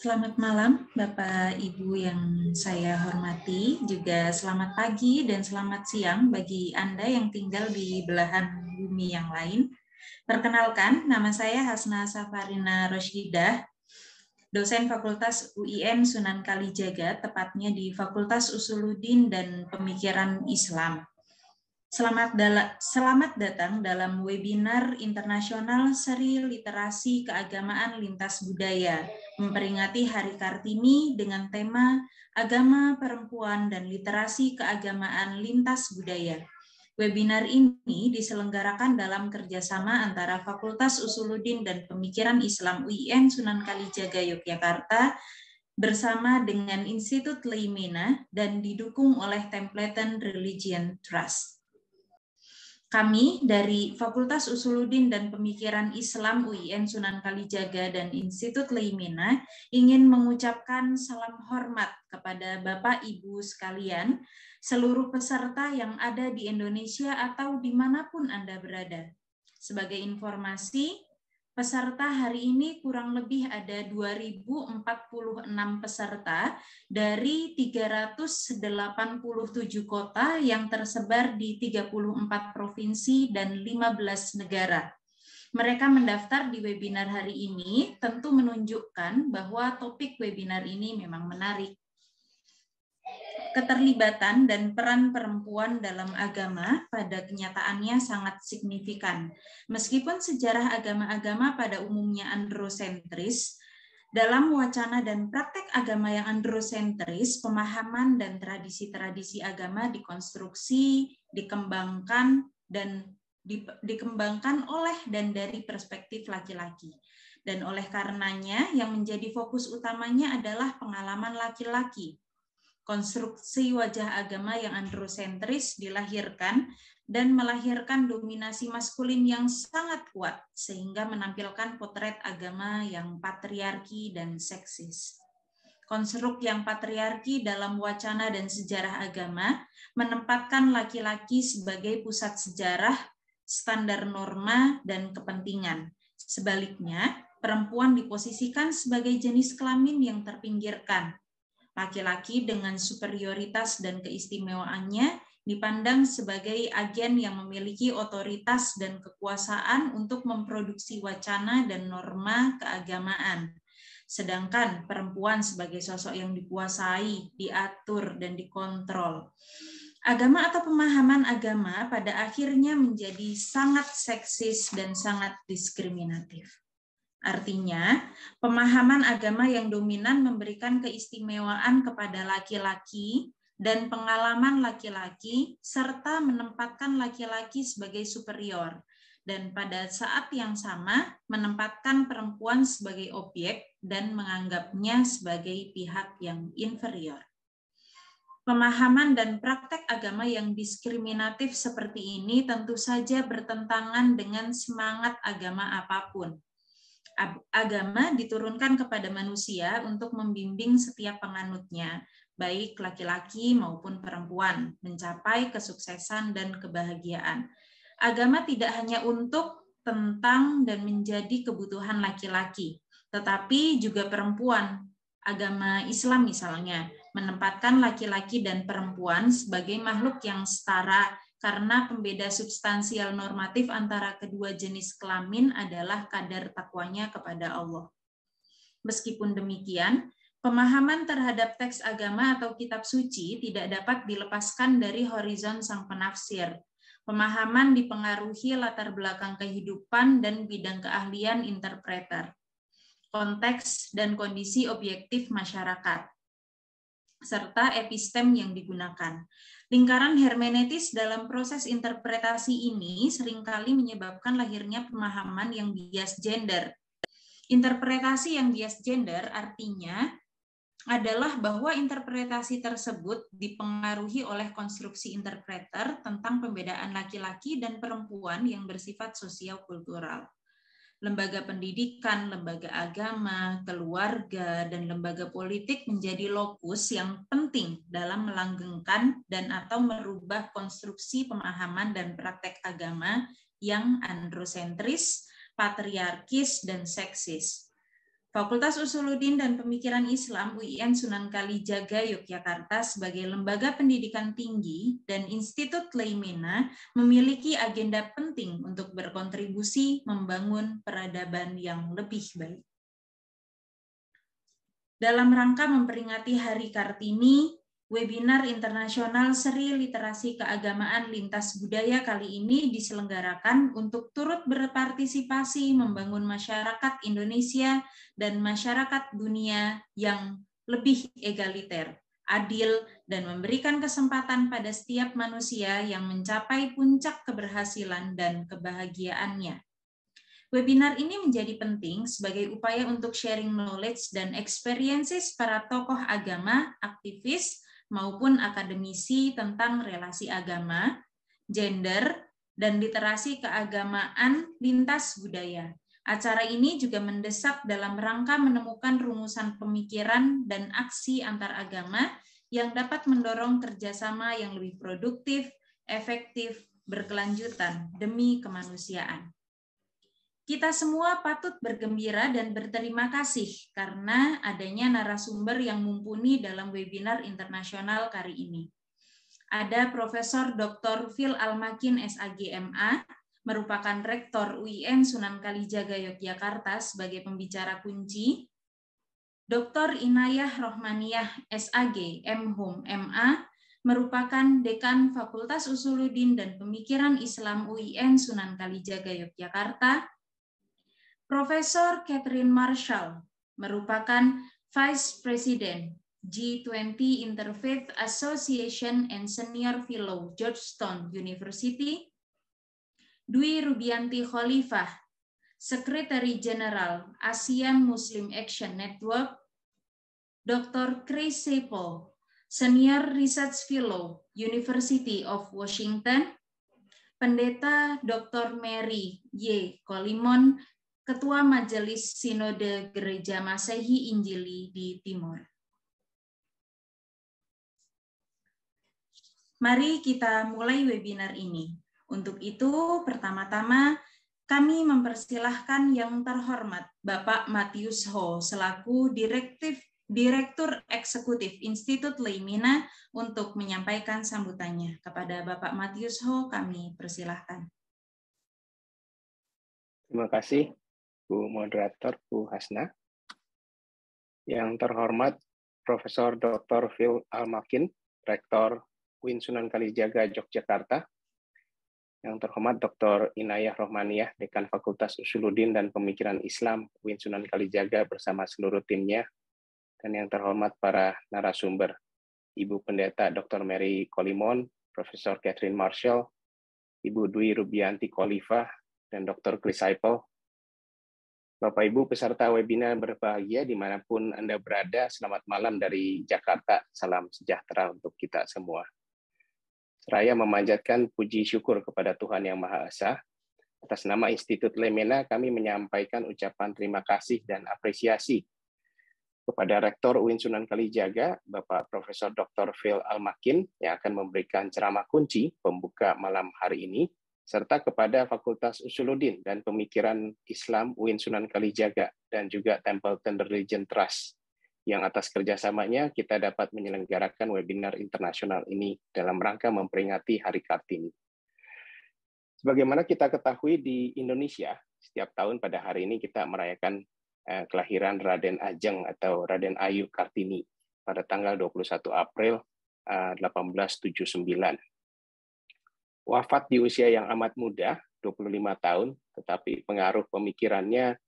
Selamat malam Bapak Ibu yang saya hormati, juga selamat pagi dan selamat siang bagi Anda yang tinggal di belahan bumi yang lain. Perkenalkan, nama saya Hasna Safarina Roshidah, dosen Fakultas UIN Sunan Kalijaga, tepatnya di Fakultas Usuluddin dan Pemikiran Islam. Selamat, dala, selamat datang dalam webinar internasional seri literasi keagamaan lintas budaya, memperingati Hari Kartini dengan tema Agama, Perempuan, dan Literasi Keagamaan Lintas Budaya. Webinar ini diselenggarakan dalam kerjasama antara Fakultas Usuludin dan Pemikiran Islam UIN Sunan Kalijaga Yogyakarta bersama dengan Institut Leimena dan didukung oleh Templeton Religion Trust. Kami dari Fakultas Usuluddin dan Pemikiran Islam UIN Sunan Kalijaga dan Institut Leimena ingin mengucapkan salam hormat kepada Bapak Ibu sekalian, seluruh peserta yang ada di Indonesia atau dimanapun Anda berada. Sebagai informasi, Peserta hari ini kurang lebih ada 2.046 peserta dari 387 kota yang tersebar di 34 provinsi dan 15 negara. Mereka mendaftar di webinar hari ini tentu menunjukkan bahwa topik webinar ini memang menarik keterlibatan dan peran perempuan dalam agama pada kenyataannya sangat signifikan. Meskipun sejarah agama-agama pada umumnya androsentris, dalam wacana dan praktek agama yang androsentris, pemahaman dan tradisi-tradisi agama dikonstruksi, dikembangkan, dan di, dikembangkan oleh dan dari perspektif laki-laki. Dan oleh karenanya, yang menjadi fokus utamanya adalah pengalaman laki-laki konstruksi wajah agama yang androsentris dilahirkan dan melahirkan dominasi maskulin yang sangat kuat sehingga menampilkan potret agama yang patriarki dan seksis. Konstruk yang patriarki dalam wacana dan sejarah agama menempatkan laki-laki sebagai pusat sejarah, standar norma, dan kepentingan. Sebaliknya, perempuan diposisikan sebagai jenis kelamin yang terpinggirkan, Laki-laki dengan superioritas dan keistimewaannya dipandang sebagai agen yang memiliki otoritas dan kekuasaan untuk memproduksi wacana dan norma keagamaan. Sedangkan perempuan sebagai sosok yang dikuasai, diatur, dan dikontrol. Agama atau pemahaman agama pada akhirnya menjadi sangat seksis dan sangat diskriminatif. Artinya, pemahaman agama yang dominan memberikan keistimewaan kepada laki-laki dan pengalaman laki-laki, serta menempatkan laki-laki sebagai superior, dan pada saat yang sama menempatkan perempuan sebagai objek dan menganggapnya sebagai pihak yang inferior. Pemahaman dan praktek agama yang diskriminatif seperti ini tentu saja bertentangan dengan semangat agama apapun, agama diturunkan kepada manusia untuk membimbing setiap penganutnya, baik laki-laki maupun perempuan, mencapai kesuksesan dan kebahagiaan. Agama tidak hanya untuk tentang dan menjadi kebutuhan laki-laki, tetapi juga perempuan. Agama Islam misalnya menempatkan laki-laki dan perempuan sebagai makhluk yang setara karena pembeda substansial normatif antara kedua jenis kelamin adalah kadar takwanya kepada Allah. Meskipun demikian, pemahaman terhadap teks agama atau kitab suci tidak dapat dilepaskan dari horizon sang penafsir. Pemahaman dipengaruhi latar belakang kehidupan dan bidang keahlian interpreter, konteks dan kondisi objektif masyarakat serta epistem yang digunakan. Lingkaran hermeneutis dalam proses interpretasi ini seringkali menyebabkan lahirnya pemahaman yang bias gender. Interpretasi yang bias gender artinya adalah bahwa interpretasi tersebut dipengaruhi oleh konstruksi interpreter tentang pembedaan laki-laki dan perempuan yang bersifat sosial kultural lembaga pendidikan, lembaga agama, keluarga, dan lembaga politik menjadi lokus yang penting dalam melanggengkan dan atau merubah konstruksi pemahaman dan praktek agama yang androsentris, patriarkis, dan seksis. Fakultas Usuluddin dan Pemikiran Islam UIN Sunan Kalijaga Yogyakarta sebagai lembaga pendidikan tinggi dan Institut Leimena memiliki agenda penting untuk berkontribusi membangun peradaban yang lebih baik. Dalam rangka memperingati Hari Kartini, Webinar internasional seri literasi keagamaan lintas budaya kali ini diselenggarakan untuk turut berpartisipasi membangun masyarakat Indonesia dan masyarakat dunia yang lebih egaliter, adil, dan memberikan kesempatan pada setiap manusia yang mencapai puncak keberhasilan dan kebahagiaannya. Webinar ini menjadi penting sebagai upaya untuk sharing knowledge dan experiences para tokoh agama, aktivis, maupun akademisi tentang relasi agama, gender, dan literasi keagamaan lintas budaya. Acara ini juga mendesak dalam rangka menemukan rumusan pemikiran dan aksi antar agama yang dapat mendorong kerjasama yang lebih produktif, efektif, berkelanjutan demi kemanusiaan. Kita semua patut bergembira dan berterima kasih karena adanya narasumber yang mumpuni dalam webinar internasional kali ini. Ada Profesor Dr. Phil Almakin SAGMA, merupakan Rektor UIN Sunan Kalijaga Yogyakarta sebagai pembicara kunci. Dr. Inayah Rohmaniah SAG, MHum, MA, merupakan Dekan Fakultas Usuluddin dan Pemikiran Islam UIN Sunan Kalijaga Yogyakarta, Profesor Catherine Marshall merupakan Vice President G20 Interfaith Association and Senior Fellow Georgetown University, Dwi Rubianti Khalifah, Secretary General ASEAN Muslim Action Network, Dr. Chris Sepo, Senior Research Fellow, University of Washington, Pendeta Dr. Mary Y. Colimon, Ketua Majelis Sinode Gereja Masehi Injili di Timur. Mari kita mulai webinar ini. Untuk itu, pertama-tama kami mempersilahkan yang terhormat Bapak Matius Ho selaku Direktif Direktur Eksekutif Institut Leimina untuk menyampaikan sambutannya. Kepada Bapak Matius Ho, kami persilahkan. Terima kasih. Bu Moderator, Bu Hasna. Yang terhormat Profesor Dr. Phil Almakin, Rektor UIN Sunan Kalijaga, Yogyakarta. Yang terhormat Dr. Inayah Rohmaniah, Dekan Fakultas Usuluddin dan Pemikiran Islam UIN Sunan Kalijaga bersama seluruh timnya. Dan yang terhormat para narasumber, Ibu Pendeta Dr. Mary Kolimon, Profesor Catherine Marshall, Ibu Dwi Rubianti Kolifah, dan Dr. Chris Apple, Bapak Ibu peserta webinar berbahagia dimanapun Anda berada, selamat malam dari Jakarta. Salam sejahtera untuk kita semua. Seraya memanjatkan puji syukur kepada Tuhan Yang Maha Esa. Atas nama Institut Lemena, kami menyampaikan ucapan terima kasih dan apresiasi kepada Rektor UIN Sunan Kalijaga, Bapak Profesor Dr. Phil Almakin, yang akan memberikan ceramah kunci pembuka malam hari ini serta kepada Fakultas Usuluddin dan Pemikiran Islam UIN Sunan Kalijaga dan juga Templeton Religion Trust yang atas kerjasamanya kita dapat menyelenggarakan webinar internasional ini dalam rangka memperingati Hari Kartini. Sebagaimana kita ketahui di Indonesia, setiap tahun pada hari ini kita merayakan eh, kelahiran Raden Ajeng atau Raden Ayu Kartini pada tanggal 21 April 1879 eh, wafat di usia yang amat muda, 25 tahun, tetapi pengaruh pemikirannya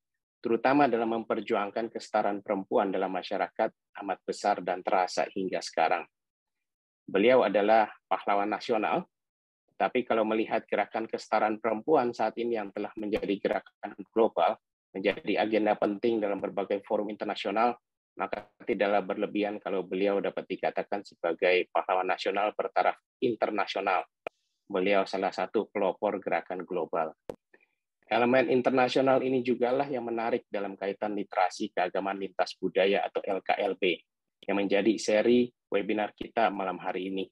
terutama dalam memperjuangkan kesetaraan perempuan dalam masyarakat amat besar dan terasa hingga sekarang. Beliau adalah pahlawan nasional, tetapi kalau melihat gerakan kesetaraan perempuan saat ini yang telah menjadi gerakan global, menjadi agenda penting dalam berbagai forum internasional, maka tidaklah berlebihan kalau beliau dapat dikatakan sebagai pahlawan nasional bertaraf internasional Beliau salah satu pelopor gerakan global. Elemen internasional ini juga lah yang menarik dalam kaitan literasi keagamaan lintas budaya atau LKLB yang menjadi seri webinar kita malam hari ini.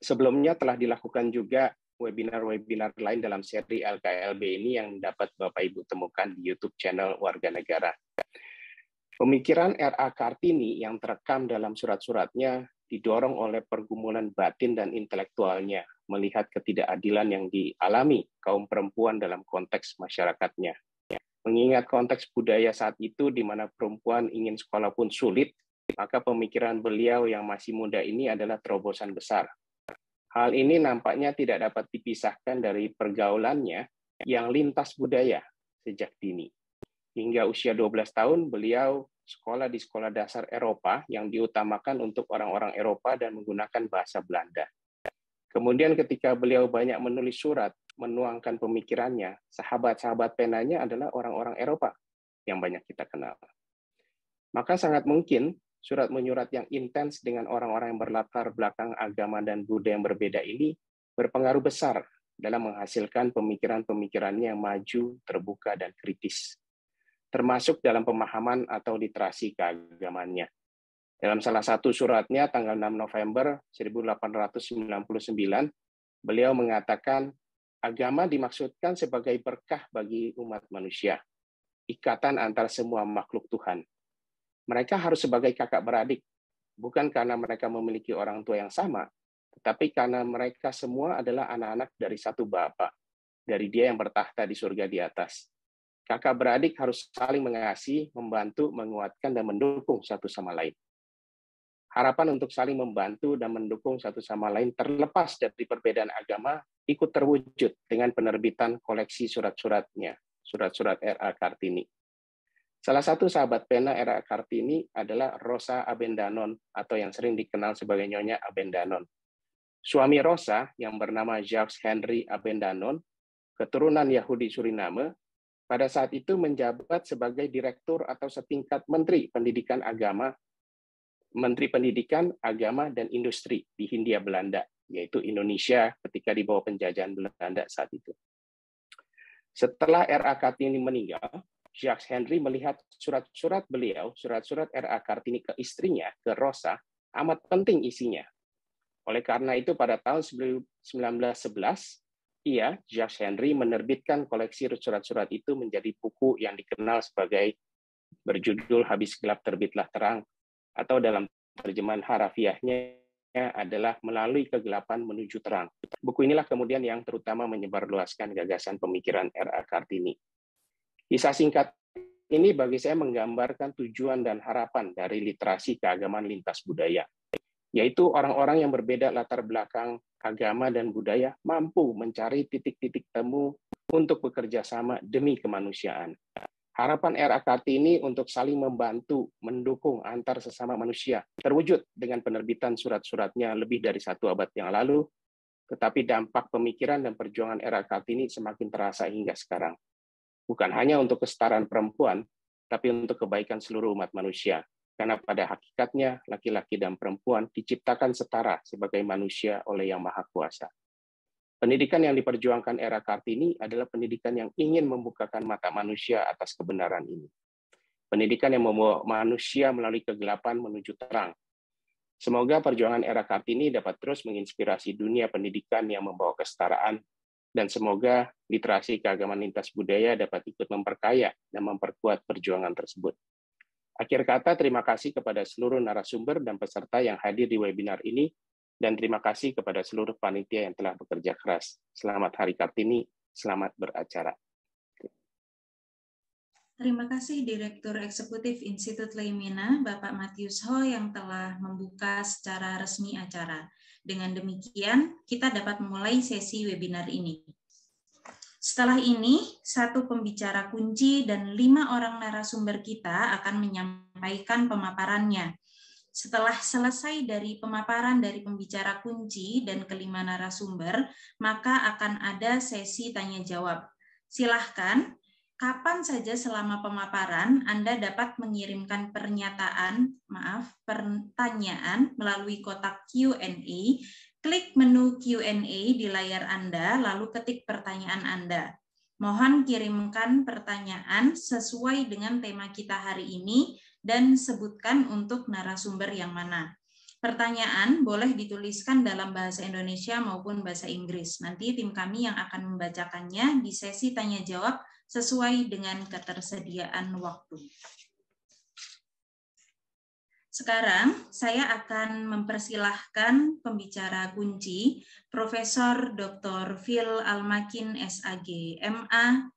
Sebelumnya telah dilakukan juga webinar-webinar lain dalam seri LKLB ini yang dapat Bapak Ibu temukan di YouTube channel Warga Negara. Pemikiran R.A. Kartini yang terekam dalam surat-suratnya didorong oleh pergumulan batin dan intelektualnya, melihat ketidakadilan yang dialami kaum perempuan dalam konteks masyarakatnya. Mengingat konteks budaya saat itu di mana perempuan ingin sekolah pun sulit, maka pemikiran beliau yang masih muda ini adalah terobosan besar. Hal ini nampaknya tidak dapat dipisahkan dari pergaulannya yang lintas budaya sejak dini. Hingga usia 12 tahun, beliau sekolah di sekolah dasar Eropa yang diutamakan untuk orang-orang Eropa dan menggunakan bahasa Belanda. Kemudian ketika beliau banyak menulis surat, menuangkan pemikirannya, sahabat-sahabat penanya adalah orang-orang Eropa yang banyak kita kenal. Maka sangat mungkin surat-menyurat yang intens dengan orang-orang yang berlatar belakang agama dan budaya yang berbeda ini berpengaruh besar dalam menghasilkan pemikiran-pemikirannya yang maju, terbuka, dan kritis termasuk dalam pemahaman atau literasi keagamannya. Dalam salah satu suratnya tanggal 6 November 1899, beliau mengatakan agama dimaksudkan sebagai berkah bagi umat manusia, ikatan antar semua makhluk Tuhan. Mereka harus sebagai kakak beradik, bukan karena mereka memiliki orang tua yang sama, tetapi karena mereka semua adalah anak-anak dari satu bapak, dari Dia yang bertahta di surga di atas kakak beradik harus saling mengasihi, membantu, menguatkan, dan mendukung satu sama lain. Harapan untuk saling membantu dan mendukung satu sama lain terlepas dari perbedaan agama ikut terwujud dengan penerbitan koleksi surat-suratnya, surat-surat R.A. Kartini. Salah satu sahabat pena R.A. Kartini adalah Rosa Abendanon atau yang sering dikenal sebagai Nyonya Abendanon. Suami Rosa yang bernama Jacques Henry Abendanon, keturunan Yahudi Suriname, pada saat itu menjabat sebagai direktur atau setingkat menteri pendidikan agama, menteri pendidikan agama dan industri di Hindia Belanda, yaitu Indonesia ketika di bawah penjajahan Belanda saat itu. Setelah R.A. Kartini meninggal, Jacques Henry melihat surat-surat beliau, surat-surat R.A. Kartini ke istrinya, ke Rosa, amat penting isinya. Oleh karena itu, pada tahun 1911, ia, Jacques Henry, menerbitkan koleksi surat-surat itu menjadi buku yang dikenal sebagai berjudul Habis Gelap Terbitlah Terang atau dalam terjemahan harafiahnya adalah melalui kegelapan menuju terang. Buku inilah kemudian yang terutama menyebarluaskan gagasan pemikiran R.A. Kartini. Kisah singkat ini bagi saya menggambarkan tujuan dan harapan dari literasi keagamaan lintas budaya, yaitu orang-orang yang berbeda latar belakang agama, dan budaya mampu mencari titik-titik temu untuk bekerja sama demi kemanusiaan. Harapan RAKT ini untuk saling membantu, mendukung antar sesama manusia terwujud dengan penerbitan surat-suratnya lebih dari satu abad yang lalu, tetapi dampak pemikiran dan perjuangan RAKT ini semakin terasa hingga sekarang. Bukan hanya untuk kesetaraan perempuan, tapi untuk kebaikan seluruh umat manusia. Karena pada hakikatnya laki-laki dan perempuan diciptakan setara sebagai manusia oleh Yang Maha Kuasa. Pendidikan yang diperjuangkan era Kartini adalah pendidikan yang ingin membukakan mata manusia atas kebenaran ini. Pendidikan yang membawa manusia melalui kegelapan menuju terang. Semoga perjuangan era Kartini dapat terus menginspirasi dunia pendidikan yang membawa kesetaraan dan semoga literasi keagamaan lintas budaya dapat ikut memperkaya dan memperkuat perjuangan tersebut. Akhir kata, terima kasih kepada seluruh narasumber dan peserta yang hadir di webinar ini, dan terima kasih kepada seluruh panitia yang telah bekerja keras. Selamat Hari Kartini, selamat beracara. Terima kasih Direktur Eksekutif Institut Leimina, Bapak Matius Ho yang telah membuka secara resmi acara. Dengan demikian, kita dapat mulai sesi webinar ini. Setelah ini, satu pembicara kunci dan lima orang narasumber kita akan menyampaikan pemaparannya. Setelah selesai dari pemaparan dari pembicara kunci dan kelima narasumber, maka akan ada sesi tanya jawab. Silahkan, kapan saja selama pemaparan Anda dapat mengirimkan pernyataan, maaf, pertanyaan melalui kotak Q&A Klik menu Q&A di layar Anda, lalu ketik pertanyaan Anda. Mohon kirimkan pertanyaan sesuai dengan tema kita hari ini dan sebutkan untuk narasumber yang mana. Pertanyaan boleh dituliskan dalam bahasa Indonesia maupun bahasa Inggris. Nanti tim kami yang akan membacakannya di sesi tanya jawab sesuai dengan ketersediaan waktu. Sekarang saya akan mempersilahkan pembicara kunci Profesor Dr. Phil Almakin SAG MA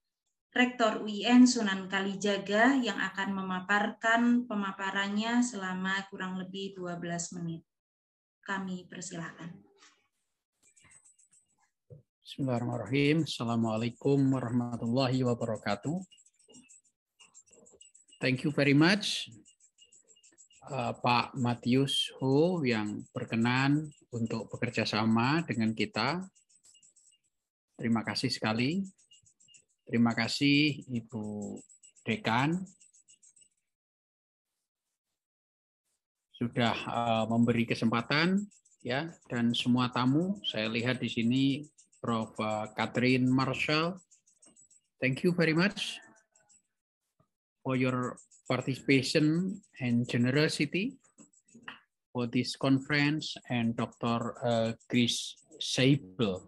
Rektor UIN Sunan Kalijaga yang akan memaparkan pemaparannya selama kurang lebih 12 menit. Kami persilahkan. Bismillahirrahmanirrahim. Assalamualaikum warahmatullahi wabarakatuh. Thank you very much Eh, Pak Matius Ho yang berkenan untuk bekerja sama dengan kita. Terima kasih sekali. Terima kasih Ibu Dekan sudah eh, memberi kesempatan ya dan semua tamu saya lihat di sini Prof. Catherine Marshall. Thank you very much for your participation and generosity for this conference and Dr. Eh, Chris Seibel.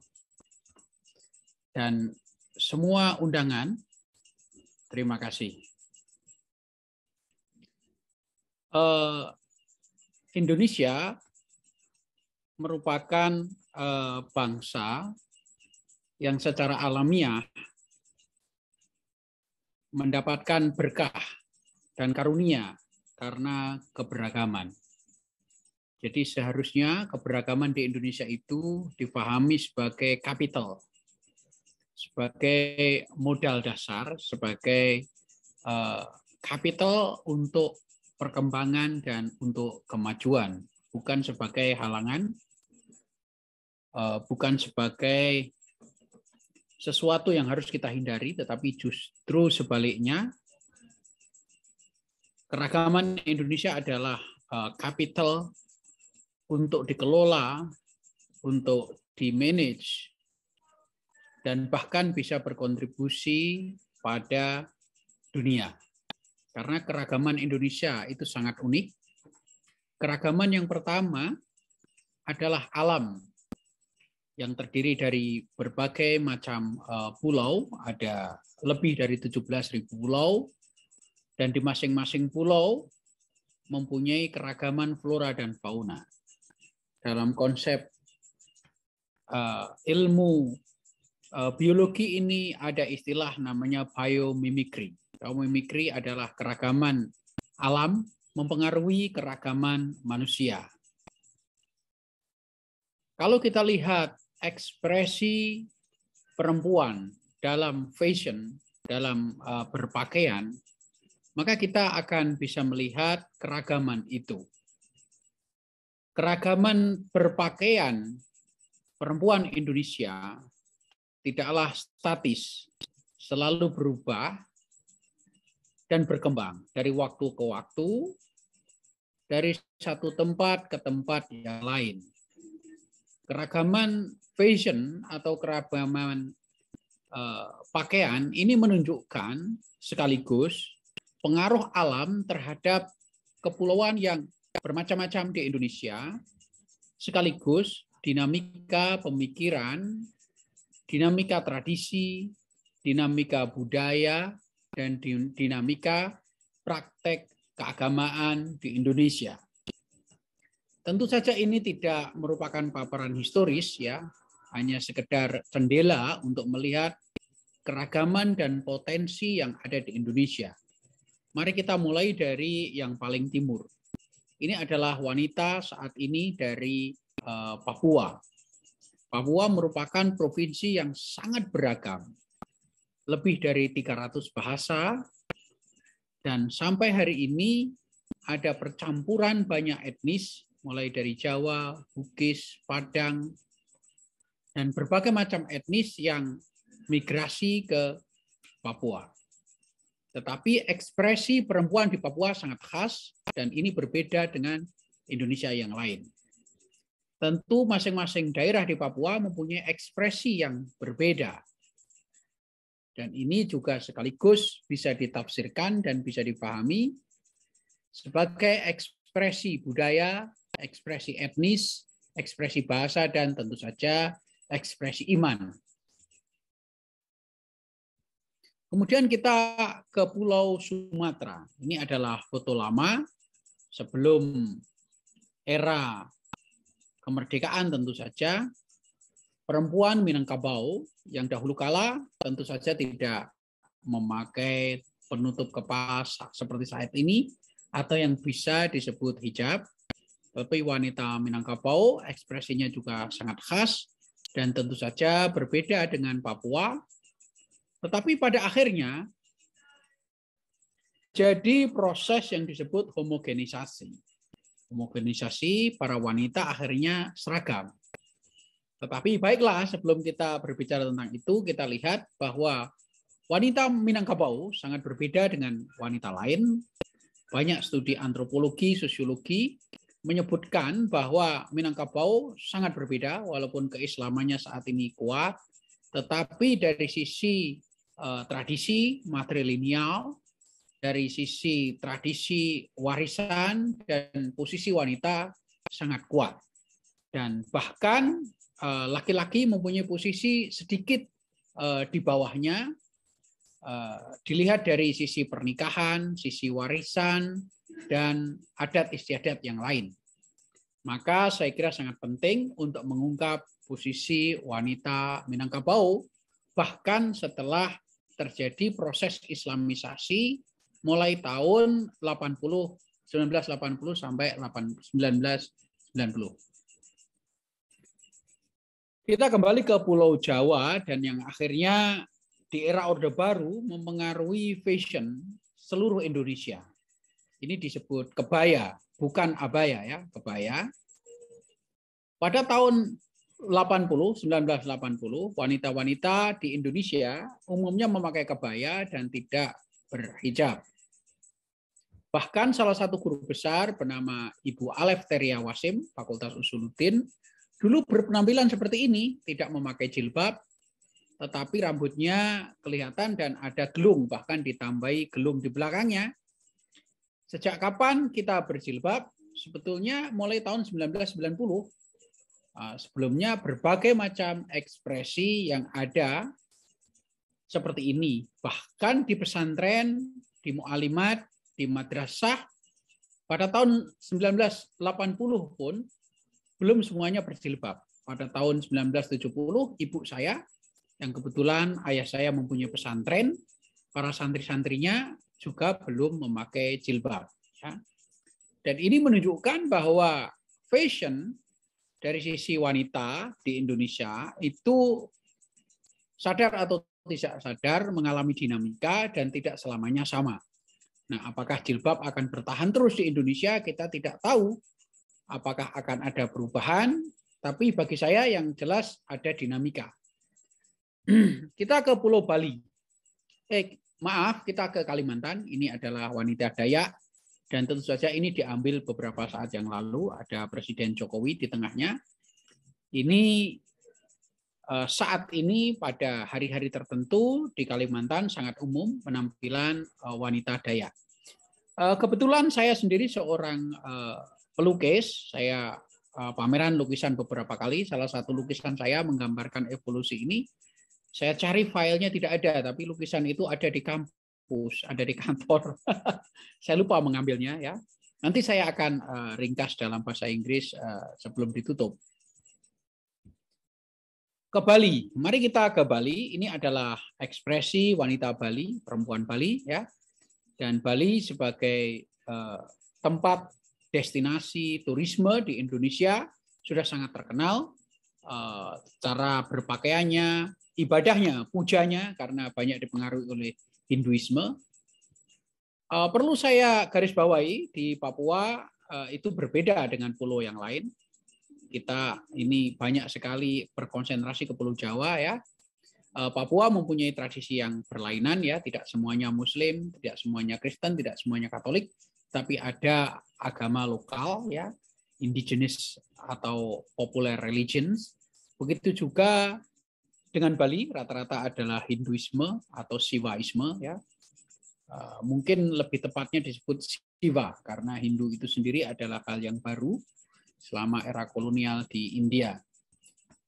Dan semua undangan, terima kasih. Uh, Indonesia merupakan uh, bangsa yang secara alamiah mendapatkan berkah dan karunia karena keberagaman. Jadi seharusnya keberagaman di Indonesia itu dipahami sebagai kapital, sebagai modal dasar, sebagai uh, kapital untuk perkembangan dan untuk kemajuan, bukan sebagai halangan, uh, bukan sebagai sesuatu yang harus kita hindari, tetapi justru sebaliknya keragaman Indonesia adalah kapital eh, untuk dikelola, untuk di manage, dan bahkan bisa berkontribusi pada dunia. Karena keragaman Indonesia itu sangat unik. Keragaman yang pertama adalah alam yang terdiri dari berbagai macam eh, pulau, ada lebih dari 17.000 pulau, dan di masing-masing pulau mempunyai keragaman flora dan fauna. Dalam konsep uh, ilmu uh, biologi ini ada istilah namanya biomimikri. Biomimikri adalah keragaman alam mempengaruhi keragaman manusia. Kalau kita lihat ekspresi perempuan dalam fashion, dalam eh, berpakaian, maka kita akan bisa melihat keragaman itu. Keragaman berpakaian perempuan Indonesia tidaklah statis, selalu berubah dan berkembang dari waktu ke waktu, dari satu tempat ke tempat yang lain. Keragaman fashion atau keragaman eh, pakaian ini menunjukkan sekaligus pengaruh alam terhadap kepulauan yang bermacam-macam di Indonesia, sekaligus dinamika pemikiran, dinamika tradisi, dinamika budaya, dan dinamika praktek keagamaan di Indonesia. Tentu saja ini tidak merupakan paparan historis ya, hanya sekedar cendela untuk melihat keragaman dan potensi yang ada di Indonesia. Mari kita mulai dari yang paling timur. Ini adalah wanita saat ini dari eh, Papua. Papua merupakan provinsi yang sangat beragam. Lebih dari 300 bahasa dan sampai hari ini ada percampuran banyak etnis mulai dari Jawa, Bugis, Padang dan berbagai macam etnis yang migrasi ke Papua. Tetapi ekspresi perempuan di Papua sangat khas dan ini berbeda dengan Indonesia yang lain. Tentu masing-masing daerah di Papua mempunyai ekspresi yang berbeda. Dan ini juga sekaligus bisa ditafsirkan dan bisa dipahami sebagai ekspresi budaya, ekspresi etnis, ekspresi bahasa, dan tentu saja ekspresi iman Kemudian kita ke Pulau Sumatera. Ini adalah foto lama sebelum era kemerdekaan tentu saja. Perempuan Minangkabau yang dahulu kala tentu saja tidak memakai penutup kepala seperti saat ini atau yang bisa disebut hijab. Tapi wanita Minangkabau ekspresinya juga sangat khas dan tentu saja berbeda dengan Papua tetapi pada akhirnya jadi proses yang disebut homogenisasi. Homogenisasi para wanita akhirnya seragam. Tetapi baiklah sebelum kita berbicara tentang itu, kita lihat bahwa wanita Minangkabau sangat berbeda dengan wanita lain. Banyak studi antropologi, sosiologi menyebutkan bahwa Minangkabau sangat berbeda walaupun keislamannya saat ini kuat, tetapi dari sisi Eh, tradisi matrilineal, dari sisi tradisi warisan dan posisi wanita sangat kuat. Dan bahkan eh, laki-laki mempunyai posisi sedikit eh, di bawahnya dilihat dari sisi pernikahan, sisi warisan, dan adat istiadat yang lain. Maka saya kira sangat penting untuk mengungkap posisi wanita Minangkabau bahkan setelah terjadi proses islamisasi mulai tahun 80 1980 sampai 1990. Kita kembali ke Pulau Jawa dan yang akhirnya di era Orde Baru mempengaruhi fashion seluruh Indonesia. Ini disebut kebaya, bukan abaya ya, kebaya. Pada tahun 80, 1980 wanita-wanita di Indonesia umumnya memakai kebaya dan tidak berhijab. Bahkan salah satu guru besar bernama Ibu Alef Teria Wasim, Fakultas Usuluddin, dulu berpenampilan seperti ini, tidak memakai jilbab, tetapi rambutnya kelihatan dan ada gelung, bahkan ditambahi gelung di belakangnya. Sejak kapan kita berjilbab? Sebetulnya mulai tahun 1990 Ah, sebelumnya berbagai macam ekspresi yang ada seperti ini. Bahkan di pesantren, di mu'alimat, di madrasah, pada tahun 1980 pun belum semuanya berjilbab. Pada tahun 1970, ibu saya yang kebetulan ayah saya mempunyai pesantren, para santri-santrinya juga belum memakai jilbab. Ya. Dan ini menunjukkan bahwa fashion dari sisi wanita di Indonesia itu sadar atau tidak sadar mengalami dinamika dan tidak selamanya sama. Nah, apakah jilbab akan bertahan terus di Indonesia? Kita tidak tahu apakah akan ada perubahan, tapi bagi saya yang jelas ada dinamika. kita ke Pulau Bali. Eh, maaf, kita ke Kalimantan. Ini adalah wanita Dayak dan tentu saja ini diambil beberapa saat yang lalu, ada Presiden Jokowi di tengahnya. Ini eh, saat ini pada hari-hari tertentu di Kalimantan sangat umum penampilan eh, wanita Dayak. Eh, kebetulan saya sendiri seorang pelukis, saya pameran lukisan beberapa kali, salah satu lukisan saya menggambarkan evolusi ini. Saya cari filenya tidak ada, tapi lukisan itu ada di kampus kampus, ada di kantor. saya lupa mengambilnya ya. Nanti saya akan uh, ringkas dalam bahasa Inggris uh, sebelum ditutup. Ke Bali. Mari kita ke Bali. Ini adalah ekspresi wanita Bali, perempuan Bali ya. Dan Bali sebagai uh, tempat destinasi turisme di Indonesia sudah sangat terkenal cara berpakaiannya, ibadahnya, pujanya karena banyak dipengaruhi oleh Hinduisme. Eh, perlu saya garis bawahi di Papua eh, itu berbeda dengan pulau yang lain. Kita ini banyak sekali berkonsentrasi ke Pulau Jawa ya. Eh, Papua mempunyai tradisi yang berlainan ya, tidak semuanya Muslim, tidak semuanya Kristen, tidak semuanya Katolik, tapi ada agama lokal ya, indigenous atau popular religions. Begitu juga dengan Bali rata-rata adalah Hinduisme atau Siwaisme ya. Eh, mungkin lebih tepatnya disebut Siwa karena Hindu itu sendiri adalah hal yang baru selama era kolonial di India.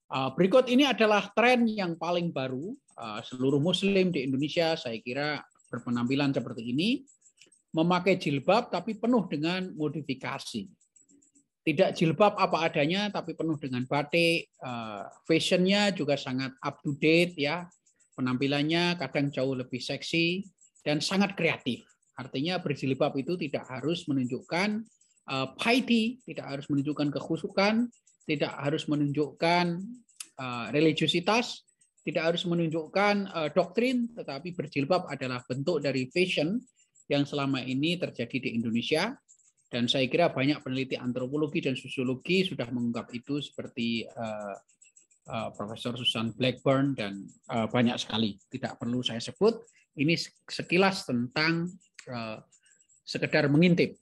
Eh, berikut ini adalah tren yang paling baru. Eh, seluruh Muslim di Indonesia saya kira berpenampilan seperti ini, memakai jilbab tapi penuh dengan modifikasi. Tidak jilbab apa adanya, tapi penuh dengan batik. Eh, fashionnya juga sangat up to date ya. Penampilannya kadang jauh lebih seksi dan sangat kreatif. Artinya berjilbab itu tidak harus menunjukkan eh, piety, tidak harus menunjukkan kekhusukan, tidak harus menunjukkan eh, religiositas, tidak harus menunjukkan doktrin, tetapi berjilbab adalah bentuk dari fashion yang selama ini terjadi di Indonesia dan saya kira banyak peneliti antropologi dan sosiologi sudah mengungkap itu seperti uh, uh, Profesor Susan Blackburn dan uh, banyak sekali. Tidak perlu saya sebut. Ini sekilas tentang uh, sekedar mengintip.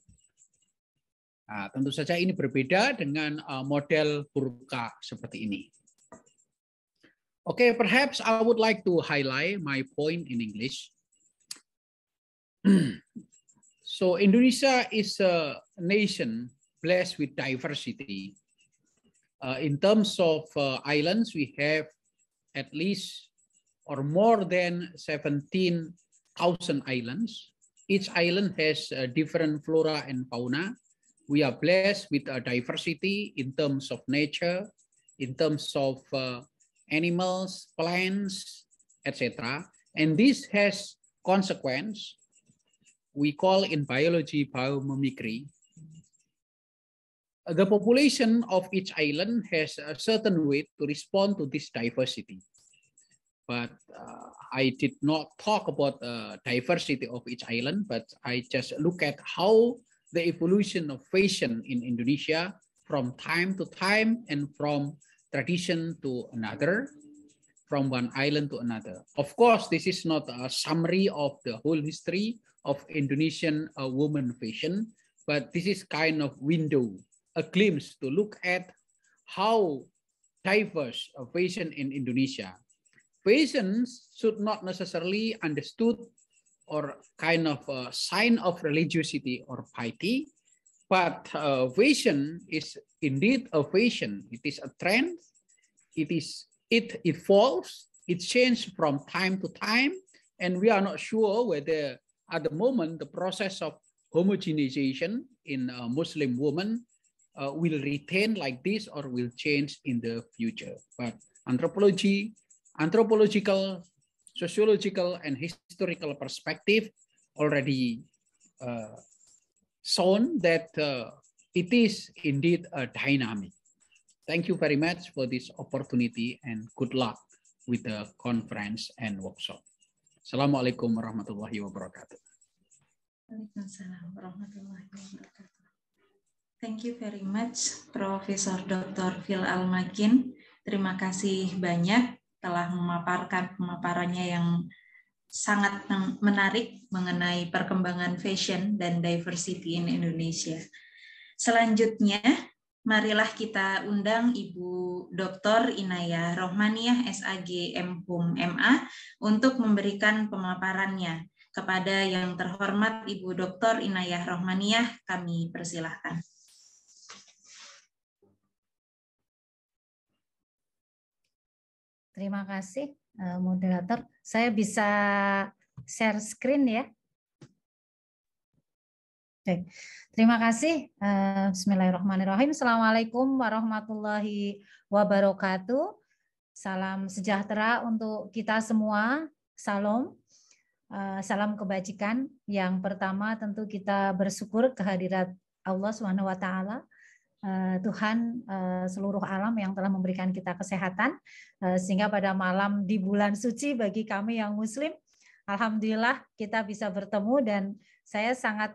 Nah, tentu saja ini berbeda dengan uh, model burka seperti ini. Okay, perhaps I would like to highlight my point in English. So Indonesia is a nation blessed with diversity. Uh, in terms of uh, islands, we have at least or more than 17,000 islands. Each island has different flora and fauna. We are blessed with a diversity in terms of nature, in terms of uh, animals, plants, etc. And this has consequence we call in biology biomimicry. The population of each island has a certain way to respond to this diversity. But uh, I did not talk about uh, diversity of each island, but I just look at how the evolution of fashion in Indonesia from time to time and from tradition to another, from one island to another. Of course, this is not a summary of the whole history, of Indonesian uh, woman fashion, but this is kind of window, a glimpse to look at how diverse a fashion in Indonesia. Fashion should not necessarily understood or kind of a sign of religiosity or piety, but uh, fashion is indeed a fashion. It is a trend. It is it evolves. It changes from time to time, and we are not sure whether at the moment, the process of homogenization in a Muslim woman uh, will retain like this or will change in the future. But anthropology, anthropological, sociological, and historical perspective already uh, shown that uh, it is indeed a dynamic. Thank you very much for this opportunity and good luck with the conference and workshop. Assalamualaikum warahmatullahi wabarakatuh. Waalaikumsalam warahmatullahi wabarakatuh. Thank you very much, Profesor Dr. Phil Almakin. Terima kasih banyak telah memaparkan pemaparannya yang sangat menarik mengenai perkembangan fashion dan diversity in Indonesia. Selanjutnya, marilah kita undang Ibu Dr. Inaya Rohmaniah SAG M.Hum MA untuk memberikan pemaparannya. Kepada yang terhormat Ibu Dr. Inayah Rohmaniah, kami persilahkan. Terima kasih eh, moderator. Saya bisa share screen ya. Baik. Terima kasih. Eh, bismillahirrahmanirrahim. Assalamualaikum warahmatullahi wabarakatuh. Salam sejahtera untuk kita semua. Salam. Eh, salam kebajikan. Yang pertama tentu kita bersyukur kehadirat Allah Subhanahu wa taala. Eh, Tuhan seluruh alam yang telah memberikan kita kesehatan sehingga pada malam di bulan suci bagi kami yang muslim Alhamdulillah kita bisa bertemu dan saya sangat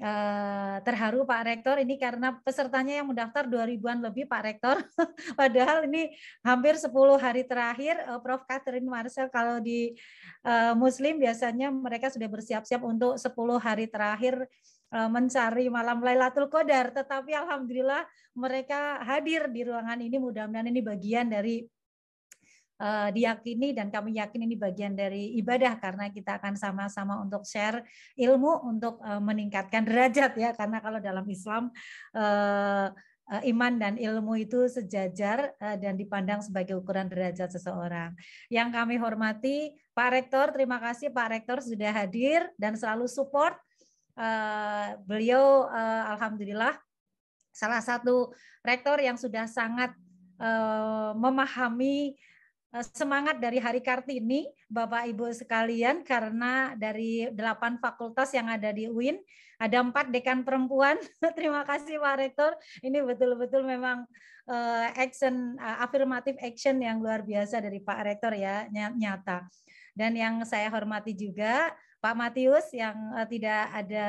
Eh, terharu Pak Rektor ini karena pesertanya yang mendaftar 2000-an lebih Pak Rektor. Padahal ini hampir 10 hari terakhir eh, Prof. Catherine Marcel kalau di eh, Muslim biasanya mereka sudah bersiap-siap untuk 10 hari terakhir mencari malam Lailatul Qadar. Tetapi alhamdulillah mereka hadir di ruangan ini mudah-mudahan ini bagian dari uh, diyakini dan kami yakin ini bagian dari ibadah karena kita akan sama-sama untuk share ilmu untuk uh, meningkatkan derajat ya karena kalau dalam Islam uh, iman dan ilmu itu sejajar dan dipandang sebagai ukuran derajat seseorang. Yang kami hormati Pak Rektor, terima kasih Pak Rektor sudah hadir dan selalu support. Beliau alhamdulillah salah satu rektor yang sudah sangat memahami Eh, semangat dari Hari Kartini, Bapak Ibu sekalian, karena dari delapan fakultas yang ada di UIN, ada empat dekan perempuan. Terima kasih Pak Rektor, ini betul-betul memang eh, action, eh, afirmatif action yang luar biasa dari Pak Rektor ya, nyata. Dan yang saya hormati juga, Pak Matius yang eh, tidak ada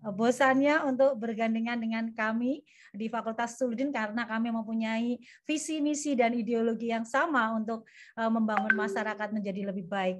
eh, bosannya untuk bergandengan dengan kami di Fakultas Suludin karena kami mempunyai visi misi dan ideologi yang sama untuk eh, membangun masyarakat menjadi lebih baik.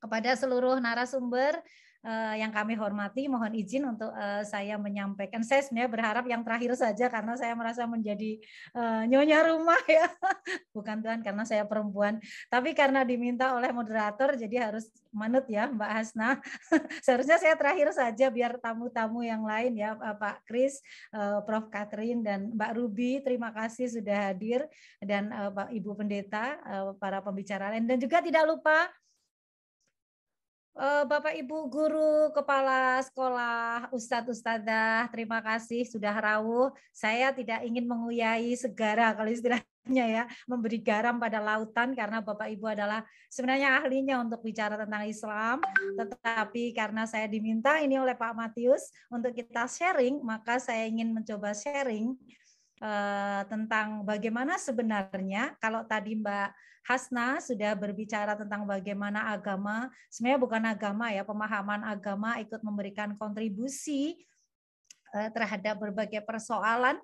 Kepada seluruh narasumber uh, yang kami hormati, mohon izin untuk uh, saya menyampaikan. Saya sebenarnya berharap yang terakhir saja karena saya merasa menjadi uh, nyonya rumah ya, bukan Tuhan karena saya perempuan, tapi karena diminta oleh moderator jadi harus manut ya Mbak Hasna. Seharusnya saya terakhir saja biar tamu-tamu yang lain ya Pak Kris, uh, Prof Katrin dan Mbak Ruby terima kasih sudah hadir dan uh, Pak Ibu Pendeta, uh, para pembicara lain dan juga tidak lupa Eh, Bapak Ibu guru, kepala sekolah, Ustadz Ustadzah, terima kasih sudah rawuh. Saya tidak ingin menguyai segara kalau istilahnya ya, memberi garam pada lautan karena Bapak Ibu adalah sebenarnya ahlinya untuk bicara tentang Islam, tetapi karena saya diminta ini oleh Pak Matius untuk kita sharing, maka saya ingin mencoba sharing uh, tentang bagaimana sebenarnya kalau tadi Mbak Hasna sudah berbicara tentang bagaimana agama, sebenarnya bukan agama ya, pemahaman agama ikut memberikan kontribusi eh, terhadap berbagai persoalan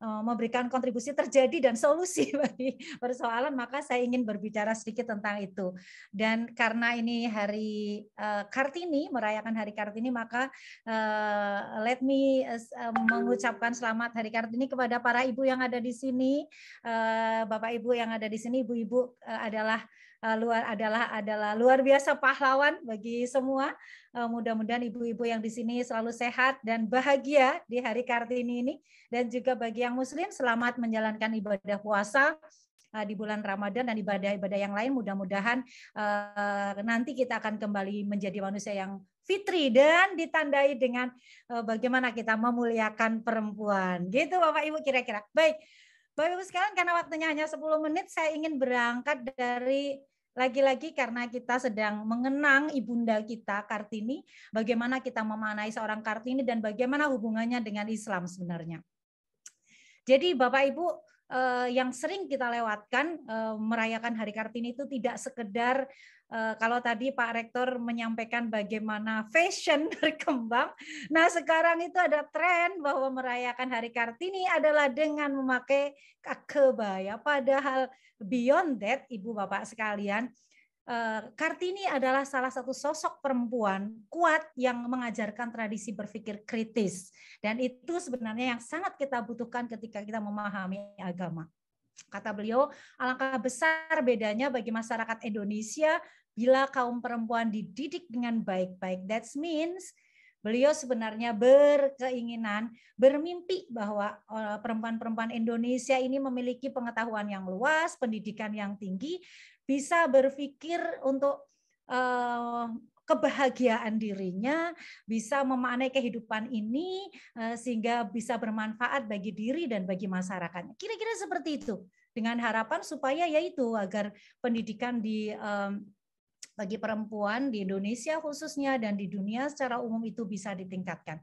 Eh, memberikan kontribusi terjadi dan solusi bagi persoalan maka saya ingin berbicara sedikit tentang itu dan karena ini hari eh, Kartini merayakan hari Kartini maka eh, let me mengucapkan selamat hari Kartini kepada para ibu yang ada di sini Bapak Ibu yang ada di sini ibu-ibu adalah uh, luar adalah adalah luar biasa pahlawan bagi semua. Uh, Mudah-mudahan ibu-ibu yang di sini selalu sehat dan bahagia di hari Kartini ini dan juga bagi yang muslim selamat menjalankan ibadah puasa eh, di bulan Ramadan dan ibadah-ibadah yang lain mudah-mudahan uh, nanti kita akan kembali menjadi manusia yang fitri dan ditandai dengan uh, bagaimana kita memuliakan perempuan. Gitu Bapak Ibu kira-kira. Baik. Bapak Ibu sekarang karena waktunya hanya 10 menit saya ingin berangkat dari lagi-lagi karena kita sedang mengenang ibunda kita Kartini, bagaimana kita memanai seorang Kartini dan bagaimana hubungannya dengan Islam sebenarnya. Jadi Bapak Ibu eh, yang sering kita lewatkan eh, merayakan Hari Kartini itu tidak sekedar Eh, kalau tadi Pak Rektor menyampaikan bagaimana fashion berkembang, nah sekarang itu ada tren bahwa merayakan Hari Kartini adalah dengan memakai kebaya. Padahal beyond that, Ibu Bapak sekalian, eh, Kartini adalah salah satu sosok perempuan kuat yang mengajarkan tradisi berpikir kritis. Dan itu sebenarnya yang sangat kita butuhkan ketika kita memahami agama. Kata beliau, alangkah besar bedanya bagi masyarakat Indonesia bila kaum perempuan dididik dengan baik-baik, that means beliau sebenarnya berkeinginan, bermimpi bahwa eh, perempuan-perempuan Indonesia ini memiliki pengetahuan yang luas, pendidikan yang tinggi, bisa berpikir untuk eh, kebahagiaan dirinya, bisa memaknai kehidupan ini eh, sehingga bisa bermanfaat bagi diri dan bagi masyarakatnya. Kira-kira seperti itu. Dengan harapan supaya yaitu agar pendidikan di bagi perempuan di Indonesia khususnya dan di dunia secara umum itu bisa ditingkatkan.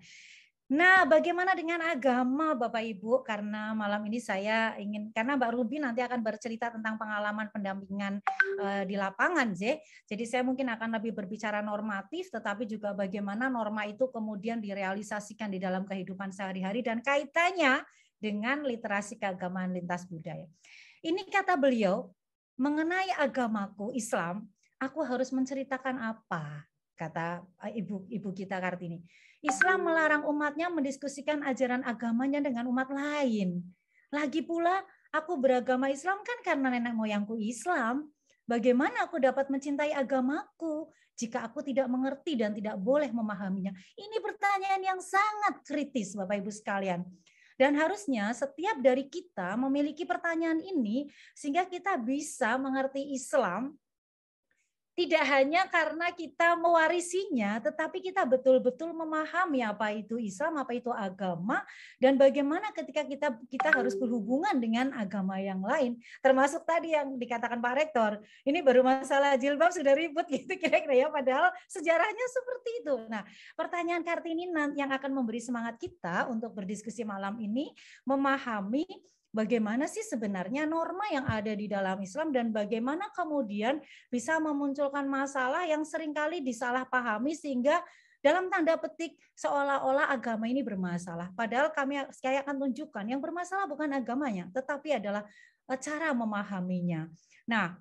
Nah, bagaimana dengan agama Bapak Ibu? Karena malam ini saya ingin karena Mbak Ruby nanti akan bercerita tentang pengalaman pendampingan uh, di lapangan, Z. Jadi saya mungkin akan lebih berbicara normatif tetapi juga bagaimana norma itu kemudian direalisasikan di dalam kehidupan sehari-hari dan kaitannya dengan literasi keagamaan lintas budaya. Ini kata beliau, mengenai agamaku Islam, aku harus menceritakan apa kata eh, ibu ibu kita Kartini. Islam melarang umatnya mendiskusikan ajaran agamanya dengan umat lain. Lagi pula aku beragama Islam kan karena nenek moyangku Islam. Bagaimana aku dapat mencintai agamaku jika aku tidak mengerti dan tidak boleh memahaminya? Ini pertanyaan yang sangat kritis Bapak Ibu sekalian. Dan harusnya setiap dari kita memiliki pertanyaan ini sehingga kita bisa mengerti Islam tidak hanya karena kita mewarisinya, tetapi kita betul-betul memahami apa itu Islam, apa itu agama, dan bagaimana ketika kita kita harus berhubungan dengan agama yang lain, termasuk tadi yang dikatakan Pak Rektor, ini baru masalah jilbab sudah ribut gitu kira-kira ya, padahal sejarahnya seperti itu. Nah, pertanyaan Kartini yang akan memberi semangat kita untuk berdiskusi malam ini, memahami bagaimana sih sebenarnya norma yang ada di dalam Islam dan bagaimana kemudian bisa memunculkan masalah yang seringkali disalahpahami sehingga dalam tanda petik seolah-olah agama ini bermasalah. Padahal kami saya akan tunjukkan yang bermasalah bukan agamanya, tetapi adalah e, cara memahaminya. Nah,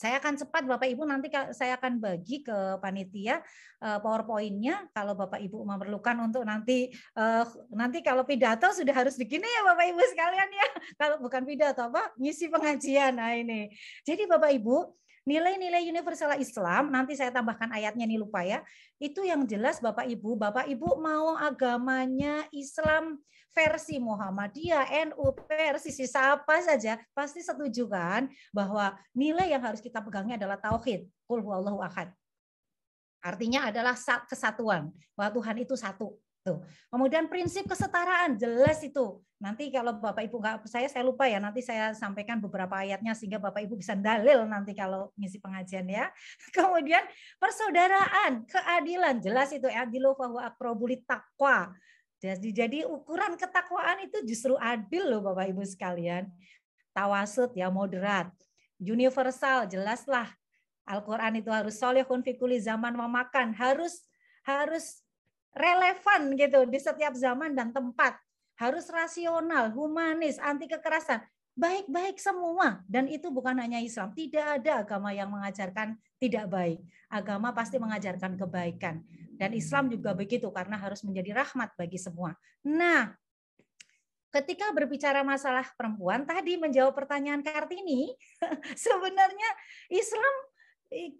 saya akan cepat Bapak Ibu nanti saya akan bagi ke panitia eh, PowerPoint-nya kalau Bapak Ibu memerlukan untuk nanti eh, nanti kalau pidato sudah harus begini ya Bapak Ibu sekalian ya. Kalau bukan pidato apa ngisi pengajian. Nah ini. Jadi Bapak Ibu nilai-nilai universal Islam, nanti saya tambahkan ayatnya nih lupa ya, itu yang jelas Bapak Ibu, Bapak Ibu mau agamanya Islam versi Muhammadiyah, NU, versi sisa apa saja, pasti setuju kan bahwa nilai yang harus kita pegangnya adalah tauhid, kul huwallahu ahad. Artinya adalah kesatuan, bahwa Tuhan itu satu. Tuh. Kemudian prinsip kesetaraan jelas itu. Nanti kalau Bapak Ibu nggak saya saya lupa ya nanti saya sampaikan beberapa ayatnya sehingga Bapak Ibu bisa dalil nanti kalau ngisi pengajian ya. Kemudian persaudaraan, keadilan jelas itu adilu fahu akrobulit takwa. Jadi, jadi ukuran ketakwaan itu justru adil loh Bapak Ibu sekalian. Tawasud ya moderat. Universal jelaslah Al-Quran itu harus solehun fikuli zaman memakan. Harus harus relevan gitu di setiap zaman dan tempat. Harus rasional, humanis, anti kekerasan. Baik-baik semua. Dan itu bukan hanya Islam. Tidak ada agama yang mengajarkan tidak baik. Agama pasti mengajarkan kebaikan. Dan Islam juga begitu karena harus menjadi rahmat bagi semua. Nah, ketika berbicara masalah perempuan tadi menjawab pertanyaan Kartini, sebenarnya Islam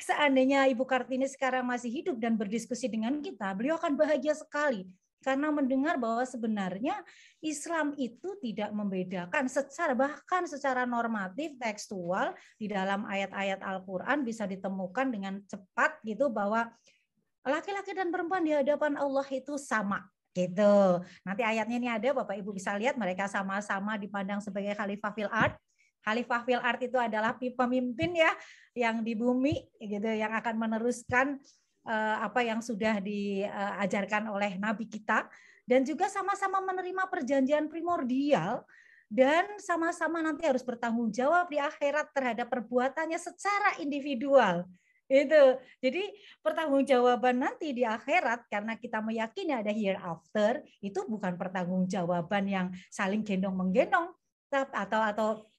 seandainya Ibu Kartini sekarang masih hidup dan berdiskusi dengan kita, beliau akan bahagia sekali karena mendengar bahwa sebenarnya Islam itu tidak membedakan secara bahkan secara normatif tekstual di dalam ayat-ayat Al-Qur'an bisa ditemukan dengan cepat gitu bahwa laki-laki dan perempuan di hadapan Allah itu sama gitu. Nanti ayatnya ini ada Bapak Ibu bisa lihat mereka sama-sama dipandang sebagai khalifah fil Khalifah fil art itu adalah pemimpin ya yang di bumi gitu yang akan meneruskan uh, apa yang sudah diajarkan oleh nabi kita dan juga sama-sama menerima perjanjian primordial dan sama-sama nanti harus bertanggung jawab di akhirat terhadap perbuatannya secara individual. Itu. Jadi pertanggungjawaban nanti di akhirat karena kita meyakini ada after itu bukan pertanggungjawaban yang saling gendong menggendong atau atau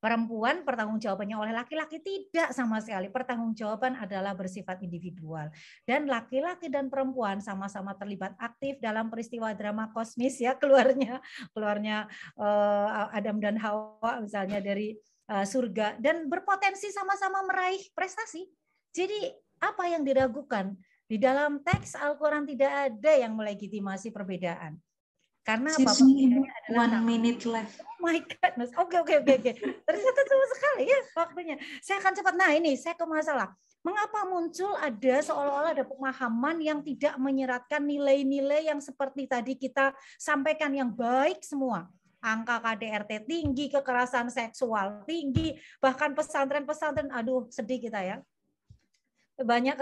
perempuan pertanggungjawabannya oleh laki-laki tidak sama sekali. Pertanggungjawaban adalah bersifat individual. Dan laki-laki dan perempuan sama-sama terlibat aktif dalam peristiwa drama kosmis ya keluarnya keluarnya eh, Adam dan Hawa misalnya dari eh, surga dan berpotensi sama-sama meraih prestasi. Jadi apa yang diragukan? Di dalam teks Al-Qur'an tidak ada yang melegitimasi perbedaan. Karena apa? One minute left. Oh my goodness. Oke, okay, oke, okay, oke. Okay, Ternyata cuma sekali ya waktunya. Saya akan cepat. Nah ini, saya ke masalah. Mengapa muncul ada seolah-olah ada pemahaman yang tidak menyeratkan nilai-nilai yang seperti tadi kita sampaikan yang baik semua? angka KDRT tinggi, kekerasan seksual tinggi, bahkan pesantren-pesantren, aduh sedih kita ya, banyak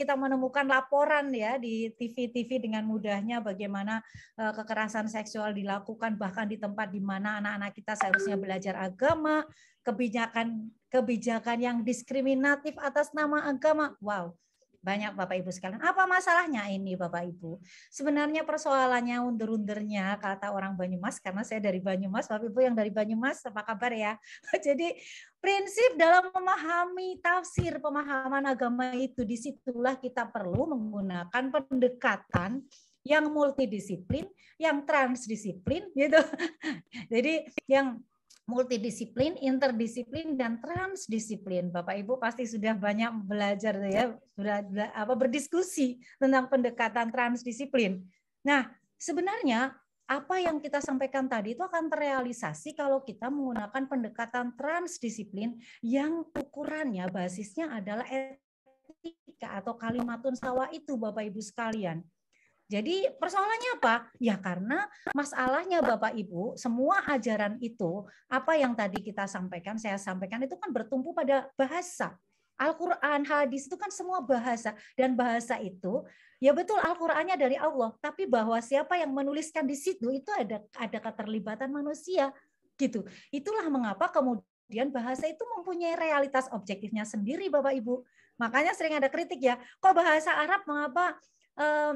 kita menemukan laporan ya di TV-TV dengan mudahnya bagaimana eh, kekerasan seksual dilakukan bahkan di tempat di mana anak-anak kita seharusnya belajar agama, kebijakan kebijakan yang diskriminatif atas nama agama. Wow, banyak Bapak Ibu sekalian. Apa masalahnya ini Bapak Ibu? Sebenarnya persoalannya under undernya kata orang Banyumas karena saya dari Banyumas, Bapak Ibu yang dari Banyumas apa kabar ya? Jadi prinsip dalam memahami tafsir pemahaman agama itu disitulah kita perlu menggunakan pendekatan yang multidisiplin, yang transdisiplin gitu. Jadi yang multidisiplin, interdisiplin dan transdisiplin. Bapak Ibu pasti sudah banyak belajar ya, sudah apa berdiskusi tentang pendekatan transdisiplin. Nah, sebenarnya apa yang kita sampaikan tadi itu akan terrealisasi kalau kita menggunakan pendekatan transdisiplin yang ukurannya basisnya adalah etika atau kalimatun sawa itu Bapak Ibu sekalian. Jadi persoalannya apa? Ya karena masalahnya Bapak Ibu, semua ajaran itu, apa yang tadi kita sampaikan, saya sampaikan itu kan bertumpu pada bahasa. Al-Quran, hadis itu kan semua bahasa. Dan bahasa itu, ya betul Al-Qurannya dari Allah. Tapi bahwa siapa yang menuliskan di situ, itu ada, ada keterlibatan manusia. gitu. Itulah mengapa kemudian bahasa itu mempunyai realitas objektifnya sendiri Bapak Ibu. Makanya sering ada kritik ya, kok bahasa Arab mengapa eh,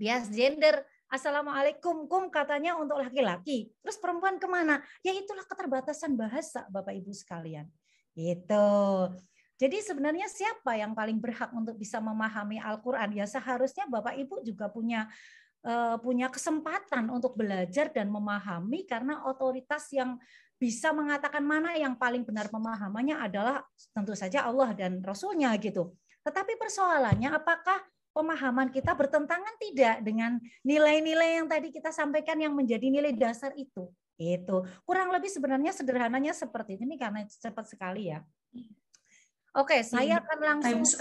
bias gender. Assalamualaikum, kum katanya untuk laki-laki. Terus perempuan kemana? Ya itulah keterbatasan bahasa Bapak Ibu sekalian. Itu. Jadi sebenarnya siapa yang paling berhak untuk bisa memahami Al-Quran? Ya seharusnya Bapak Ibu juga punya eh, punya kesempatan untuk belajar dan memahami karena otoritas yang bisa mengatakan mana yang paling benar pemahamannya adalah tentu saja Allah dan Rasulnya gitu. Tetapi persoalannya apakah pemahaman kita bertentangan tidak dengan nilai-nilai yang tadi kita sampaikan yang menjadi nilai dasar itu. Itu kurang lebih sebenarnya sederhananya seperti ini karena cepat sekali ya. Hmm. Oke, saya iya, akan langsung ke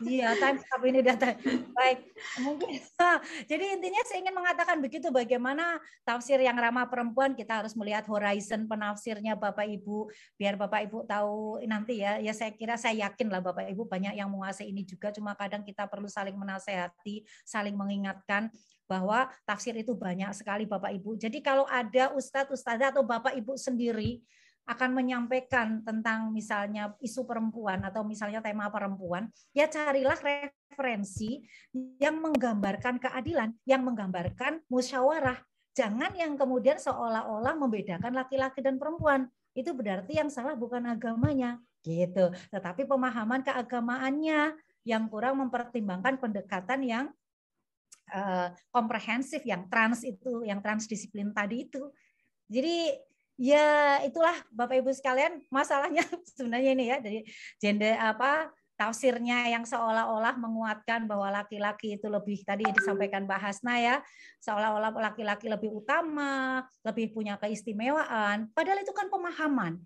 Iya, time up ini data. Baik, mungkin. Jadi intinya saya ingin mengatakan begitu bagaimana tafsir yang ramah perempuan kita harus melihat horizon penafsirnya Bapak Ibu biar Bapak Ibu tahu nanti ya. Ya saya kira saya yakin lah Bapak Ibu banyak yang menguasai ini juga cuma kadang kita perlu saling menasehati, saling mengingatkan bahwa tafsir itu banyak sekali Bapak Ibu. Jadi kalau ada ustadz, ustadz atau Bapak Ibu sendiri akan menyampaikan tentang misalnya isu perempuan atau misalnya tema perempuan, ya carilah referensi yang menggambarkan keadilan, yang menggambarkan musyawarah. Jangan yang kemudian seolah-olah membedakan laki-laki dan perempuan. Itu berarti yang salah bukan agamanya, gitu. Tetapi pemahaman keagamaannya yang kurang mempertimbangkan pendekatan yang eh, komprehensif, yang trans itu, yang transdisiplin tadi itu. Jadi Ya, itulah Bapak Ibu sekalian, masalahnya sebenarnya ini ya dari gender apa tafsirnya yang seolah-olah menguatkan bahwa laki-laki itu lebih tadi disampaikan Mbak Hasna ya, seolah-olah laki-laki lebih utama, lebih punya keistimewaan, padahal itu kan pemahaman.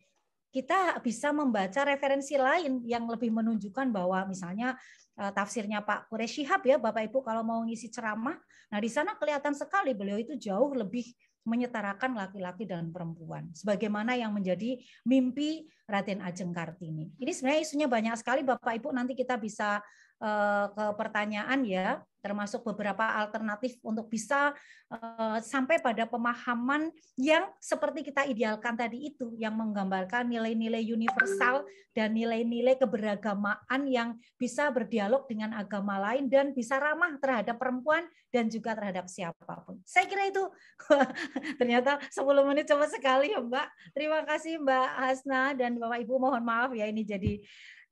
Kita bisa membaca referensi lain yang lebih menunjukkan bahwa misalnya eh, tafsirnya Pak Kureshihab Shihab ya Bapak Ibu kalau mau ngisi ceramah, nah di sana kelihatan sekali beliau itu jauh lebih menyetarakan laki-laki dan perempuan sebagaimana yang menjadi mimpi Raden Ajeng Kartini. Ini sebenarnya isunya banyak sekali Bapak Ibu nanti kita bisa eh, ke pertanyaan ya termasuk beberapa alternatif untuk bisa eh, sampai pada pemahaman yang seperti kita idealkan tadi itu yang menggambarkan nilai-nilai universal dan nilai-nilai keberagamaan yang bisa berdialog dengan agama lain dan bisa ramah terhadap perempuan dan juga terhadap siapapun. Saya kira itu ternyata 10 menit cepat sekali ya Mbak. Terima kasih Mbak Hasna dan Bapak Ibu mohon maaf ya ini jadi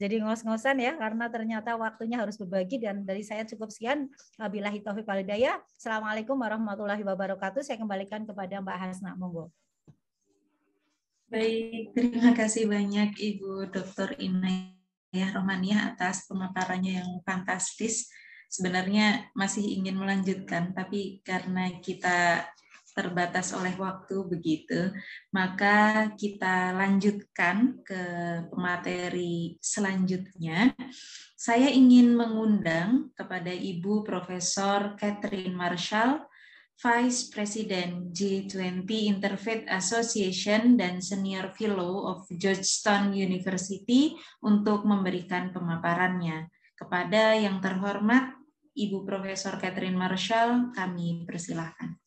jadi ngos-ngosan ya karena ternyata waktunya harus berbagi dan dari saya cukup sekian. Bila taufiq walidaya. Assalamualaikum warahmatullahi wabarakatuh. Saya kembalikan kepada Mbak Hasna. Monggo. Baik, terima kasih banyak Ibu Dokter Inayah Romania atas pemaparannya yang fantastis. Sebenarnya masih ingin melanjutkan, tapi karena kita terbatas oleh waktu begitu, maka kita lanjutkan ke materi selanjutnya. Saya ingin mengundang kepada Ibu Profesor Catherine Marshall, Vice President G20 Interfaith Association dan Senior Fellow of Georgetown University untuk memberikan pemaparannya. Kepada yang terhormat, Ibu Profesor Catherine Marshall, kami persilahkan.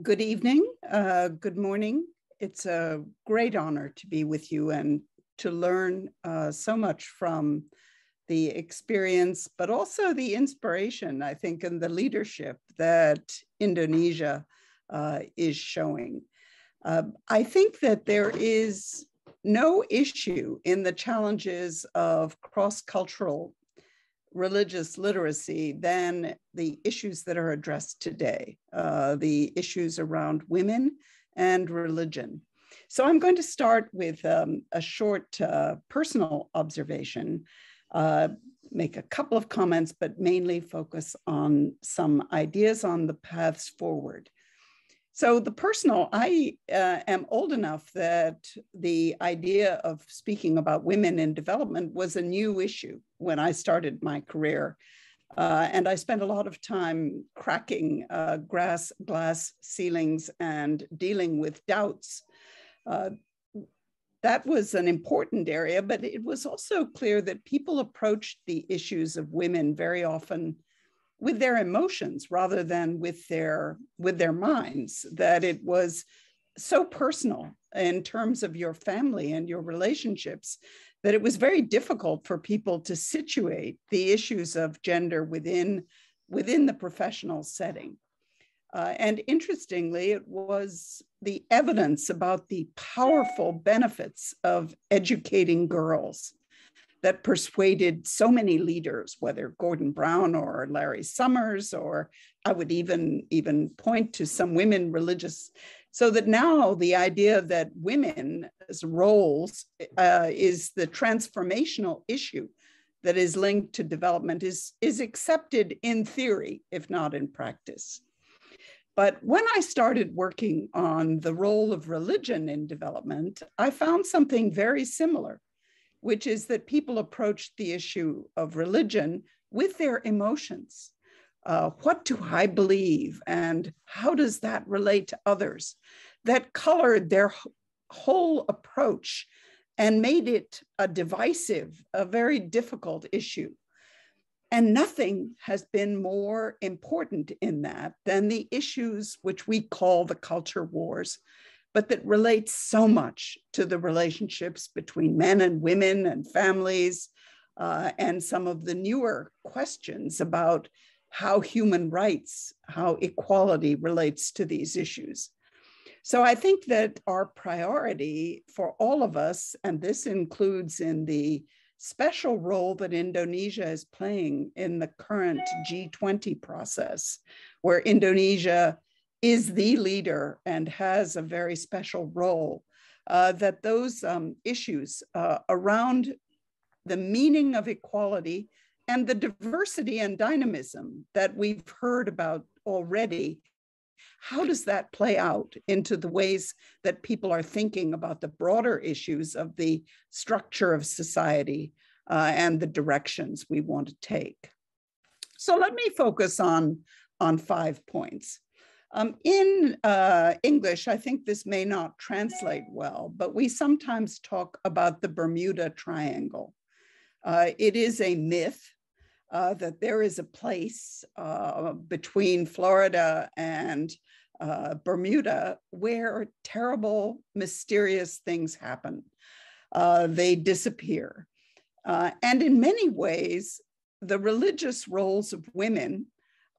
Good evening, uh, good morning. It's a great honor to be with you and to learn uh, so much from the experience, but also the inspiration, I think, and the leadership that Indonesia uh, is showing. Um, I think that there is no issue in the challenges of cross cultural religious literacy than the issues that are addressed today, uh, the issues around women and religion. So I'm going to start with um, a short uh, personal observation, uh, make a couple of comments, but mainly focus on some ideas on the paths forward. So the personal, I uh, am old enough that the idea of speaking about women in development was a new issue when I started my career. Uh, and I spent a lot of time cracking uh, grass, glass ceilings and dealing with doubts. Uh, that was an important area, but it was also clear that people approached the issues of women very often with their emotions rather than with their with their minds that it was so personal in terms of your family and your relationships that it was very difficult for people to situate the issues of gender within within the professional setting uh, and interestingly it was the evidence about the powerful benefits of educating girls that persuaded so many leaders, whether Gordon Brown or Larry Summers, or I would even even point to some women religious. So that now the idea that women's roles uh, is the transformational issue that is linked to development is, is accepted in theory, if not in practice. But when I started working on the role of religion in development, I found something very similar which is that people approached the issue of religion with their emotions. Uh, what do I believe? And how does that relate to others? That colored their whole approach and made it a divisive, a very difficult issue. And nothing has been more important in that than the issues which we call the culture wars but that relates so much to the relationships between men and women and families, uh, and some of the newer questions about how human rights, how equality relates to these issues. So I think that our priority for all of us, and this includes in the special role that Indonesia is playing in the current G20 process, where Indonesia is the leader and has a very special role, uh, that those um, issues uh, around the meaning of equality and the diversity and dynamism that we've heard about already, how does that play out into the ways that people are thinking about the broader issues of the structure of society uh, and the directions we want to take? So let me focus on, on five points. Um, in uh, English, I think this may not translate well, but we sometimes talk about the Bermuda Triangle. Uh, it is a myth uh, that there is a place uh, between Florida and uh, Bermuda where terrible, mysterious things happen. Uh, they disappear. and in many ways, the religious roles of women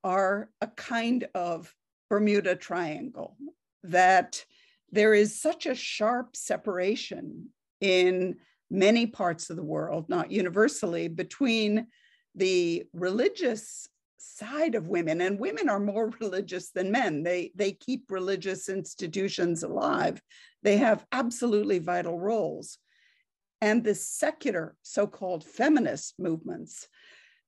are a kind of Bermuda Triangle, that there is such a sharp separation in many parts of the world, not universally, between the religious side of women and women are more religious than men they they keep religious institutions alive they have absolutely vital roles and the secular so-called feminist movements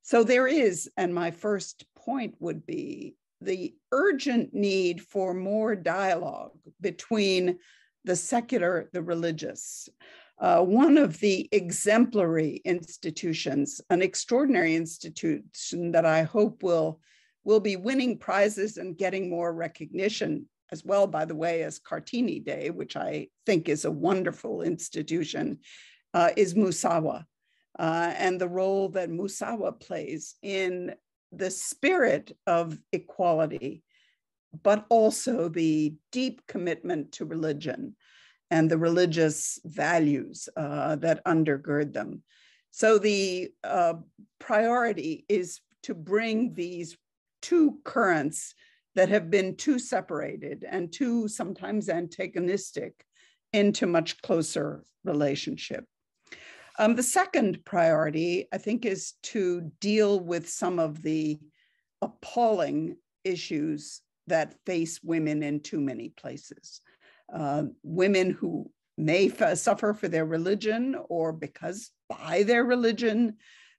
so there is and my first point would be the urgent need for more dialogue between the secular, the religious. Uh, one of the exemplary institutions, an extraordinary institution that I hope will, will be winning prizes and getting more recognition as well, by the way, as Cartini Day, which I think is a wonderful institution, uh, is Musawa. Uh, and the role that Musawa plays in the spirit of equality, but also the deep commitment to religion and the religious values uh, that undergird them. So the uh, priority is to bring these two currents that have been too separated and too sometimes antagonistic into much closer relationship. Um, the second priority, I think, is to deal with some of the appalling issues that face women in too many places. Uh, women who may suffer for their religion or because by their religion,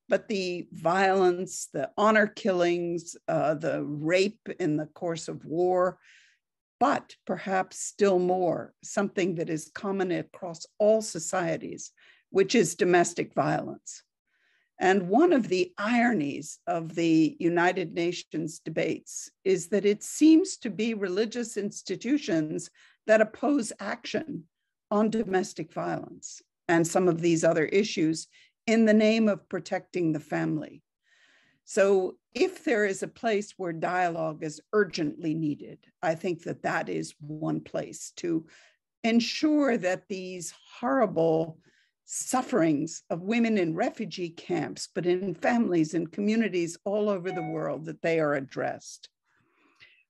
but the violence, the honor killings, uh, the rape in the course of war, but perhaps still more, something that is common across all societies which is domestic violence. And one of the ironies of the United Nations debates is that it seems to be religious institutions that oppose action on domestic violence and some of these other issues in the name of protecting the family. So, if there is a place where dialogue is urgently needed, I think that that is one place to ensure that these horrible sufferings of women in refugee camps, but in families and communities all over the world that they are addressed.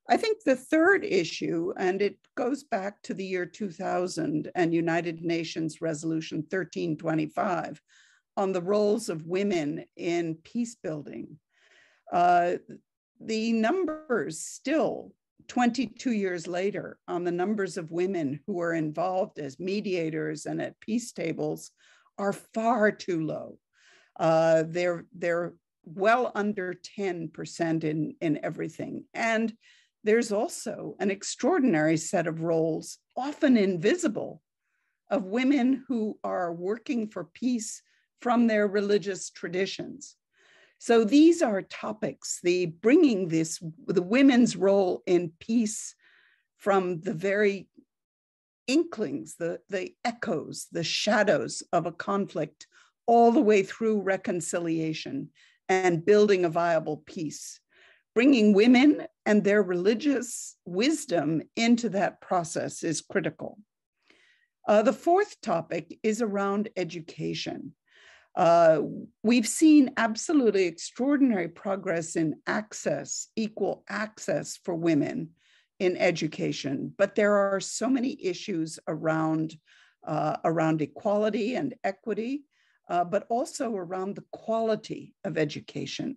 I think the third issue, and it goes back to the year 2000 and United Nations Resolution 1325 on the roles of women in peace building. Uh, the numbers still 22 years later on the numbers of women who are involved as mediators and at peace tables are far too low. Uh, they're they're well under 10% in, in everything. And there's also an extraordinary set of roles, often invisible, of women who are working for peace from their religious traditions. So these are topics, the bringing this, the women's role in peace from the very inklings, the, the echoes, the shadows of a conflict all the way through reconciliation and building a viable peace, bringing women and their religious wisdom into that process is critical. Uh, the fourth topic is around education. Uh, we've seen absolutely extraordinary progress in access, equal access for women in education, but there are so many issues around, uh, around equality and equity, uh, but also around the quality of education.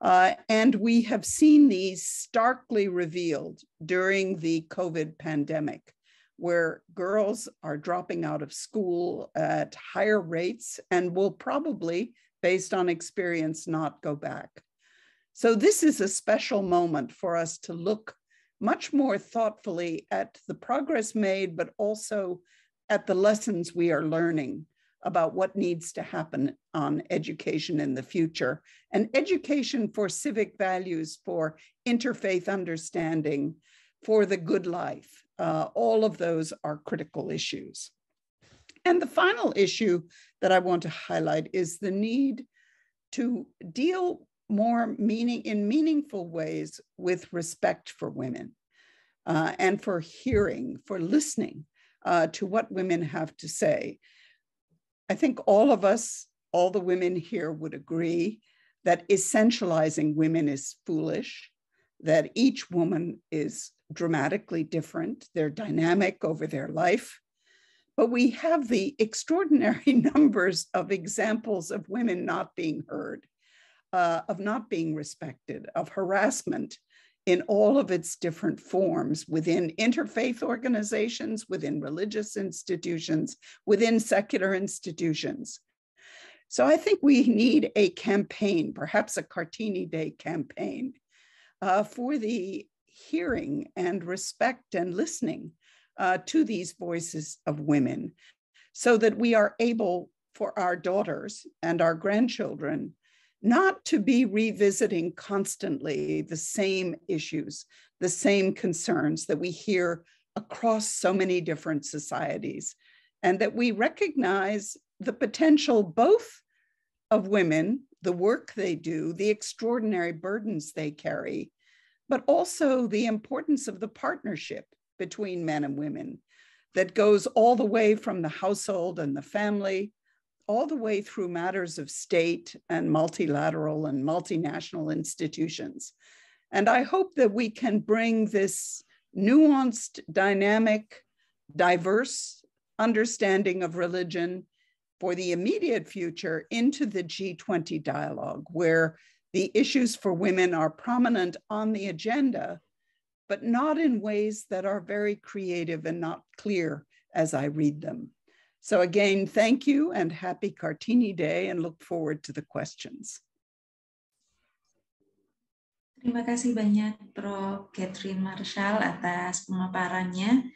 Uh, and we have seen these starkly revealed during the COVID pandemic, where girls are dropping out of school at higher rates and will probably, based on experience, not go back. So, this is a special moment for us to look much more thoughtfully at the progress made, but also at the lessons we are learning about what needs to happen on education in the future and education for civic values, for interfaith understanding, for the good life. Uh, all of those are critical issues. And the final issue that I want to highlight is the need to deal more meaning in meaningful ways with respect for women uh, and for hearing, for listening uh, to what women have to say. I think all of us, all the women here would agree that essentializing women is foolish, that each woman is dramatically different, they're dynamic over their life. But we have the extraordinary numbers of examples of women not being heard uh, of not being respected, of harassment in all of its different forms within interfaith organizations, within religious institutions, within secular institutions. So I think we need a campaign, perhaps a Cartini Day campaign, uh, for the hearing and respect and listening uh, to these voices of women so that we are able for our daughters and our grandchildren not to be revisiting constantly the same issues, the same concerns that we hear across so many different societies, and that we recognize the potential both of women, the work they do, the extraordinary burdens they carry, but also the importance of the partnership between men and women that goes all the way from the household and the family all the way through matters of state and multilateral and multinational institutions. And I hope that we can bring this nuanced, dynamic, diverse understanding of religion for the immediate future into the G20 dialogue, where the issues for women are prominent on the agenda, but not in ways that are very creative and not clear as I read them. So again, thank you and happy Cartini Day and look forward to the questions. Terima kasih banyak Prof. Catherine Marshall atas pemaparannya.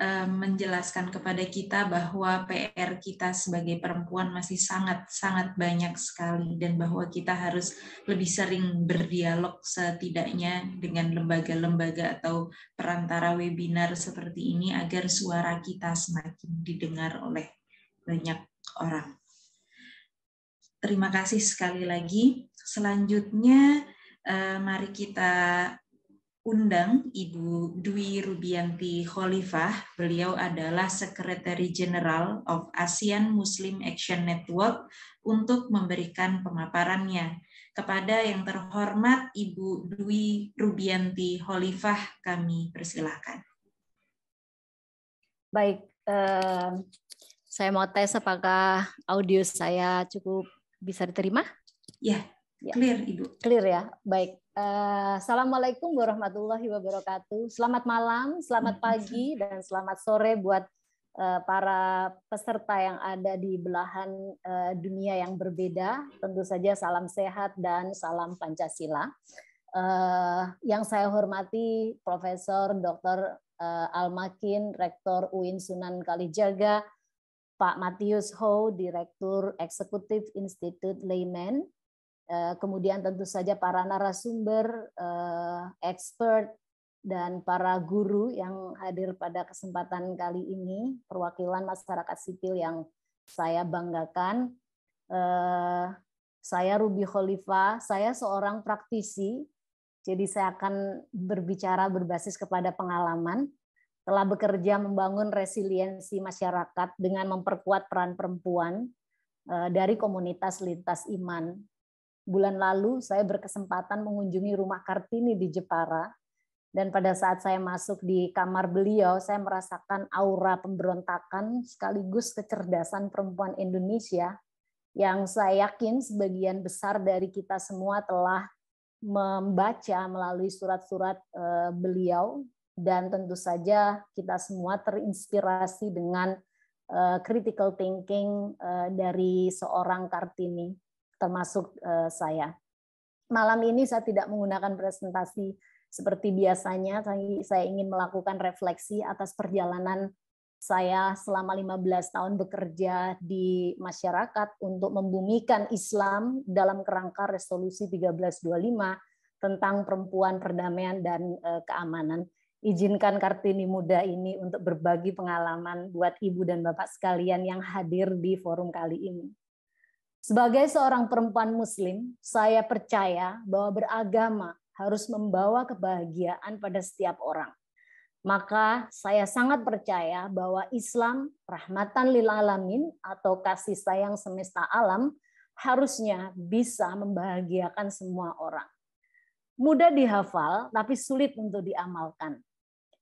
Eh, menjelaskan kepada kita bahwa PR kita sebagai perempuan masih sangat-sangat banyak sekali dan bahwa kita harus lebih sering berdialog setidaknya dengan lembaga-lembaga atau perantara webinar seperti ini agar suara kita semakin didengar oleh banyak orang. Terima kasih sekali lagi. Selanjutnya eh, mari kita undang Ibu Dwi Rubianti Khalifah. Beliau adalah Sekretari General of ASEAN Muslim Action Network untuk memberikan pemaparannya. Kepada yang terhormat Ibu Dwi Rubianti Khalifah kami persilahkan. Baik, eh, saya mau tes apakah audio saya cukup bisa diterima? Ya, ya. clear Ibu. Clear ya, baik. Eh, Assalamualaikum warahmatullahi wabarakatuh. Selamat malam, selamat hmm. pagi, dan selamat sore buat eh, para peserta yang ada di belahan eh, dunia yang berbeda. Tentu saja salam sehat dan salam Pancasila. yang saya hormati Profesor Dr. Almakin, Rektor UIN Sunan Kalijaga, Pak Matius Ho, Direktur Eksekutif Institut Lehman. Eh, kemudian tentu saja para narasumber, eh, expert, dan para guru yang hadir pada kesempatan kali ini, perwakilan masyarakat sipil yang saya banggakan. Eh, saya Ruby Khalifa, saya seorang praktisi, jadi saya akan berbicara berbasis kepada pengalaman telah bekerja membangun resiliensi masyarakat dengan memperkuat peran perempuan dari komunitas lintas iman bulan lalu saya berkesempatan mengunjungi rumah Kartini di Jepara dan pada saat saya masuk di kamar beliau, saya merasakan aura pemberontakan sekaligus kecerdasan perempuan Indonesia yang saya yakin sebagian besar dari kita semua telah membaca melalui surat-surat eh, beliau dan tentu saja kita semua terinspirasi dengan eh, critical thinking eh, dari seorang Kartini termasuk eh, saya. Malam ini saya tidak menggunakan presentasi seperti biasanya, tapi saya ingin melakukan refleksi atas perjalanan saya selama 15 tahun bekerja di masyarakat untuk membumikan Islam dalam kerangka resolusi 1325 tentang perempuan, perdamaian, dan eh, keamanan. Izinkan Kartini Muda ini untuk berbagi pengalaman buat Ibu dan Bapak sekalian yang hadir di forum kali ini. Sebagai seorang perempuan muslim, saya percaya bahwa beragama harus membawa kebahagiaan pada setiap orang. Maka saya sangat percaya bahwa Islam rahmatan lil alamin atau kasih sayang semesta alam harusnya bisa membahagiakan semua orang. Mudah dihafal tapi sulit untuk diamalkan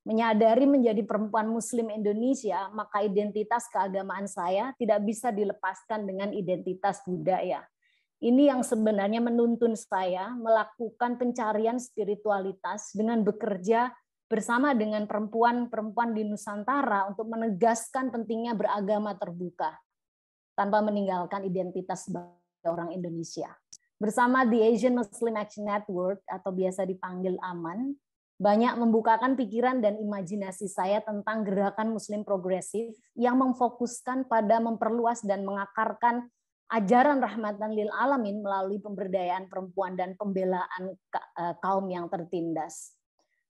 menyadari menjadi perempuan Muslim Indonesia, maka identitas keagamaan saya tidak bisa dilepaskan dengan identitas budaya. Ini yang sebenarnya menuntun saya melakukan pencarian spiritualitas dengan bekerja bersama dengan perempuan-perempuan di Nusantara untuk menegaskan pentingnya beragama terbuka tanpa meninggalkan identitas sebagai orang Indonesia. Bersama The Asian Muslim Action Network atau biasa dipanggil AMAN, banyak membukakan pikiran dan imajinasi saya tentang gerakan Muslim progresif yang memfokuskan pada memperluas dan mengakarkan ajaran rahmatan lil alamin melalui pemberdayaan perempuan dan pembelaan eh, kaum yang tertindas.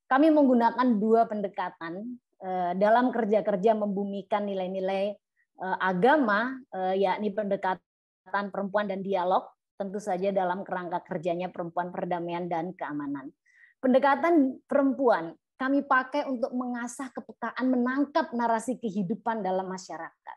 Kami menggunakan dua pendekatan eh, dalam kerja-kerja membumikan nilai-nilai eh, agama, yakni pendekatan perempuan dan dialog, tentu saja dalam kerangka kerjanya perempuan perdamaian dan keamanan. Pendekatan perempuan kami pakai untuk mengasah kepekaan menangkap narasi kehidupan dalam masyarakat.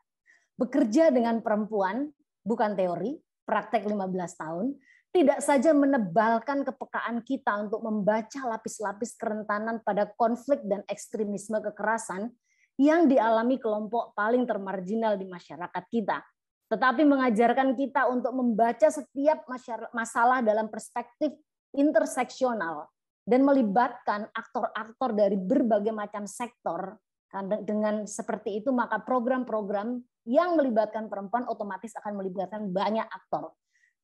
Bekerja dengan perempuan bukan teori, praktek 15 tahun, tidak saja menebalkan kepekaan kita untuk membaca lapis-lapis kerentanan pada konflik dan ekstremisme kekerasan yang dialami kelompok paling termarginal di masyarakat kita, tetapi mengajarkan kita untuk membaca setiap masalah dalam perspektif interseksional dan melibatkan aktor-aktor dari berbagai macam sektor kan, dengan seperti itu maka program-program yang melibatkan perempuan otomatis akan melibatkan banyak aktor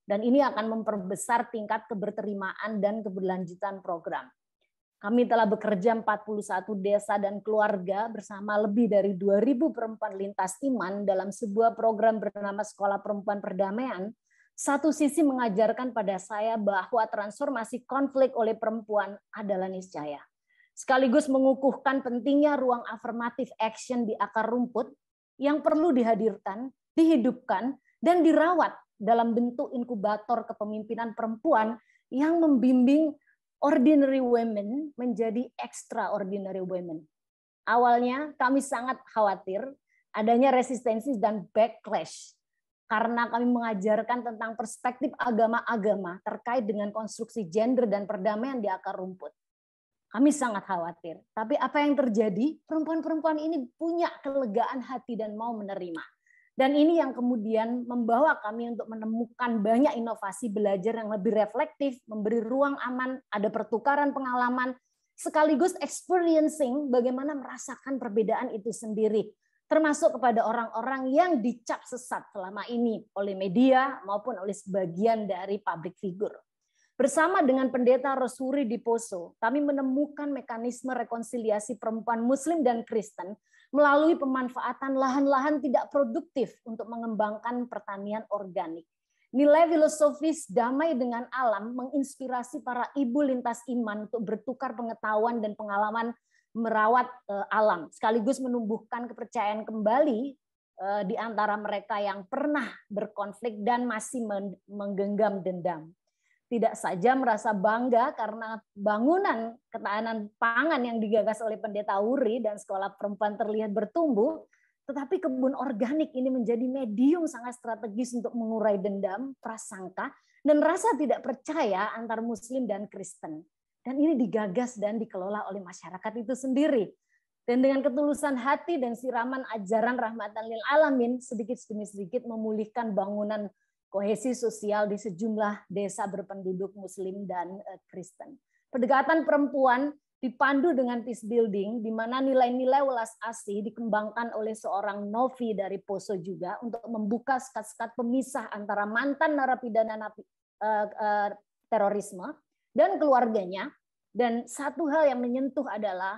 dan ini akan memperbesar tingkat keberterimaan dan keberlanjutan program. Kami telah bekerja 41 desa dan keluarga bersama lebih dari 2.000 perempuan lintas iman dalam sebuah program bernama Sekolah Perempuan Perdamaian satu sisi mengajarkan pada saya bahwa transformasi konflik oleh perempuan adalah niscaya. Sekaligus mengukuhkan pentingnya ruang afirmatif action di akar rumput yang perlu dihadirkan, dihidupkan, dan dirawat dalam bentuk inkubator kepemimpinan perempuan yang membimbing ordinary women menjadi extraordinary women. Awalnya kami sangat khawatir adanya resistensi dan backlash karena kami mengajarkan tentang perspektif agama-agama terkait dengan konstruksi gender dan perdamaian di akar rumput. Kami sangat khawatir. Tapi apa yang terjadi? Perempuan-perempuan ini punya kelegaan hati dan mau menerima. Dan ini yang kemudian membawa kami untuk menemukan banyak inovasi belajar yang lebih reflektif, memberi ruang aman, ada pertukaran pengalaman, sekaligus experiencing bagaimana merasakan perbedaan itu sendiri termasuk kepada orang-orang yang dicap sesat selama ini oleh media maupun oleh sebagian dari publik figur Bersama dengan pendeta Rosuri di Poso, kami menemukan mekanisme rekonsiliasi perempuan Muslim dan Kristen melalui pemanfaatan lahan-lahan tidak produktif untuk mengembangkan pertanian organik. Nilai filosofis damai dengan alam menginspirasi para ibu lintas iman untuk bertukar pengetahuan dan pengalaman merawat eh, alam, sekaligus menumbuhkan kepercayaan kembali eh, di antara mereka yang pernah berkonflik dan masih menggenggam dendam. Tidak saja merasa bangga karena bangunan ketahanan pangan yang digagas oleh Pendeta Uri dan sekolah perempuan terlihat bertumbuh, tetapi kebun organik ini menjadi medium sangat strategis untuk mengurai dendam, prasangka, dan rasa tidak percaya antar Muslim dan Kristen. Dan ini digagas dan dikelola oleh masyarakat itu sendiri. Dan dengan ketulusan hati dan siraman ajaran rahmatan lil alamin, sedikit demi sedikit memulihkan bangunan kohesi sosial di sejumlah desa berpenduduk muslim dan eh, Kristen. Pendekatan perempuan dipandu dengan peace building, di mana nilai-nilai welas asih dikembangkan oleh seorang Novi dari Poso juga untuk membuka sekat-sekat pemisah antara mantan narapidana eh, eh, terorisme dan keluarganya. Dan satu hal yang menyentuh adalah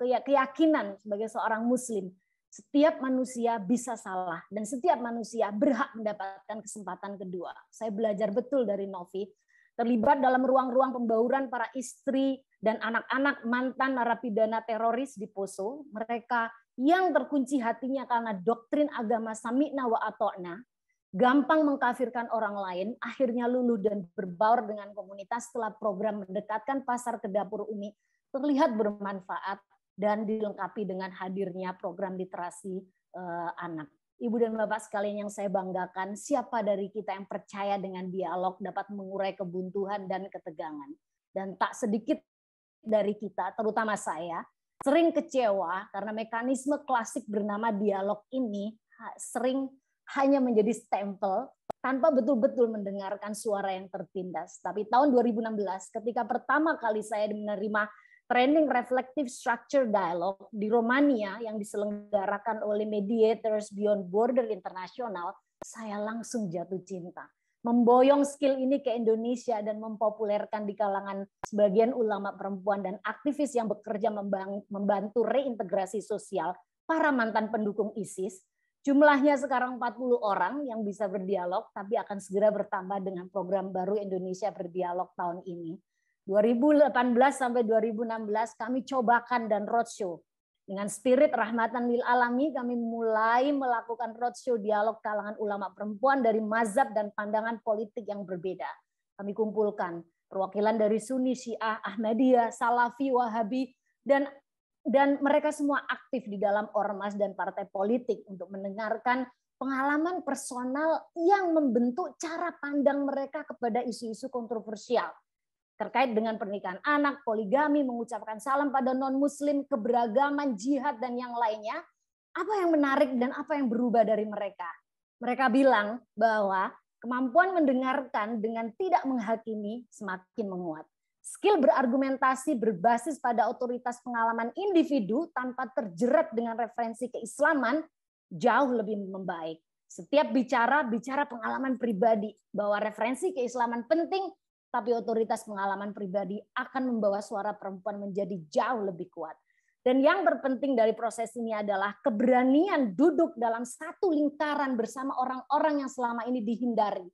keyakinan sebagai seorang muslim. Setiap manusia bisa salah dan setiap manusia berhak mendapatkan kesempatan kedua. Saya belajar betul dari Novi, terlibat dalam ruang-ruang pembauran para istri dan anak-anak mantan narapidana teroris di Poso. Mereka yang terkunci hatinya karena doktrin agama samikna wa Atokna, gampang mengkafirkan orang lain, akhirnya lulu dan berbaur dengan komunitas setelah program mendekatkan pasar ke dapur umi terlihat bermanfaat dan dilengkapi dengan hadirnya program literasi uh, anak. Ibu dan Bapak sekalian yang saya banggakan, siapa dari kita yang percaya dengan dialog dapat mengurai kebuntuhan dan ketegangan. Dan tak sedikit dari kita, terutama saya, sering kecewa karena mekanisme klasik bernama dialog ini sering hanya menjadi stempel tanpa betul-betul mendengarkan suara yang tertindas. Tapi tahun 2016 ketika pertama kali saya menerima training reflective structure dialogue di Romania yang diselenggarakan oleh Mediators Beyond Border International, saya langsung jatuh cinta. Memboyong skill ini ke Indonesia dan mempopulerkan di kalangan sebagian ulama perempuan dan aktivis yang bekerja membantu reintegrasi sosial para mantan pendukung ISIS Jumlahnya sekarang 40 orang yang bisa berdialog, tapi akan segera bertambah dengan program baru Indonesia Berdialog tahun ini. 2018 sampai 2016 kami cobakan dan roadshow. Dengan spirit rahmatan lil alami, kami mulai melakukan roadshow dialog kalangan ulama perempuan dari mazhab dan pandangan politik yang berbeda. Kami kumpulkan perwakilan dari Sunni, Syiah, Ahmadiyah, Salafi, Wahabi, dan dan mereka semua aktif di dalam ormas dan partai politik untuk mendengarkan pengalaman personal yang membentuk cara pandang mereka kepada isu-isu kontroversial terkait dengan pernikahan anak, poligami, mengucapkan salam pada non-muslim, keberagaman, jihad, dan yang lainnya, apa yang menarik dan apa yang berubah dari mereka? Mereka bilang bahwa kemampuan mendengarkan dengan tidak menghakimi semakin menguat. Skill berargumentasi berbasis pada otoritas pengalaman individu tanpa terjerat dengan referensi keislaman jauh lebih membaik. Setiap bicara, bicara pengalaman pribadi bahwa referensi keislaman penting, tapi otoritas pengalaman pribadi akan membawa suara perempuan menjadi jauh lebih kuat. Dan yang terpenting dari proses ini adalah keberanian duduk dalam satu lingkaran bersama orang-orang yang selama ini dihindari,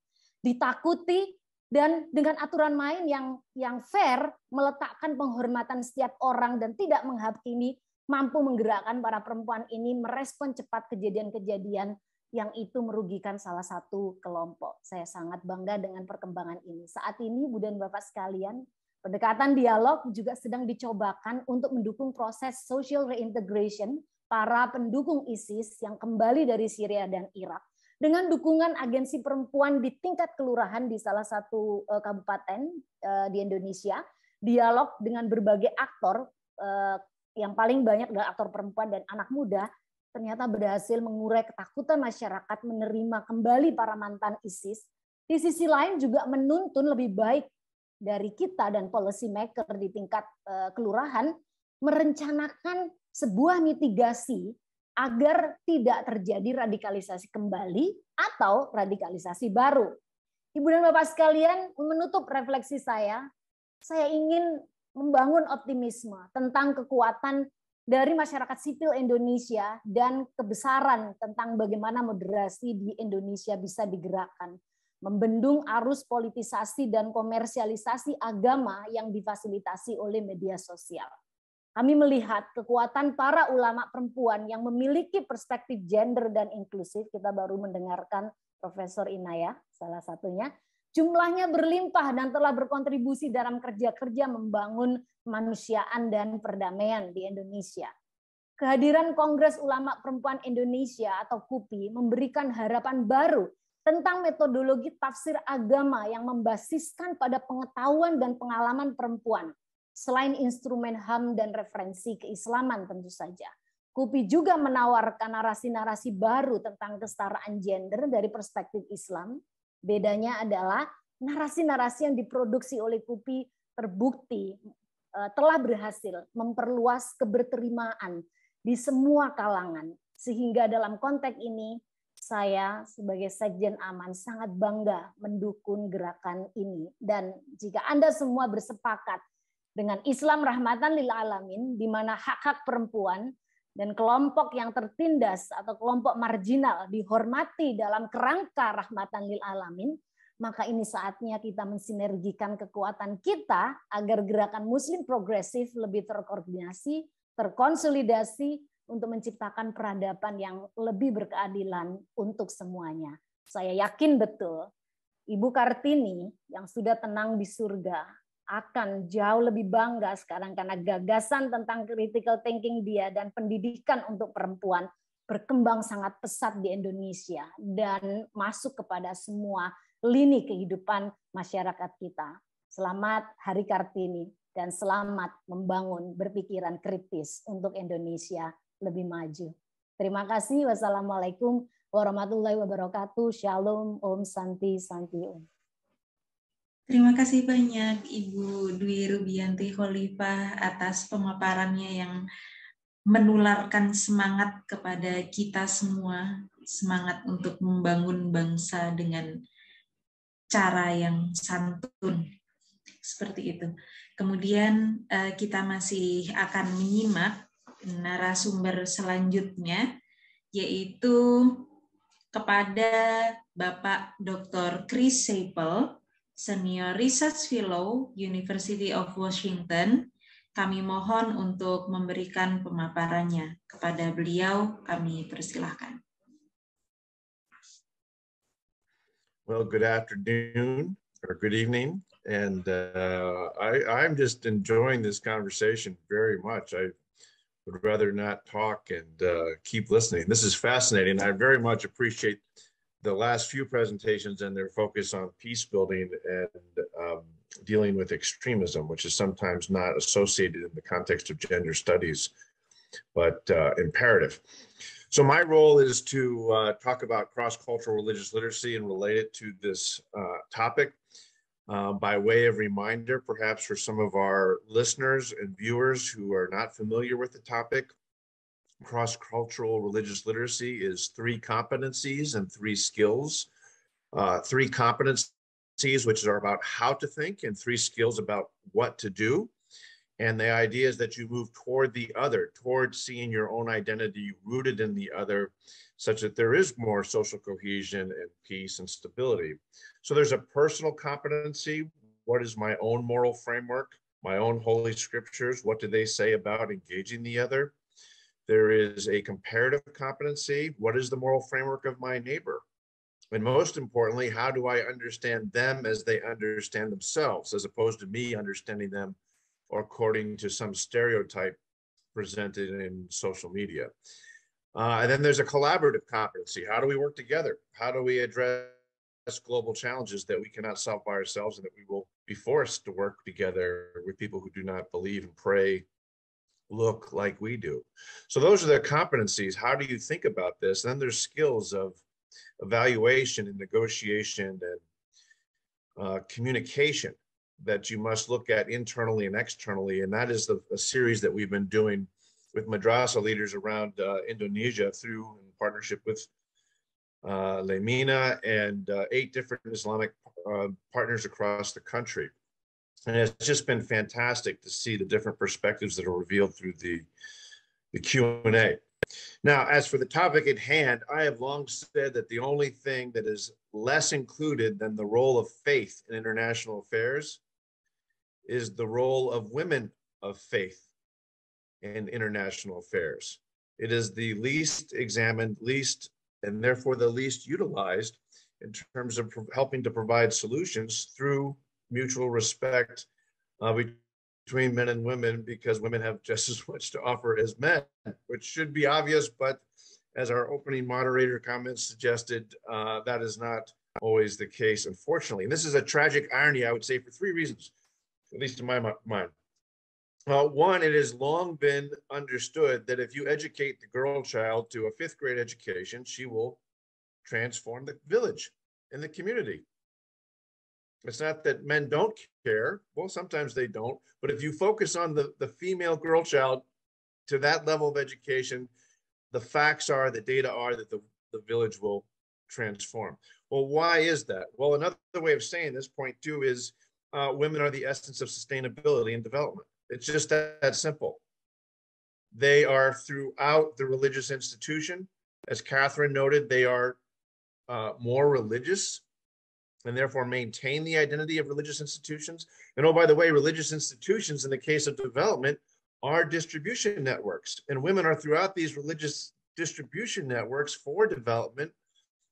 ditakuti, dan dengan aturan main yang yang fair meletakkan penghormatan setiap orang dan tidak menghakimi mampu menggerakkan para perempuan ini merespon cepat kejadian-kejadian yang itu merugikan salah satu kelompok. Saya sangat bangga dengan perkembangan ini. Saat ini, Bu dan Bapak sekalian, pendekatan dialog juga sedang dicobakan untuk mendukung proses social reintegration para pendukung ISIS yang kembali dari Syria dan Irak dengan dukungan agensi perempuan di tingkat kelurahan di salah satu eh, kabupaten eh, di Indonesia, dialog dengan berbagai aktor eh, yang paling banyak adalah aktor perempuan dan anak muda ternyata berhasil mengurai ketakutan masyarakat menerima kembali para mantan ISIS. Di sisi lain juga menuntun lebih baik dari kita dan policy maker di tingkat kelurahan merencanakan sebuah mitigasi agar tidak terjadi radikalisasi kembali atau radikalisasi baru. Ibu dan Bapak sekalian, menutup refleksi saya, saya ingin membangun optimisme tentang kekuatan dari masyarakat sipil Indonesia dan kebesaran tentang bagaimana moderasi di Indonesia bisa digerakkan membendung arus politisasi dan komersialisasi agama yang difasilitasi oleh media sosial. Kami melihat kekuatan para ulama perempuan yang memiliki perspektif gender dan inklusif. Kita baru mendengarkan Profesor Inaya salah satunya. Jumlahnya berlimpah dan telah berkontribusi dalam kerja-kerja membangun kemanusiaan dan perdamaian di Indonesia. Kehadiran Kongres Ulama Perempuan Indonesia atau KUPI memberikan harapan baru tentang metodologi tafsir agama yang membasiskan pada pengetahuan dan pengalaman perempuan selain instrumen HAM dan referensi keislaman tentu saja. KUPI juga menawarkan narasi-narasi baru tentang kesetaraan gender dari perspektif Islam. Bedanya adalah narasi-narasi yang diproduksi oleh KUPI terbukti e, telah berhasil memperluas keberterimaan di semua kalangan. Sehingga dalam konteks ini, saya sebagai Sekjen Aman sangat bangga mendukung gerakan ini. Dan jika Anda semua bersepakat dengan Islam rahmatan lil alamin di mana hak-hak perempuan dan kelompok yang tertindas atau kelompok marginal dihormati dalam kerangka rahmatan lil alamin, maka ini saatnya kita mensinergikan kekuatan kita agar gerakan muslim progresif lebih terkoordinasi, terkonsolidasi untuk menciptakan peradaban yang lebih berkeadilan untuk semuanya. Saya yakin betul Ibu Kartini yang sudah tenang di surga akan jauh lebih bangga sekarang karena gagasan tentang critical thinking dia dan pendidikan untuk perempuan berkembang sangat pesat di Indonesia dan masuk kepada semua lini kehidupan masyarakat kita. Selamat Hari Kartini dan selamat membangun berpikiran kritis untuk Indonesia lebih maju. Terima kasih. Wassalamualaikum warahmatullahi wabarakatuh. Shalom, Om Santi, Santi, Om. Terima kasih banyak Ibu Dwi Rubianti Khalifah atas pemaparannya yang menularkan semangat kepada kita semua, semangat untuk membangun bangsa dengan cara yang santun. Seperti itu. Kemudian eh, kita masih akan menyimak narasumber selanjutnya yaitu kepada Bapak Dr. Chris Seipel Senior Research Fellow University of Washington. Kami mohon untuk memberikan pemaparannya kepada beliau. Kami persilahkan. Well, good afternoon or good evening. And uh, I, I'm just enjoying this conversation very much. I would rather not talk and uh, keep listening. This is fascinating. I very much appreciate the last few presentations and their focus on peace building and um, dealing with extremism, which is sometimes not associated in the context of gender studies, but uh, imperative. So my role is to uh, talk about cross-cultural religious literacy and relate it to this uh, topic. Uh, by way of reminder, perhaps for some of our listeners and viewers who are not familiar with the topic, cross-cultural religious literacy is three competencies and three skills. Uh, three competencies, which are about how to think, and three skills about what to do. And the idea is that you move toward the other, toward seeing your own identity rooted in the other, such that there is more social cohesion and peace and stability. So there's a personal competency. What is my own moral framework? My own holy scriptures? What do they say about engaging the other? There is a comparative competency. What is the moral framework of my neighbor? And most importantly, how do I understand them as they understand themselves, as opposed to me understanding them or according to some stereotype presented in social media? Uh, and then there's a collaborative competency. How do we work together? How do we address global challenges that we cannot solve by ourselves and that we will be forced to work together with people who do not believe and pray look like we do? So those are the competencies. How do you think about this? then there's skills of evaluation and negotiation and uh, communication that you must look at internally and externally. And that is the series that we've been doing with madrasa leaders around uh, Indonesia through in partnership with uh, Lemina and uh, eight different Islamic uh, partners across the country and it's just been fantastic to see the different perspectives that are revealed through the the q&a now as for the topic at hand i have long said that the only thing that is less included than the role of faith in international affairs is the role of women of faith in international affairs it is the least examined least and therefore the least utilized in terms of helping to provide solutions through mutual respect uh, between men and women because women have just as much to offer as men, which should be obvious, but as our opening moderator comments suggested, uh, that is not always the case, unfortunately. And this is a tragic irony, I would say, for three reasons, at least in my mind. Uh, one, it has long been understood that if you educate the girl child to a fifth grade education, she will transform the village and the community. It's not that men don't care. Well, sometimes they don't. But if you focus on the, the female girl child to that level of education, the facts are, the data are that the, the village will transform. Well, why is that? Well, another way of saying this point too is uh, women are the essence of sustainability and development. It's just that, that simple. They are throughout the religious institution. As Catherine noted, they are uh, more religious and therefore maintain the identity of religious institutions. And oh, by the way, religious institutions, in the case of development, are distribution networks, and women are throughout these religious distribution networks for development,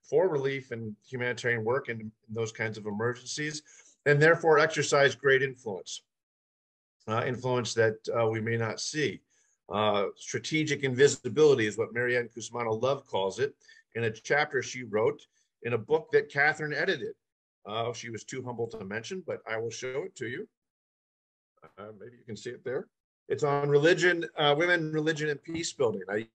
for relief and humanitarian work, and those kinds of emergencies, and therefore exercise great influence, uh, influence that uh, we may not see. Uh, strategic invisibility is what Marianne Cusmano Love calls it in a chapter she wrote in a book that Catherine edited uh, she was too humble to mention, but I will show it to you. Uh, maybe you can see it there. It's on religion, uh, women, religion, and peace building. I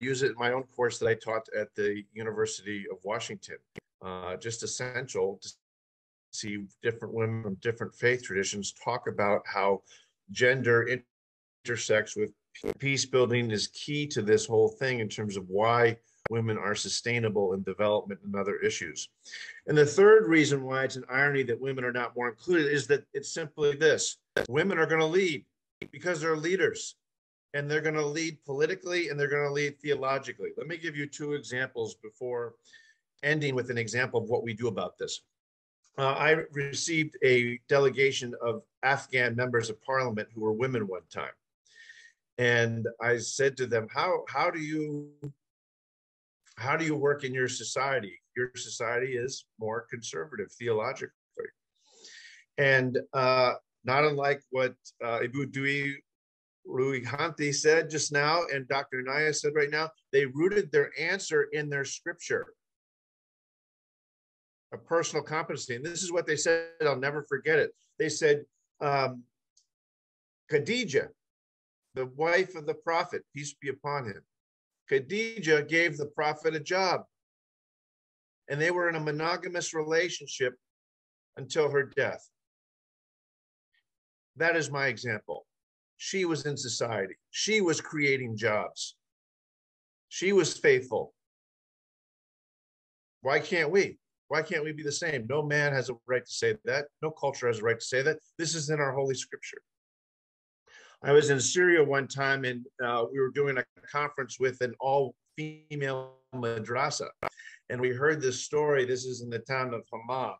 use it in my own course that I taught at the University of Washington. Uh, just essential to see different women from different faith traditions talk about how gender intersects with peace building is key to this whole thing in terms of why women are sustainable in development and other issues. And the third reason why it's an irony that women are not more included is that it's simply this women are going to lead because they're leaders and they're going to lead politically and they're going to lead theologically. Let me give you two examples before ending with an example of what we do about this. Uh, I received a delegation of Afghan members of parliament who were women one time. And I said to them, how, how do you how do you work in your society? Your society is more conservative theologically. And uh, not unlike what uh, Ibu Dui Ruihanti said just now and Dr. Naya said right now, they rooted their answer in their scripture, a personal competency. And this is what they said, I'll never forget it. They said, um, Khadijah, the wife of the prophet, peace be upon him, Khadijah gave the prophet a job, and they were in a monogamous relationship until her death. That is my example. She was in society, she was creating jobs, she was faithful. Why can't we? Why can't we be the same? No man has a right to say that. No culture has a right to say that. This is in our holy scripture. I was in Syria one time and uh, we were doing a conference with an all female madrasa. And we heard this story. This is in the town of Hama,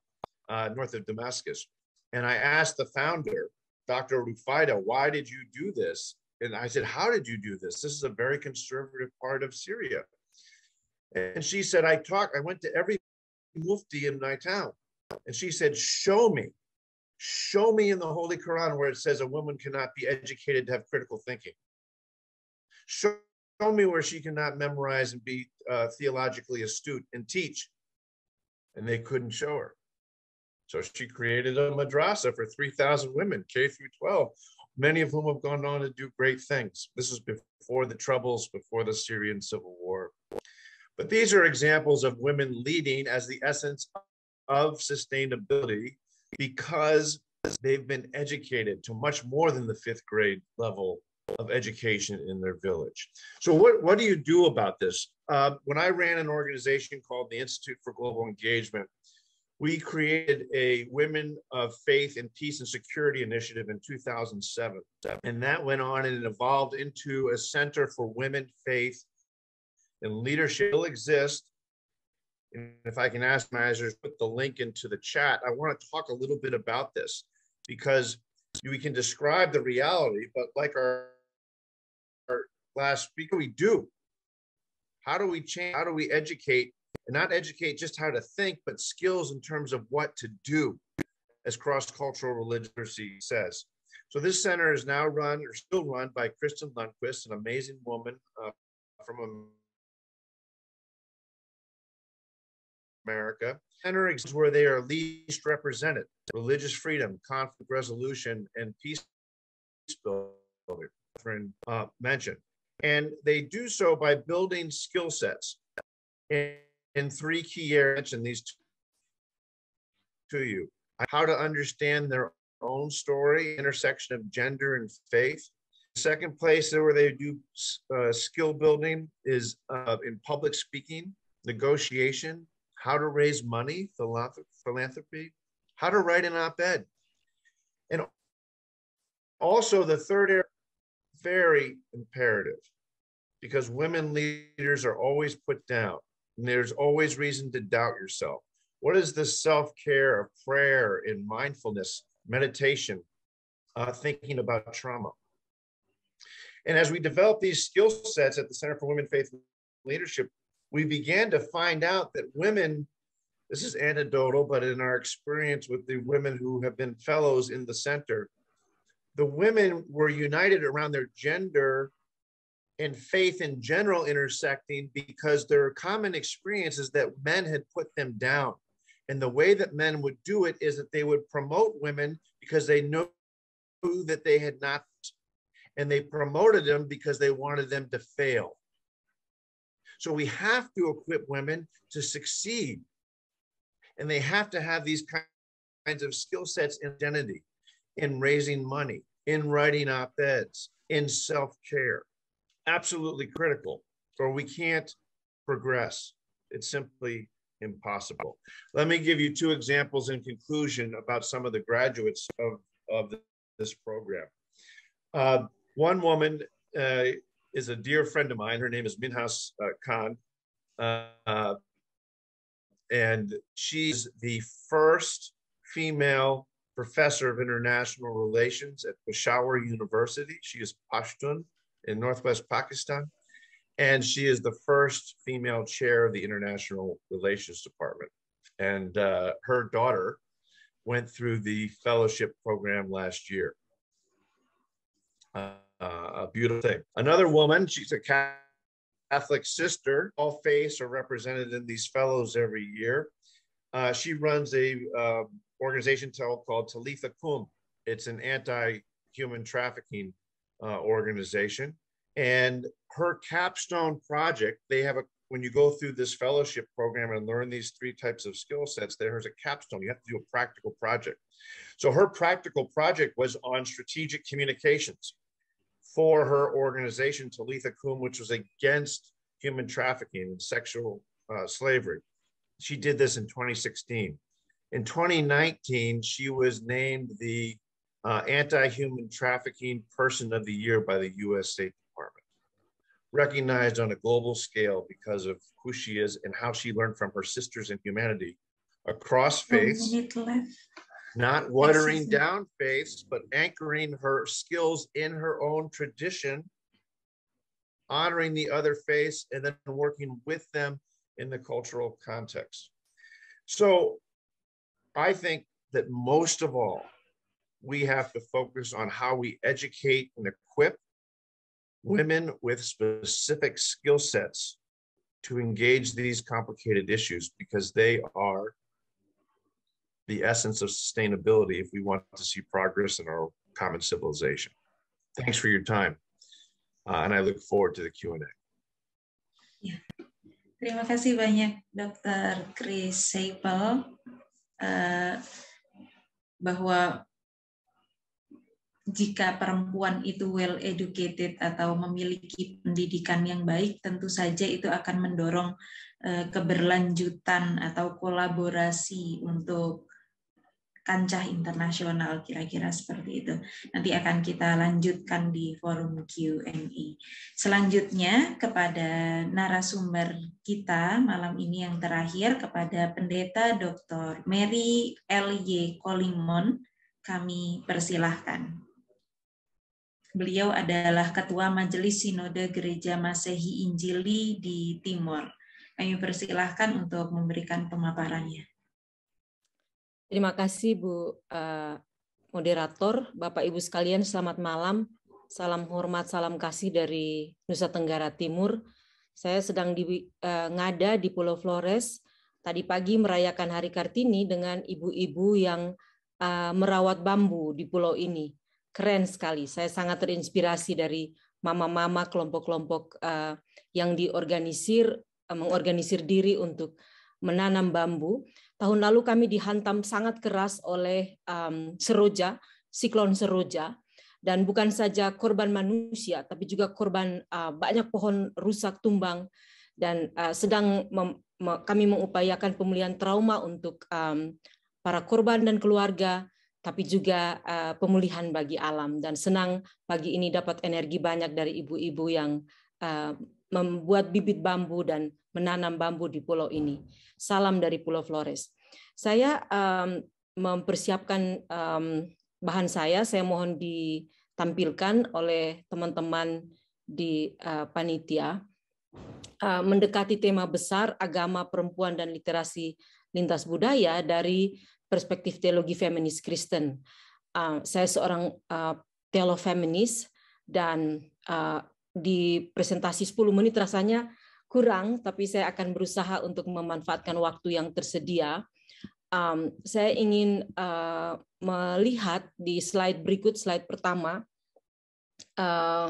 uh, north of Damascus. And I asked the founder, Dr. Rufaida, why did you do this? And I said, How did you do this? This is a very conservative part of Syria. And she said, I talked, I went to every mufti in my town. And she said, Show me Show me in the Holy Quran where it says a woman cannot be educated to have critical thinking. Show me where she cannot memorize and be uh, theologically astute and teach. And they couldn't show her. So she created a madrasa for 3,000 women, K through 12, many of whom have gone on to do great things. This was before the Troubles, before the Syrian Civil War. But these are examples of women leading as the essence of sustainability because they've been educated to much more than the fifth grade level of education in their village. So what, what do you do about this? Uh, when I ran an organization called the Institute for Global Engagement, we created a Women of Faith in Peace and Security initiative in 2007. And that went on and evolved into a center for women, faith, and leadership. It still exists. And if I can ask my managers, put the link into the chat. I want to talk a little bit about this because we can describe the reality, but like our, our last speaker, we do. How do we change? How do we educate and not educate just how to think, but skills in terms of what to do, as cross cultural literacy says. So this center is now run or still run by Kristen Lundquist, an amazing woman uh, from America, centers where they are least represented religious freedom, conflict resolution, and peace building, uh, mentioned. And they do so by building skill sets in, in three key areas. And these to you how to understand their own story, intersection of gender and faith. Second place where they do uh, skill building is uh, in public speaking, negotiation, how to raise money, philanthropy, how to write an op ed. And also, the third area, very imperative because women leaders are always put down and there's always reason to doubt yourself. What is the self care of prayer and mindfulness, meditation, uh, thinking about trauma? And as we develop these skill sets at the Center for Women, Faith, Leadership, we began to find out that women, this is anecdotal, but in our experience with the women who have been fellows in the center, the women were united around their gender and faith in general intersecting because their common experience is that men had put them down. And the way that men would do it is that they would promote women because they knew that they had not, and they promoted them because they wanted them to fail. So we have to equip women to succeed. And they have to have these kinds of skill sets and identity in raising money, in writing op eds, in self care. Absolutely critical, or we can't progress. It's simply impossible. Let me give you two examples in conclusion about some of the graduates of, of this program. Uh, one woman uh, is a dear friend of mine. Her name is Minhas uh, Khan. Uh, and she's the first female professor of international relations at Peshawar University. She is Pashtun in Northwest Pakistan. And she is the first female chair of the International Relations Department. And uh, her daughter went through the fellowship program last year. Uh, uh, a beautiful thing. Another woman, she's a Catholic sister. All face are represented in these fellows every year. Uh, she runs a uh, organization called Talitha Kum. It's an anti-human trafficking uh, organization, and her capstone project. They have a when you go through this fellowship program and learn these three types of skill sets, there's a capstone. You have to do a practical project. So her practical project was on strategic communications for her organization, Talitha Kum, which was against human trafficking and sexual uh, slavery. She did this in 2016. In 2019, she was named the uh, Anti Human Trafficking Person of the Year by the US State Department, recognized on a global scale because of who she is and how she learned from her sisters in humanity across faiths not watering down faiths, but anchoring her skills in her own tradition, honoring the other faiths, and then working with them in the cultural context. So I think that most of all, we have to focus on how we educate and equip women with specific skill sets to engage these complicated issues because they are the essence of sustainability if we want to see progress in our common civilization. Thanks for your time, uh, and I look forward to the Q&A. Yeah. Terima kasih banyak Dr. Chris Seipel uh, bahwa jika perempuan itu well educated atau memiliki pendidikan yang baik, tentu saja itu akan mendorong uh, keberlanjutan atau kolaborasi untuk kancah internasional kira-kira seperti itu. Nanti akan kita lanjutkan di forum Q&A. Selanjutnya kepada narasumber kita malam ini yang terakhir kepada pendeta Dr. Mary L. L.Y. Colimon kami persilahkan. Beliau adalah Ketua Majelis Sinode Gereja Masehi Injili di Timur. Kami persilahkan untuk memberikan pemaparannya. Terima kasih Bu uh, moderator, Bapak Ibu sekalian selamat malam. Salam hormat, salam kasih dari Nusa Tenggara Timur. Saya sedang di uh, ngada di Pulau Flores. Tadi pagi merayakan Hari Kartini dengan ibu-ibu yang uh, merawat bambu di pulau ini. Keren sekali. Saya sangat terinspirasi dari mama-mama kelompok-kelompok uh, yang diorganisir uh, mengorganisir diri untuk menanam bambu. Tahun lalu kami dihantam sangat keras oleh um, Seroja, siklon Seroja, dan bukan saja korban manusia, tapi juga korban uh, banyak pohon rusak tumbang dan uh, sedang mem, me, kami mengupayakan pemulihan trauma untuk um, para korban dan keluarga, tapi juga uh, pemulihan bagi alam. Dan senang pagi ini dapat energi banyak dari ibu-ibu yang uh, membuat bibit bambu dan menanam bambu di pulau ini. Salam dari Pulau Flores. Saya um, mempersiapkan um, bahan saya, saya mohon ditampilkan oleh teman-teman di uh, panitia uh, mendekati tema besar agama perempuan dan literasi lintas budaya dari perspektif teologi feminis Kristen. Uh, saya seorang uh, teolog feminis dan uh, di presentasi 10 menit rasanya kurang, tapi saya akan berusaha untuk memanfaatkan waktu yang tersedia. Um, saya ingin uh, melihat di slide berikut, slide pertama, uh,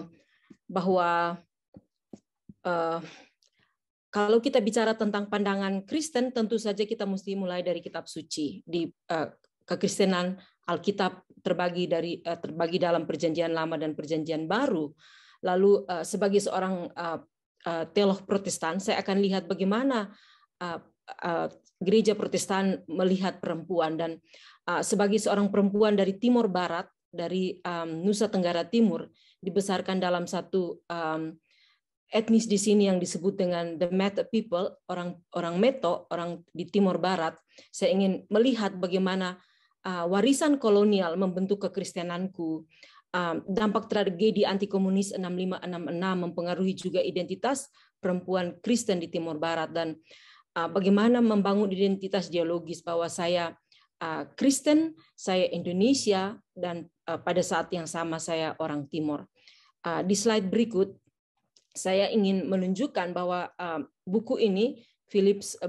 bahwa uh, kalau kita bicara tentang pandangan Kristen, tentu saja kita mesti mulai dari kitab suci. Di uh, kekristenan Alkitab terbagi dari uh, terbagi dalam perjanjian lama dan perjanjian baru. Lalu uh, sebagai seorang uh, uh, eh, teolog Protestan, saya akan lihat bagaimana eh, eh, gereja Protestan melihat perempuan dan sebagai seorang perempuan dari Timur Barat dari Nusa Tenggara Timur dibesarkan dalam satu etnis di sini yang disebut dengan the Meto people orang orang Meto orang di Timur Barat. Saya ingin melihat bagaimana warisan kolonial membentuk kekristenanku, dampak tragedi anti komunis 6566 mempengaruhi juga identitas perempuan Kristen di Timur Barat dan bagaimana membangun identitas dialogis bahwa saya Kristen, saya Indonesia dan pada saat yang sama saya orang Timur. Di slide berikut saya ingin menunjukkan bahwa buku ini Phillips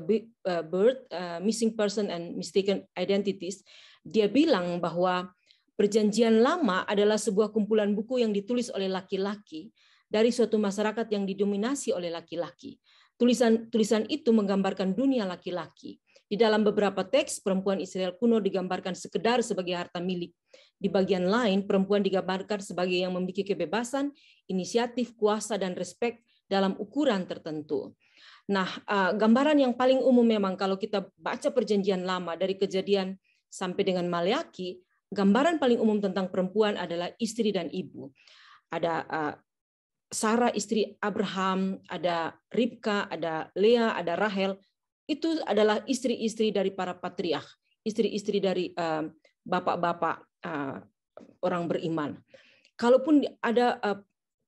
Bird Missing Person and Mistaken Identities dia bilang bahwa Perjanjian Lama adalah sebuah kumpulan buku yang ditulis oleh laki-laki dari suatu masyarakat yang didominasi oleh laki-laki. Tulisan tulisan itu menggambarkan dunia laki-laki. Di dalam beberapa teks, perempuan Israel kuno digambarkan sekedar sebagai harta milik. Di bagian lain, perempuan digambarkan sebagai yang memiliki kebebasan, inisiatif, kuasa, dan respek dalam ukuran tertentu. Nah, eh, gambaran yang paling umum memang kalau kita baca perjanjian lama dari kejadian sampai dengan Maliaki gambaran paling umum tentang perempuan adalah istri dan ibu. Ada eh, Sarah istri Abraham, ada Ribka, ada Leah, ada Rahel. Itu adalah istri-istri dari para patriark, istri-istri dari eh, bapak-bapak eh, orang beriman. Kalaupun ada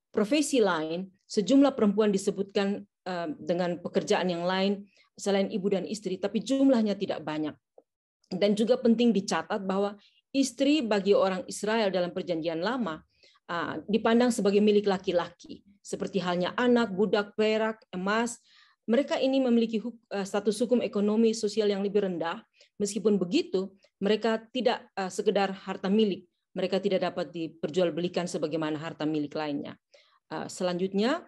profesi lain, sejumlah perempuan disebutkan dengan pekerjaan yang lain selain ibu dan istri, tapi jumlahnya tidak banyak. Dan juga penting dicatat bahwa istri bagi orang Israel dalam perjanjian lama ah, dipandang sebagai milik laki-laki, seperti halnya anak, budak, perak, emas. Mereka ini memiliki ah, status hukum ekonomi sosial yang lebih rendah. Meskipun begitu, mereka tidak ah, sekedar harta milik. Mereka tidak dapat diperjualbelikan sebagaimana harta milik lainnya. Selanjutnya,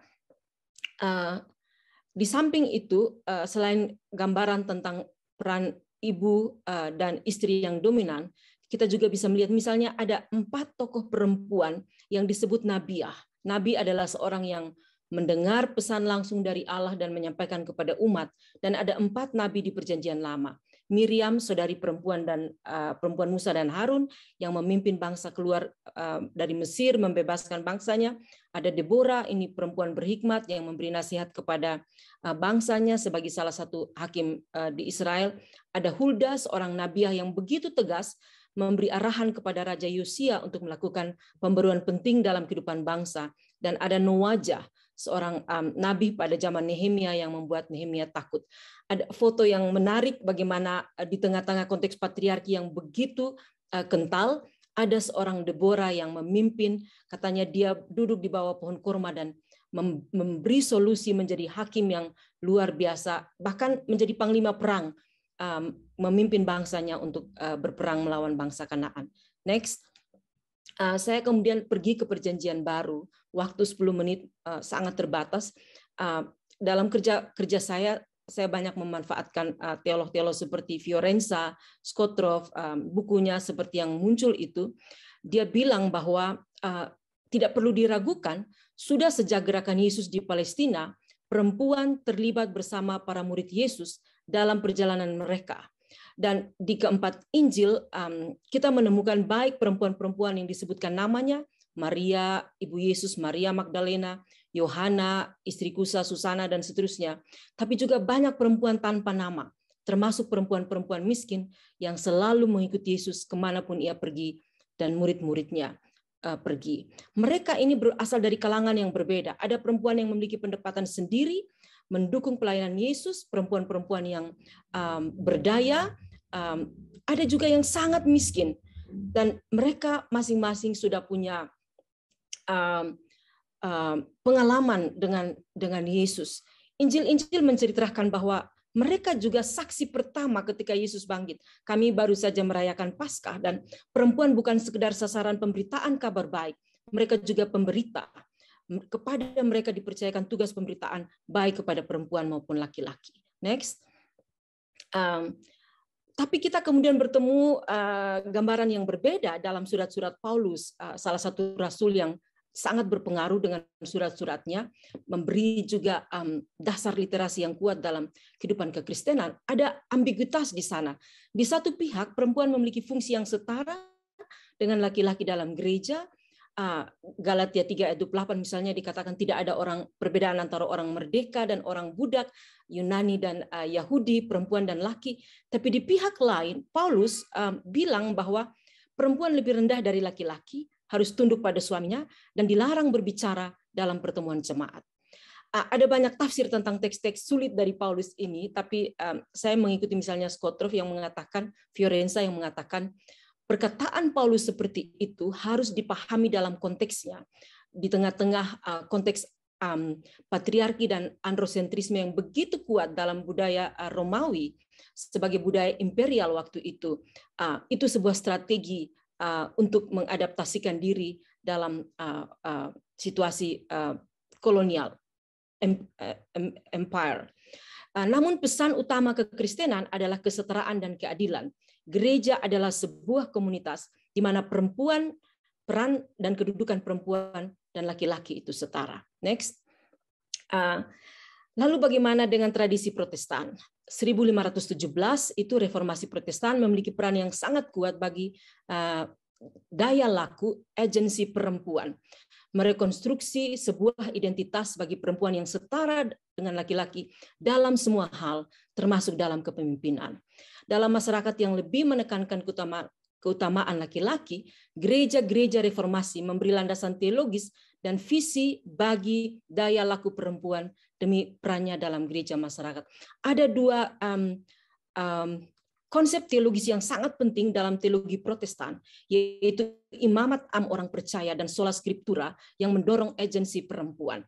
di samping itu, selain gambaran tentang peran ibu dan istri yang dominan, kita juga bisa melihat misalnya ada empat tokoh perempuan yang disebut nabiah. Nabi adalah seorang yang mendengar pesan langsung dari Allah dan menyampaikan kepada umat. Dan ada empat nabi di perjanjian lama. Miriam, saudari perempuan dan uh, perempuan Musa dan Harun yang memimpin bangsa keluar uh, dari Mesir membebaskan bangsanya. Ada Deborah, ini perempuan berhikmat yang memberi nasihat kepada uh, bangsanya sebagai salah satu hakim uh, di Israel. Ada Hulda, seorang nabiah yang begitu tegas memberi arahan kepada Raja Yosia untuk melakukan pemberuan penting dalam kehidupan bangsa dan ada Noaja seorang um, nabi pada zaman Nehemia yang membuat Nehemia takut. Ada foto yang menarik bagaimana uh, di tengah-tengah konteks patriarki yang begitu uh, kental ada seorang Deborah yang memimpin, katanya dia duduk di bawah pohon kurma dan memberi solusi menjadi hakim yang luar biasa, bahkan menjadi panglima perang um, memimpin bangsanya untuk uh, berperang melawan bangsa Kanaan. Next, uh, saya kemudian pergi ke perjanjian baru. Waktu 10 menit uh, sangat terbatas. Uh, dalam kerja kerja saya, saya banyak memanfaatkan teolog uh, teolog-teolog seperti Fiorenza, Skotrov, uh, bukunya seperti yang muncul itu. Dia bilang bahwa uh, tidak perlu diragukan, sudah sejak gerakan Yesus di Palestina, perempuan terlibat bersama para murid Yesus dalam perjalanan mereka. Dan di keempat Injil, um, kita menemukan baik perempuan-perempuan yang disebutkan namanya, Maria, Ibu Yesus, Maria Magdalena, Yohana, istri Kusa, Susana, dan seterusnya. Tapi juga banyak perempuan tanpa nama, termasuk perempuan-perempuan miskin yang selalu mengikuti Yesus kemanapun ia pergi dan murid-muridnya uh, pergi. Mereka ini berasal dari kalangan yang berbeda. Ada perempuan yang memiliki pendapatan sendiri, mendukung pelayanan Yesus, perempuan-perempuan yang um, berdaya, um, ada juga yang sangat miskin dan mereka masing-masing sudah punya um, um, pengalaman dengan dengan Yesus. Injil-Injil menceritakan bahwa mereka juga saksi pertama ketika Yesus bangkit. Kami baru saja merayakan Paskah dan perempuan bukan sekedar sasaran pemberitaan kabar baik, mereka juga pemberita kepada mereka dipercayakan tugas pemberitaan baik kepada perempuan maupun laki-laki. Next. Um, tapi kita kemudian bertemu uh, gambaran yang berbeda dalam surat-surat Paulus, uh, salah satu rasul yang sangat berpengaruh dengan surat-suratnya, memberi juga um, dasar literasi yang kuat dalam kehidupan kekristenan. Ada ambiguitas di sana. Di satu pihak, perempuan memiliki fungsi yang setara dengan laki-laki dalam gereja, Ah, Galatia 3 ayat 28 misalnya dikatakan tidak ada orang perbedaan antara orang merdeka dan orang budak, Yunani dan ah, Yahudi, perempuan dan laki. Tapi di pihak lain Paulus ah, bilang bahwa perempuan lebih rendah dari laki-laki, harus tunduk pada suaminya dan dilarang berbicara dalam pertemuan jemaat. ada banyak tafsir tentang teks-teks sulit dari Paulus ini, tapi saya mengikuti misalnya Scott Ruff yang mengatakan, Fiorenza yang mengatakan perkataan Paulus seperti itu harus dipahami dalam konteksnya di tengah-tengah uh, konteks um, patriarki dan androsentrisme yang begitu kuat dalam budaya uh, Romawi sebagai budaya imperial waktu itu uh, itu sebuah strategi uh, untuk mengadaptasikan diri dalam uh, uh, situasi uh, kolonial em, em, empire. Uh, namun pesan utama kekristenan adalah kesetaraan dan keadilan gereja adalah sebuah komunitas di mana perempuan peran dan kedudukan perempuan dan laki-laki itu setara. Next. Ah, lalu bagaimana dengan tradisi protestan? 1517 itu reformasi protestan memiliki peran yang sangat kuat bagi daya ah, laku agensi perempuan. Merekonstruksi sebuah identitas bagi perempuan yang setara dengan laki-laki dalam semua hal, termasuk dalam kepemimpinan dalam masyarakat yang lebih menekankan keutamaan laki-laki, gereja-gereja reformasi memberi landasan teologis dan visi bagi daya laku perempuan demi perannya dalam gereja masyarakat. Ada dua um, um, konsep teologis yang sangat penting dalam teologi Protestan, yaitu imamat am orang percaya dan sola scriptura yang mendorong agensi perempuan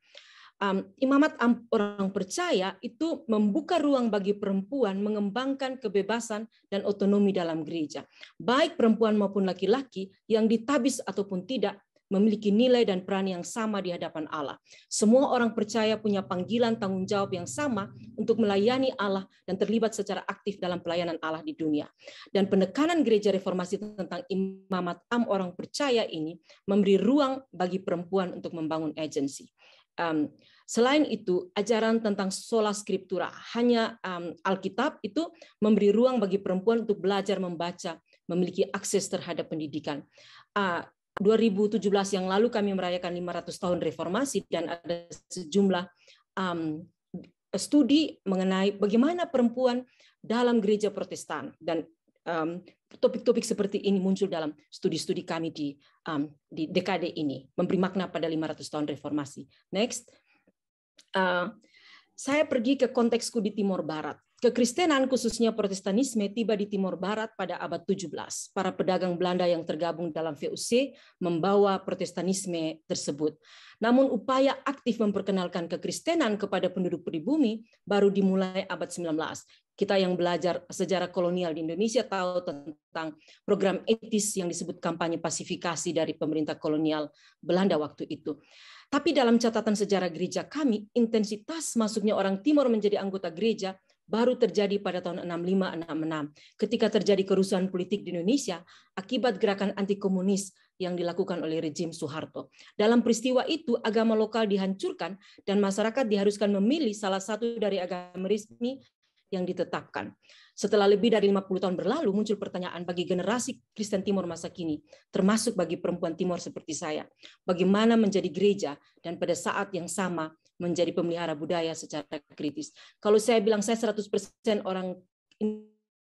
um, imamat orang percaya itu membuka ruang bagi perempuan mengembangkan kebebasan dan otonomi dalam gereja. Baik perempuan maupun laki-laki yang ditabis ataupun tidak memiliki nilai dan peran yang sama di hadapan Allah. Semua orang percaya punya panggilan tanggung jawab yang sama untuk melayani Allah dan terlibat secara aktif dalam pelayanan Allah di dunia. Dan penekanan gereja reformasi tentang imamat am orang percaya ini memberi ruang bagi perempuan untuk membangun agensi. Um, selain itu, ajaran tentang sola scriptura hanya um, Alkitab itu memberi ruang bagi perempuan untuk belajar membaca, memiliki akses terhadap pendidikan. Uh, 2017 yang lalu kami merayakan 500 tahun reformasi dan ada sejumlah um, studi mengenai bagaimana perempuan dalam gereja Protestan dan um, topik-topik seperti ini muncul dalam studi-studi kami di, um, di dekade ini, memberi makna pada 500 tahun reformasi. Next, uh, saya pergi ke konteksku di Timur Barat. Kekristenan khususnya Protestanisme tiba di Timur Barat pada abad 17. Para pedagang Belanda yang tergabung dalam VOC membawa Protestanisme tersebut. Namun upaya aktif memperkenalkan kekristenan kepada penduduk pribumi baru dimulai abad 19 kita yang belajar sejarah kolonial di Indonesia tahu tentang program etis yang disebut kampanye pasifikasi dari pemerintah kolonial Belanda waktu itu. Tapi dalam catatan sejarah gereja kami, intensitas masuknya orang Timur menjadi anggota gereja baru terjadi pada tahun 6566 ketika terjadi kerusuhan politik di Indonesia akibat gerakan anti komunis yang dilakukan oleh rejim Soeharto. Dalam peristiwa itu, agama lokal dihancurkan dan masyarakat diharuskan memilih salah satu dari agama resmi yang ditetapkan. Setelah lebih dari 50 tahun berlalu, muncul pertanyaan bagi generasi Kristen Timur masa kini, termasuk bagi perempuan Timur seperti saya, bagaimana menjadi gereja dan pada saat yang sama menjadi pemelihara budaya secara kritis. Kalau saya bilang saya 100% orang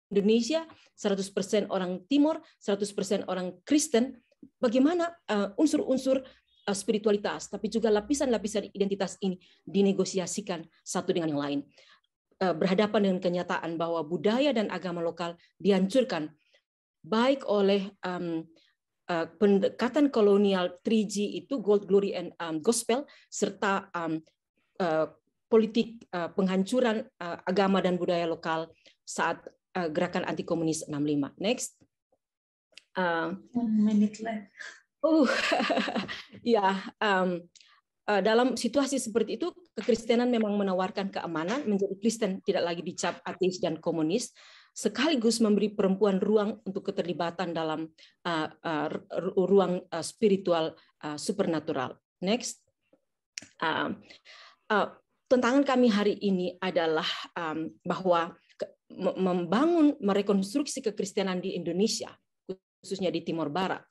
Indonesia, 100% orang Timur, 100% orang Kristen, bagaimana eh, unsur-unsur eh, spiritualitas, tapi juga lapisan-lapisan identitas ini dinegosiasikan satu dengan yang lain. Eh, berhadapan dengan kenyataan bahwa budaya dan agama lokal dihancurkan baik oleh um, uh, pendekatan kolonial 3G itu gold, glory, and um, gospel serta um, Eh, politik eh, penghancuran eh, agama dan budaya lokal saat gerakan anti komunis 65. Next. Uh, One minute left. Uh, ya, um, uh, dalam situasi seperti itu kekristenan memang menawarkan keamanan menjadi Kristen tidak lagi dicap ateis dan komunis sekaligus memberi perempuan ruang untuk keterlibatan dalam uh, uh, ruang uh, spiritual uh, supernatural. Next. Uh, Tentangan eh, tantangan kami hari ini adalah bahwa membangun merekonstruksi kekristenan di Indonesia khususnya di Timur Barat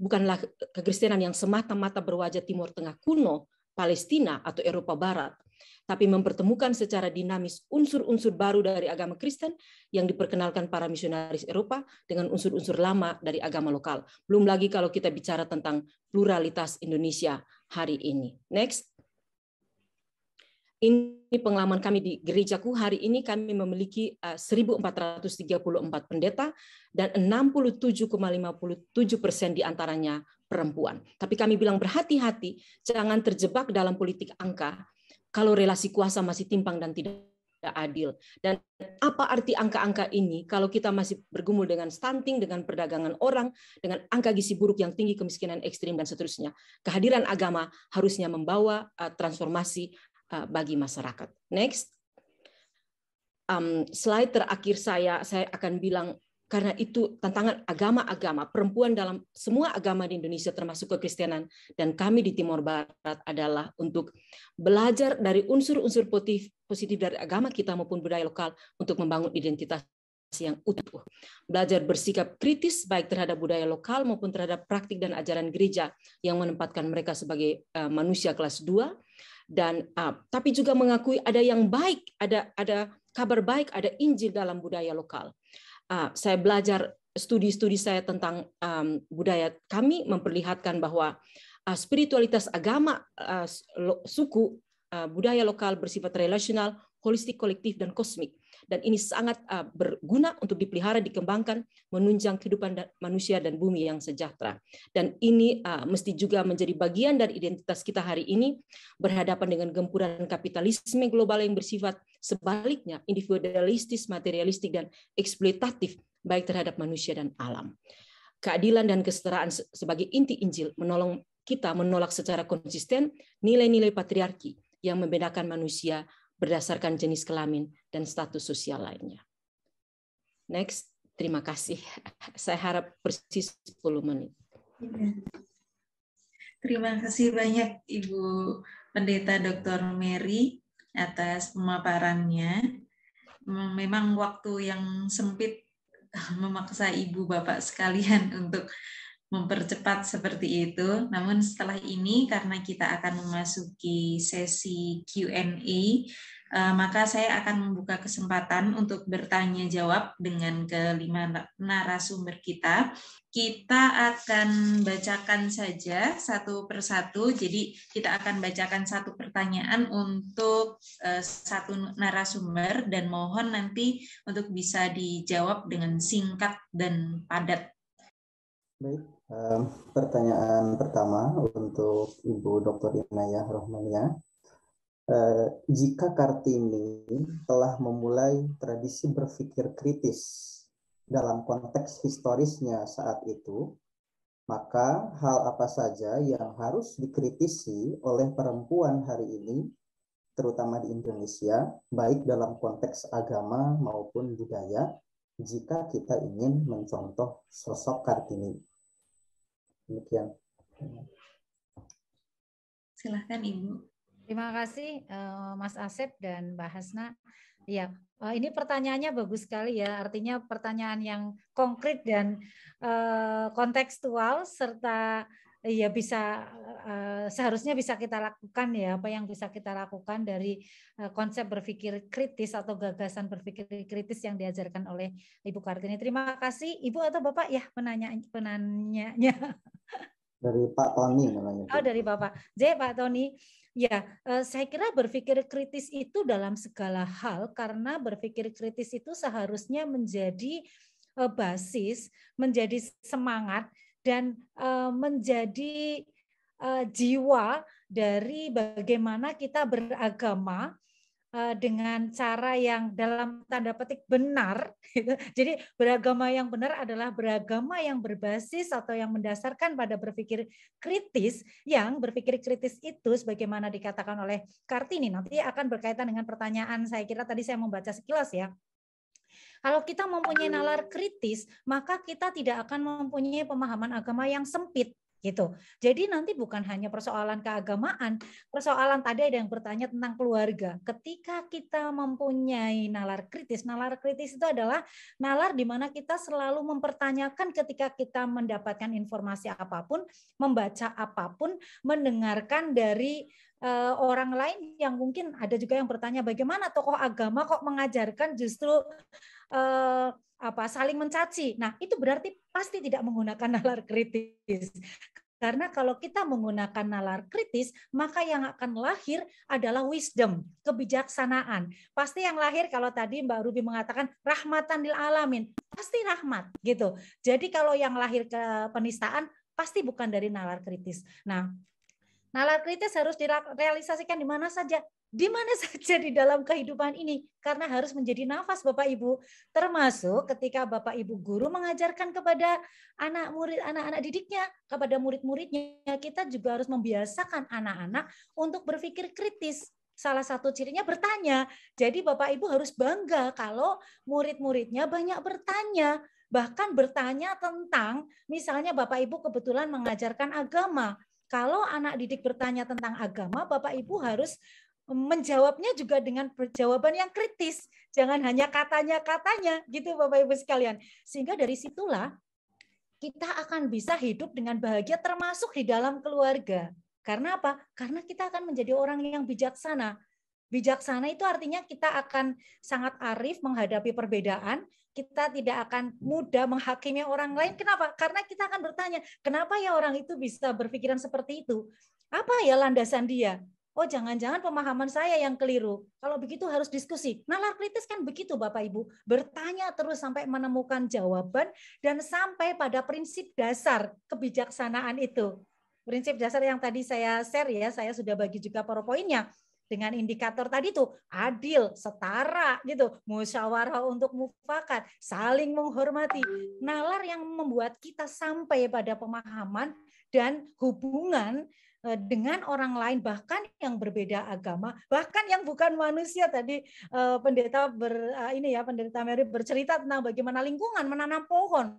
bukanlah kekristenan yang semata-mata berwajah Timur Tengah kuno, Palestina atau Eropa Barat, tapi mempertemukan secara dinamis unsur-unsur baru dari agama Kristen yang diperkenalkan para misionaris Eropa dengan unsur-unsur lama dari agama lokal. Belum lagi kalau kita bicara tentang pluralitas Indonesia hari ini. Next ini pengalaman kami di gerejaku hari ini kami memiliki 1434 eh, pendeta dan 67,57 persen diantaranya perempuan. Tapi kami bilang berhati-hati, jangan terjebak dalam politik angka kalau relasi kuasa masih timpang dan tidak adil. Dan apa arti angka-angka ini kalau kita masih bergumul dengan stunting, dengan perdagangan orang, dengan angka gizi buruk yang tinggi, kemiskinan ekstrim, dan seterusnya. Kehadiran agama harusnya membawa eh, transformasi Eh, bagi masyarakat. Next. Um, slide terakhir saya, saya akan bilang karena itu tantangan agama-agama perempuan dalam semua agama di Indonesia termasuk kekristenan dan kami di Timur Barat adalah untuk belajar dari unsur-unsur positif, positif dari agama kita maupun budaya lokal untuk membangun identitas yang utuh. Belajar bersikap kritis baik terhadap budaya lokal maupun terhadap praktik dan ajaran gereja yang menempatkan mereka sebagai eh, manusia kelas 2 dan uh, tapi juga mengakui ada yang baik, ada ada kabar baik, ada Injil dalam budaya lokal. Uh, saya belajar studi-studi saya tentang um, budaya kami memperlihatkan bahwa uh, spiritualitas agama uh, suku uh, budaya lokal bersifat relasional, holistik, kolektif dan kosmik dan ini sangat eh, berguna untuk dipelihara, dikembangkan, menunjang kehidupan manusia dan bumi yang sejahtera. Dan ini eh, mesti juga menjadi bagian dari identitas kita hari ini berhadapan dengan gempuran kapitalisme global yang bersifat sebaliknya individualistis, materialistik dan eksploitatif baik terhadap manusia dan alam. Keadilan dan kesetaraan sebagai inti Injil menolong kita menolak secara konsisten nilai-nilai patriarki yang membedakan manusia berdasarkan jenis kelamin dan status sosial lainnya. Next, terima kasih. Saya harap persis 10 menit. Iya. Terima kasih banyak Ibu Pendeta Dr. Mary atas pemaparannya. Hmm, memang waktu yang sempit memaksa Ibu Bapak sekalian untuk mempercepat seperti itu. Namun setelah ini karena kita akan memasuki sesi Q&A, eh, maka saya akan membuka kesempatan untuk bertanya jawab dengan kelima narasumber kita. Kita akan bacakan saja satu persatu. Jadi kita akan bacakan satu pertanyaan untuk eh, satu narasumber dan mohon nanti untuk bisa dijawab dengan singkat dan padat. Baik, pertanyaan pertama untuk Ibu Dr. Inayah Rohmania. Eh, jika Kartini telah memulai tradisi berpikir kritis dalam konteks historisnya saat itu, maka hal apa saja yang harus dikritisi oleh perempuan hari ini, terutama di Indonesia, baik dalam konteks agama maupun budaya, jika kita ingin mencontoh sosok Kartini. Demikian. Silahkan Ibu. Terima kasih eh, Mas Asep dan Mbak Hasna. Ya, ini pertanyaannya bagus sekali ya. Artinya pertanyaan yang konkret dan eh, kontekstual serta ya bisa eh, seharusnya bisa kita lakukan ya apa yang bisa kita lakukan dari eh, konsep berpikir kritis atau gagasan berpikir kritis yang diajarkan oleh Ibu Kartini. Terima kasih Ibu atau Bapak ya penanya penanyanya. Dari Pak Tony namanya. Oh dari Bapak. Jadi Pak Tony, ya eh, saya kira berpikir kritis itu dalam segala hal karena berpikir kritis itu seharusnya menjadi basis menjadi semangat dan uh, menjadi uh, jiwa dari bagaimana kita beragama eh, dengan cara yang dalam tanda petik benar. Gitu. Jadi beragama yang benar adalah beragama yang berbasis atau yang mendasarkan pada berpikir kritis, yang berpikir kritis itu sebagaimana dikatakan oleh Kartini nanti akan berkaitan dengan pertanyaan saya kira tadi saya membaca sekilas ya kalau kita mempunyai nalar kritis, maka kita tidak akan mempunyai pemahaman agama yang sempit, gitu. Jadi nanti bukan hanya persoalan keagamaan, persoalan tadi ada yang bertanya tentang keluarga. Ketika kita mempunyai nalar kritis, nalar kritis itu adalah nalar di mana kita selalu mempertanyakan ketika kita mendapatkan informasi apapun, membaca apapun, mendengarkan dari uh, orang lain yang mungkin ada juga yang bertanya bagaimana tokoh agama kok mengajarkan justru uh, apa saling mencaci. Nah, itu berarti pasti tidak menggunakan nalar kritis. Karena kalau kita menggunakan nalar kritis, maka yang akan lahir adalah wisdom, kebijaksanaan. Pasti yang lahir kalau tadi Mbak Ruby mengatakan rahmatan lil alamin, pasti rahmat gitu. Jadi kalau yang lahir ke penistaan pasti bukan dari nalar kritis. Nah, nalar kritis harus direalisasikan di mana saja, di mana saja di dalam kehidupan ini karena harus menjadi nafas Bapak Ibu termasuk ketika Bapak Ibu guru mengajarkan kepada anak murid anak-anak didiknya kepada murid-muridnya kita juga harus membiasakan anak-anak untuk berpikir kritis salah satu cirinya bertanya jadi Bapak Ibu harus bangga kalau murid-muridnya banyak bertanya bahkan bertanya tentang misalnya Bapak Ibu kebetulan mengajarkan agama kalau anak didik bertanya tentang agama, Bapak Ibu harus menjawabnya juga dengan perjawaban yang kritis. Jangan hanya katanya-katanya gitu Bapak Ibu sekalian. Sehingga dari situlah kita akan bisa hidup dengan bahagia termasuk di dalam keluarga. Karena apa? Karena kita akan menjadi orang yang bijaksana. Bijaksana itu artinya kita akan sangat arif menghadapi perbedaan, kita tidak akan mudah menghakimi orang lain. Kenapa? Karena kita akan bertanya, kenapa ya orang itu bisa berpikiran seperti itu? Apa ya landasan dia? oh jangan-jangan pemahaman saya yang keliru. Kalau begitu harus diskusi. Nalar kritis kan begitu Bapak Ibu, bertanya terus sampai menemukan jawaban dan sampai pada prinsip dasar kebijaksanaan itu. Prinsip dasar yang tadi saya share ya, saya sudah bagi juga PowerPoint-nya dengan indikator tadi tuh adil, setara gitu, musyawarah untuk mufakat, saling menghormati. Nalar yang membuat kita sampai pada pemahaman dan hubungan Eh, dengan orang lain bahkan yang berbeda agama bahkan yang bukan manusia tadi eh, pendeta ber eh, ini ya pendeta Mary bercerita tentang bagaimana lingkungan menanam pohon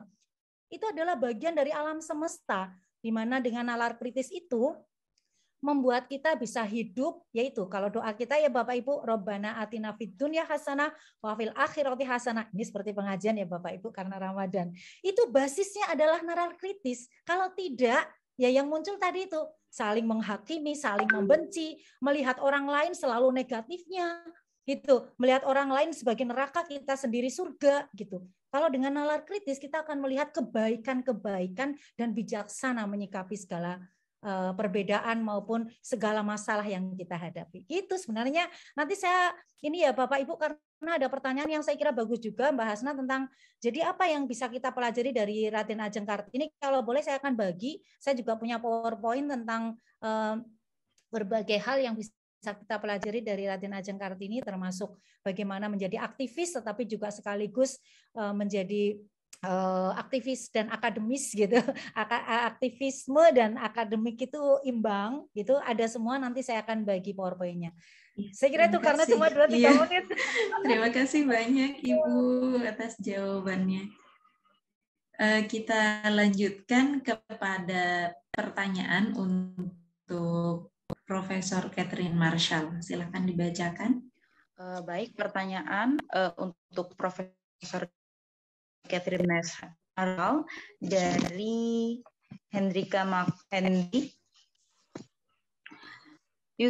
itu adalah bagian dari alam semesta di mana dengan nalar kritis itu membuat kita bisa hidup yaitu kalau doa kita ya Bapak Ibu Robbana atina fid dunya hasanah wa fil akhirati hasanah ini seperti pengajian ya Bapak Ibu karena Ramadan itu basisnya adalah nalar kritis kalau tidak ya yang muncul tadi itu saling menghakimi, saling membenci, melihat orang lain selalu negatifnya, gitu. Melihat orang lain sebagai neraka, kita sendiri surga, gitu. Kalau dengan nalar kritis kita akan melihat kebaikan-kebaikan dan bijaksana menyikapi segala Eh, perbedaan maupun segala masalah yang kita hadapi. Itu sebenarnya nanti saya ini ya Bapak Ibu karena ada pertanyaan yang saya kira bagus juga Mbak Hasna tentang jadi apa yang bisa kita pelajari dari Raden Ajeng Kartini kalau boleh saya akan bagi saya juga punya PowerPoint tentang eh, berbagai hal yang bisa bisa kita pelajari dari Raden Ajeng Kartini termasuk bagaimana menjadi aktivis tetapi juga sekaligus eh, menjadi Eh, aktivis dan akademis gitu aktivisme dan akademik itu imbang gitu ada semua nanti saya akan bagi powerpointnya iya, saya kira itu karena cuma dua tiga iya. menit terima kasih banyak ibu atas jawabannya eh, kita lanjutkan kepada pertanyaan untuk Profesor Catherine Marshall silahkan dibacakan eh, baik pertanyaan untuk Profesor Catherine Mesral dari Hendrika Hendy. You,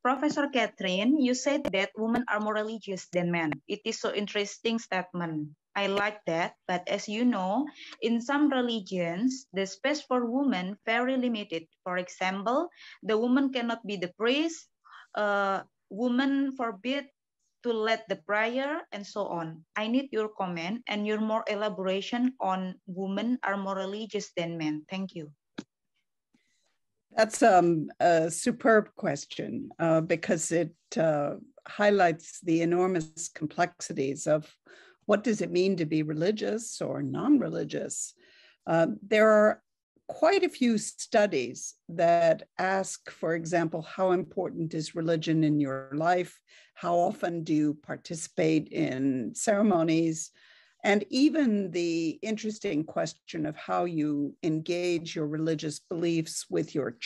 Professor Catherine, you said that women are more religious than men. It is so interesting statement. I like that, but as you know, in some religions, the space for women very limited. For example, the woman cannot be the priest. Uh, woman forbid to let the prayer and so on. I need your comment and your more elaboration on women are more religious than men. Thank you. That's um, a superb question uh, because it uh, highlights the enormous complexities of what does it mean to be religious or non-religious. Uh, there are quite a few studies that ask, for example, how important is religion in your life? how often do you participate in ceremonies, and even the interesting question of how you engage your religious beliefs with your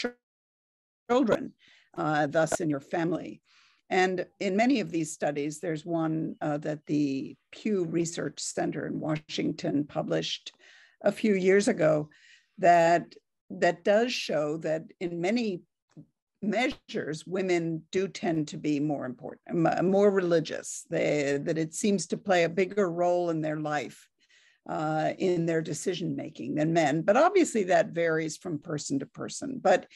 children, uh, thus in your family. And in many of these studies, there's one uh, that the Pew Research Center in Washington published a few years ago that that does show that in many measures, women do tend to be more important, more religious, they, that it seems to play a bigger role in their life, uh, in their decision making than men. But obviously, that varies from person to person. But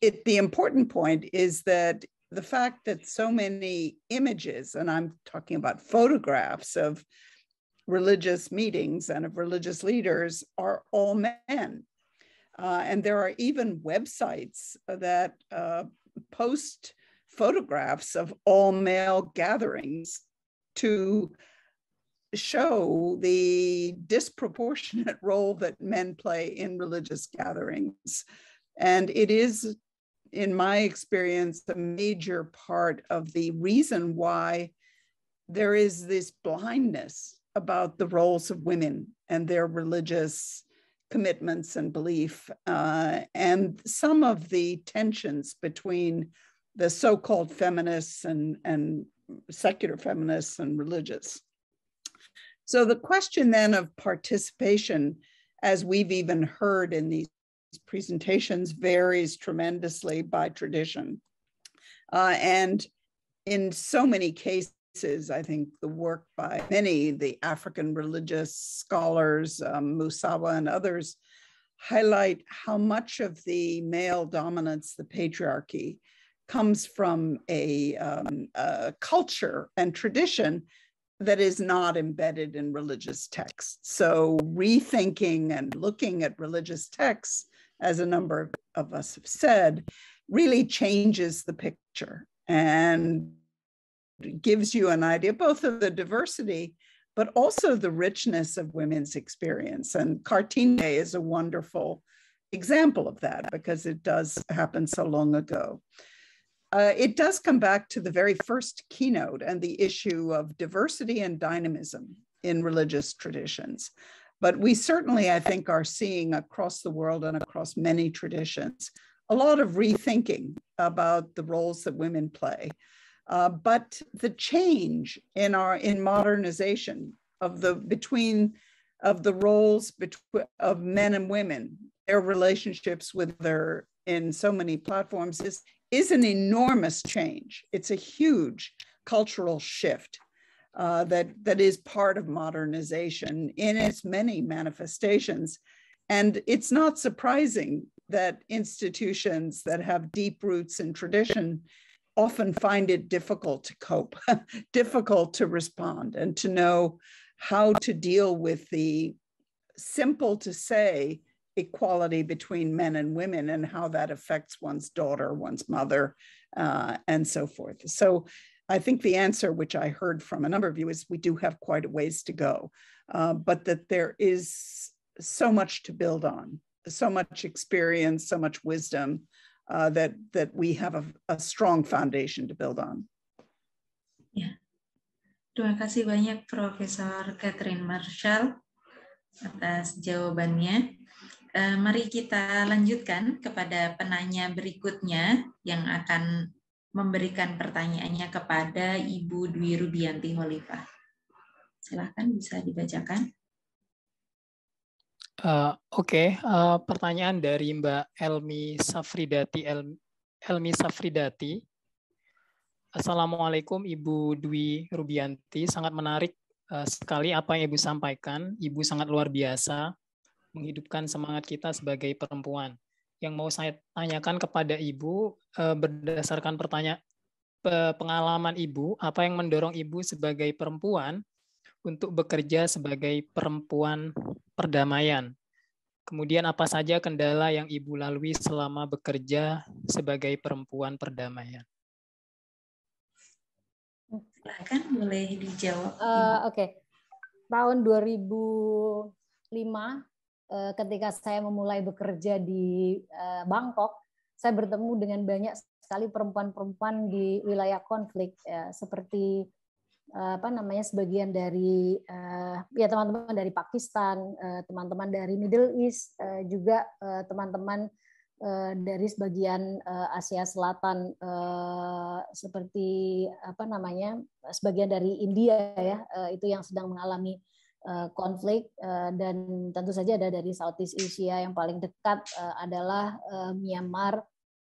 it, the important point is that the fact that so many images, and I'm talking about photographs of religious meetings and of religious leaders, are all men uh, and there are even websites uh, that uh, post photographs of all male gatherings to show the disproportionate role that men play in religious gatherings. And it is, in my experience, a major part of the reason why there is this blindness about the roles of women and their religious commitments and belief, uh, and some of the tensions between the so-called feminists and, and secular feminists and religious. So the question then of participation, as we've even heard in these presentations, varies tremendously by tradition. Uh, and in so many cases, is, I think, the work by many, the African religious scholars, um, Musawa and others, highlight how much of the male dominance, the patriarchy, comes from a, um, a culture and tradition that is not embedded in religious texts. So, rethinking and looking at religious texts, as a number of us have said, really changes the picture and gives you an idea both of the diversity but also the richness of women's experience and cartine is a wonderful example of that because it does happen so long ago uh, it does come back to the very first keynote and the issue of diversity and dynamism in religious traditions but we certainly i think are seeing across the world and across many traditions a lot of rethinking about the roles that women play uh, but the change in our in modernization of the between of the roles between of men and women, their relationships with their in so many platforms is is an enormous change. It's a huge cultural shift uh, that that is part of modernization in its many manifestations, and it's not surprising that institutions that have deep roots in tradition often find it difficult to cope, difficult to respond, and to know how to deal with the simple to say equality between men and women and how that affects one's daughter, one's mother, uh, and so forth. So I think the answer, which I heard from a number of you, is we do have quite a ways to go, uh, but that there is so much to build on, so much experience, so much wisdom uh, that that we have a, a strong foundation to build on. Yeah. Terima kasih banyak Profesor Catherine Marshall atas jawabannya. Uh, mari kita lanjutkan kepada penanya berikutnya yang akan memberikan pertanyaannya kepada Ibu Dwi Rubianti Holifah. Silahkan bisa dibacakan. Eh, oke, okay. uh, eh, pertanyaan dari Mbak Elmi Safridati. El, Elmi Safridati. Assalamualaikum Ibu Dwi Rubianti. Sangat menarik uh, sekali apa yang Ibu sampaikan. Ibu sangat luar biasa menghidupkan semangat kita sebagai perempuan. Yang mau saya tanyakan kepada Ibu uh, berdasarkan pertanyaan pengalaman Ibu, apa yang mendorong Ibu sebagai perempuan untuk bekerja sebagai perempuan perdamaian. Kemudian apa saja kendala yang Ibu lalui selama bekerja sebagai perempuan perdamaian? Silakan mulai dijawab. Uh, Oke. Okay. Tahun 2005 uh, eh, ketika saya memulai bekerja di uh, Bangkok, saya bertemu dengan banyak sekali perempuan-perempuan di wilayah konflik uh, seperti Eh, apa namanya sebagian dari eh, ya teman-teman dari Pakistan, eh, teman-teman dari Middle East, juga teman-teman dari sebagian Asia Selatan seperti apa namanya sebagian dari India ya itu yang sedang mengalami konflik dan tentu saja ada dari Southeast Asia yang paling dekat adalah Myanmar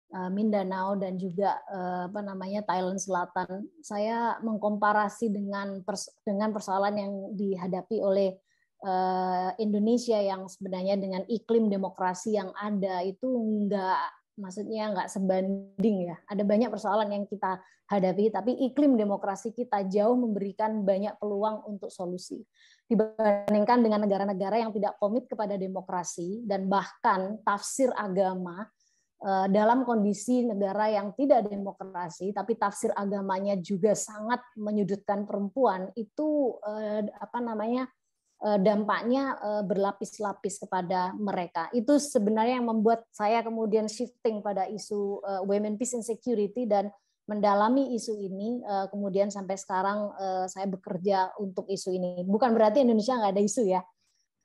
Eh, Mindanao dan juga eh, apa namanya Thailand Selatan. Saya mengkomparasi dengan pers dengan persoalan yang dihadapi oleh eh, Indonesia yang sebenarnya dengan iklim demokrasi yang ada itu enggak maksudnya nggak sebanding ya. Ada banyak persoalan yang kita hadapi, tapi iklim demokrasi kita jauh memberikan banyak peluang untuk solusi. Dibandingkan dengan negara-negara yang tidak komit kepada demokrasi dan bahkan tafsir agama Eh, dalam kondisi negara yang tidak demokrasi tapi tafsir agamanya juga sangat menyudutkan perempuan itu eh, apa namanya eh, dampaknya berlapis-lapis kepada mereka. Itu sebenarnya yang membuat saya kemudian shifting pada isu women peace and security dan mendalami isu ini kemudian sampai sekarang saya bekerja untuk isu ini. Bukan berarti Indonesia nggak ada isu ya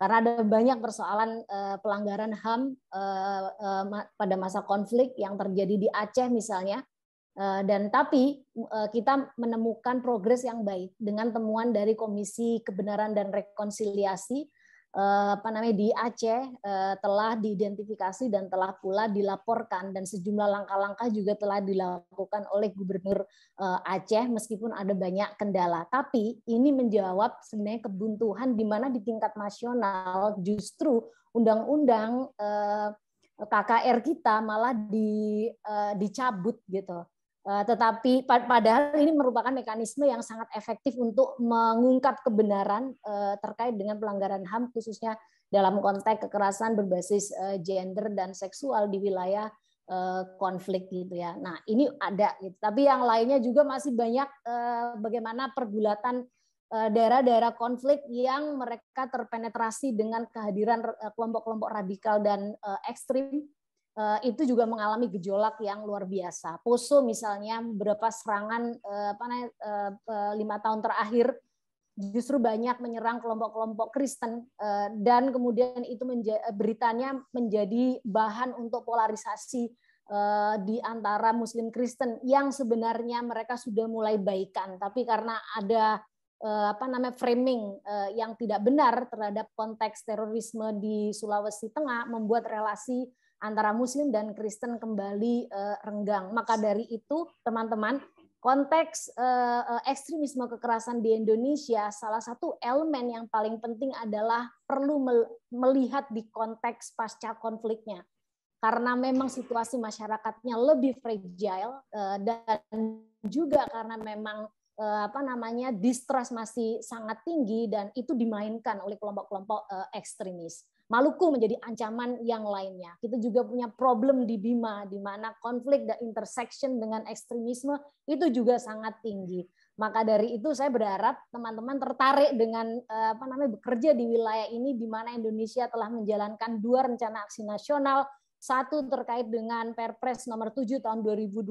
karena ada banyak persoalan uh, pelanggaran HAM uh, uh, ma pada masa konflik yang terjadi di Aceh misalnya uh, dan tapi uh, kita menemukan progres yang baik dengan temuan dari Komisi Kebenaran dan Rekonsiliasi Eh, apa namanya di Aceh eh, telah diidentifikasi dan telah pula dilaporkan dan sejumlah langkah-langkah juga telah dilakukan oleh Gubernur eh, Aceh meskipun ada banyak kendala. Tapi ini menjawab sebenarnya kebuntuhan di mana di tingkat nasional justru undang-undang KKR kita malah dicabut gitu Eh, tetapi padahal ini merupakan mekanisme yang sangat efektif untuk mengungkap kebenaran eh, terkait dengan pelanggaran HAM khususnya dalam konteks kekerasan berbasis eh, gender dan seksual di wilayah konflik gitu ya. Nah, ini ada gitu. Tapi yang lainnya juga masih banyak bagaimana pergulatan daerah-daerah konflik yang mereka terpenetrasi dengan kehadiran kelompok-kelompok radikal dan ekstrim Eh, itu juga mengalami gejolak yang luar biasa. Poso misalnya beberapa serangan eh, apa eh, lima tahun terakhir justru banyak menyerang kelompok-kelompok Kristen dan kemudian itu menja beritanya menjadi bahan untuk polarisasi di antara Muslim Kristen yang sebenarnya mereka sudah mulai baikan tapi karena ada apa namanya framing yang tidak benar terhadap konteks terorisme di Sulawesi Tengah membuat relasi antara Muslim dan Kristen kembali uh, renggang. Maka dari itu, teman-teman, konteks uh, ekstremisme kekerasan di Indonesia, salah satu elemen yang paling penting adalah perlu melihat di konteks pasca konfliknya. Karena memang situasi masyarakatnya lebih fragile uh, dan juga karena memang apa namanya distrust masih sangat tinggi dan itu dimainkan oleh kelompok-kelompok ekstremis. Maluku menjadi ancaman yang lainnya. Kita juga punya problem di Bima, di mana konflik dan intersection dengan ekstremisme itu juga sangat tinggi. Maka dari itu saya berharap teman-teman tertarik dengan eh, apa namanya bekerja di wilayah ini di mana Indonesia telah menjalankan dua rencana aksi nasional satu terkait dengan Perpres nomor 7 tahun 2021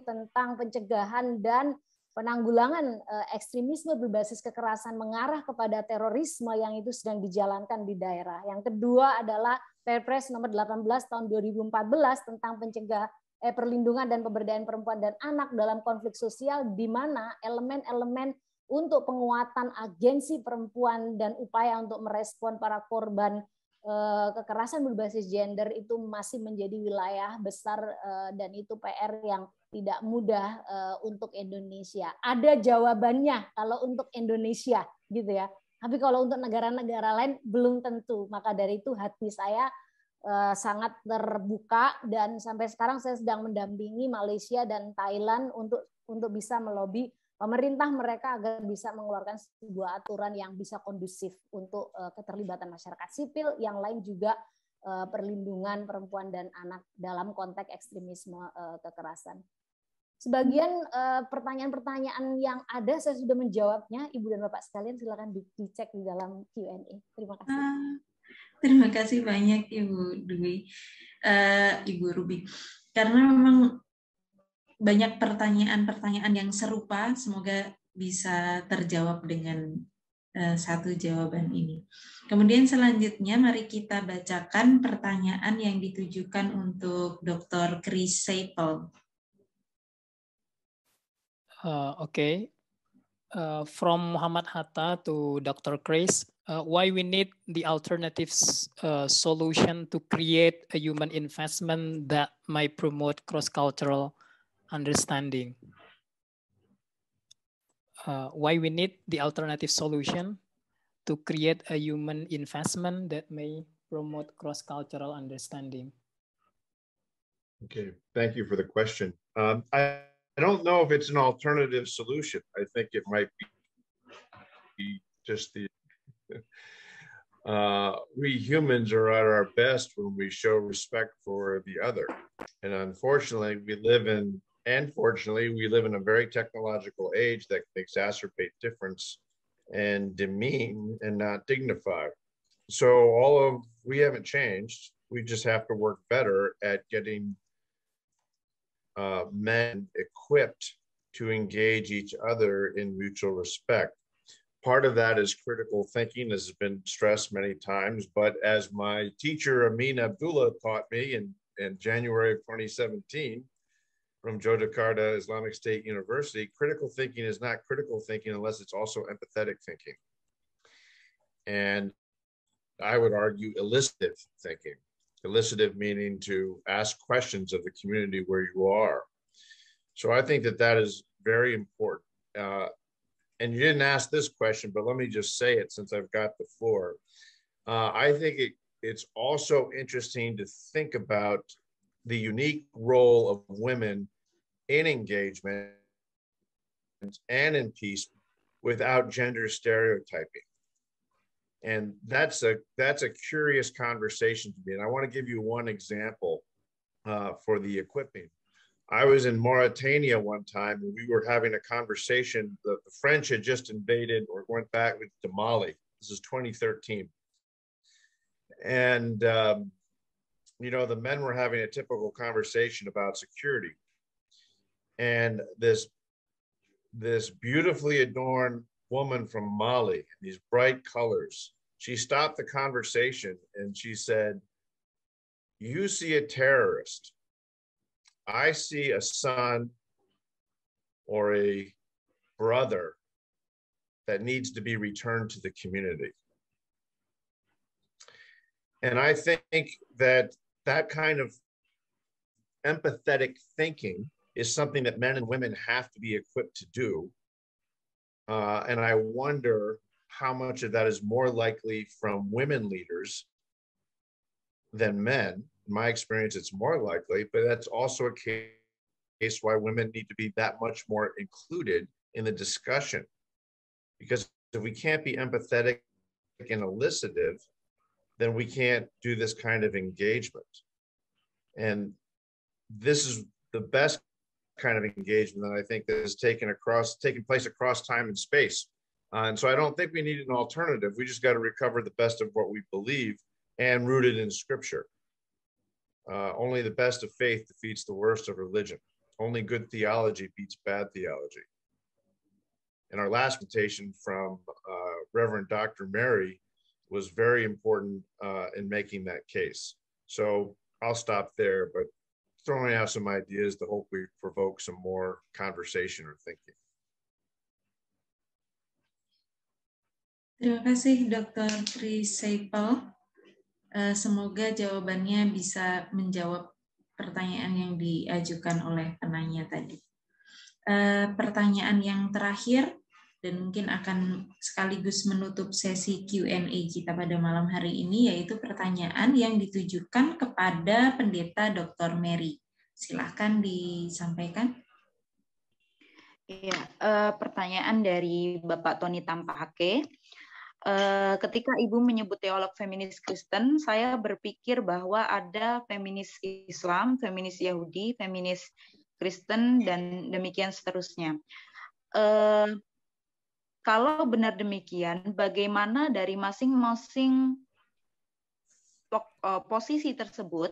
tentang pencegahan dan penanggulangan eh, ekstremisme berbasis kekerasan mengarah kepada terorisme yang itu sedang dijalankan di daerah. Yang kedua adalah Perpres nomor 18 tahun 2014 tentang pencegah eh, perlindungan dan pemberdayaan perempuan dan anak dalam konflik sosial di mana elemen-elemen untuk penguatan agensi perempuan dan upaya untuk merespon para korban Eh, kekerasan berbasis gender itu masih menjadi wilayah besar eh, dan itu PR yang tidak mudah eh, untuk Indonesia. Ada jawabannya kalau untuk Indonesia gitu ya. Tapi kalau untuk negara-negara lain belum tentu. Maka dari itu hati saya sangat terbuka dan sampai sekarang saya sedang mendampingi Malaysia dan Thailand untuk untuk bisa melobi pemerintah mereka agar bisa mengeluarkan sebuah aturan yang bisa kondusif untuk uh, keterlibatan masyarakat sipil, yang lain juga uh, perlindungan perempuan dan anak dalam konteks ekstremisme uh, kekerasan. Sebagian pertanyaan-pertanyaan yang ada saya sudah menjawabnya, Ibu dan Bapak sekalian silakan dicek di dalam Q&A. Terima kasih. Ah, terima kasih banyak Ibu Dwi, uh, Ibu Ruby. Karena memang banyak pertanyaan-pertanyaan yang serupa. Semoga bisa terjawab dengan eh, satu jawaban ini. Kemudian selanjutnya mari kita bacakan pertanyaan yang ditujukan untuk Dr. Chris Seipel. Uh, eh, okay. Uh, eh, from Muhammad Hatta to Dr. Chris, uh, why we need the alternative uh, solution to create a human investment that might promote cross-cultural understanding uh, why we need the alternative solution to create a human investment that may promote cross-cultural understanding. Okay, thank you for the question. Um, I, I don't know if it's an alternative solution. I think it might be just the uh, we humans are at our best when we show respect for the other. And unfortunately, we live in and fortunately, we live in a very technological age that can exacerbate difference and demean and not dignify. So all of we haven't changed. We just have to work better at getting uh, men equipped to engage each other in mutual respect. Part of that is critical thinking, has been stressed many times. But as my teacher Amin Abdullah taught me in, in January of 2017, from Jojakarta Islamic State University, critical thinking is not critical thinking unless it's also empathetic thinking. And I would argue elicitive thinking, elicitive meaning to ask questions of the community where you are. So I think that that is very important. Uh, and you didn't ask this question, but let me just say it since I've got the floor. Uh, I think it, it's also interesting to think about the unique role of women in engagement and in peace without gender stereotyping and that's a that's a curious conversation to me and i want to give you one example uh, for the equipping i was in mauritania one time and we were having a conversation the, the french had just invaded or went back to mali this is 2013 and um, you know, the men were having a typical conversation about security. And this this beautifully adorned woman from Mali these bright colors, she stopped the conversation and she said, You see a terrorist. I see a son or a brother that needs to be returned to the community. And I think that that kind of empathetic thinking is something that men and women have to be equipped to do. Uh, and I wonder how much of that is more likely from women leaders than men. In my experience, it's more likely, but that's also a case why women need to be that much more included in the discussion. Because if we can't be empathetic and elicitive, then we can't do this kind of engagement. And this is the best kind of engagement that I think that is taken across, taking place across time and space. Uh, and so I don't think we need an alternative. We just got to recover the best of what we believe and rooted in scripture. Uh, only the best of faith defeats the worst of religion. Only good theology beats bad theology. And our last quotation from uh, Reverend Dr. Mary was very important uh, in making that case. So I'll stop there, but throwing out some ideas to hope we provoke some more conversation or thinking. Terima kasih Dr. Tri Seipel. Uh, semoga jawabannya bisa menjawab pertanyaan yang diajukan oleh penanya tadi. Uh, pertanyaan yang terakhir, dan mungkin akan sekaligus menutup sesi Q&A kita pada malam hari ini yaitu pertanyaan yang ditujukan kepada pendeta Dr. Mary. Silahkan disampaikan. Ya, pertanyaan dari Bapak Tony Tampake. Eh, ketika Ibu menyebut teolog feminis Kristen, saya berpikir bahwa ada feminis Islam, feminis Yahudi, feminis Kristen, dan demikian seterusnya. Eh, kalau benar demikian, bagaimana dari masing-masing eh, posisi tersebut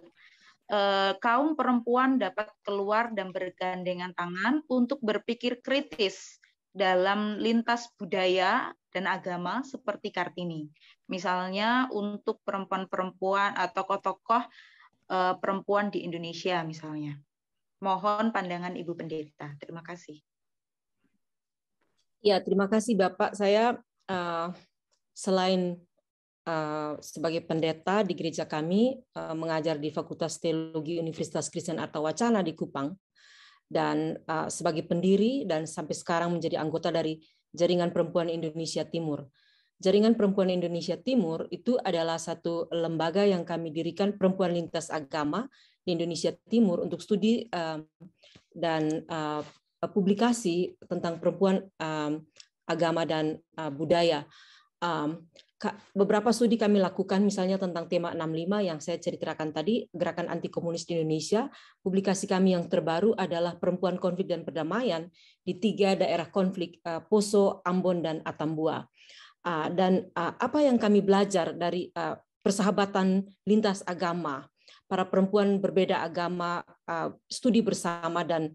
eh, kaum perempuan dapat keluar dan bergandengan tangan untuk berpikir kritis dalam lintas budaya dan agama seperti Kartini. Misalnya untuk perempuan-perempuan atau tokoh-tokoh eh, perempuan di Indonesia misalnya. Mohon pandangan Ibu Pendeta. Terima kasih. Ya, terima kasih Bapak. Saya uh, selain uh, sebagai pendeta di gereja kami, uh, mengajar di Fakultas Teologi Universitas Kristen atau Wacana di Kupang, dan uh, sebagai pendiri dan sampai sekarang menjadi anggota dari Jaringan Perempuan Indonesia Timur. Jaringan Perempuan Indonesia Timur itu adalah satu lembaga yang kami dirikan perempuan lintas agama di Indonesia Timur untuk studi uh, dan uh, publikasi tentang perempuan um, agama dan uh, budaya. Um, beberapa studi kami lakukan misalnya tentang tema 65 yang saya ceritakan tadi gerakan anti komunis di Indonesia publikasi kami yang terbaru adalah perempuan konflik dan perdamaian di tiga daerah konflik uh, Poso, Ambon dan Atambua uh, dan uh, apa yang kami belajar dari persahabatan lintas agama para perempuan berbeda agama studi bersama dan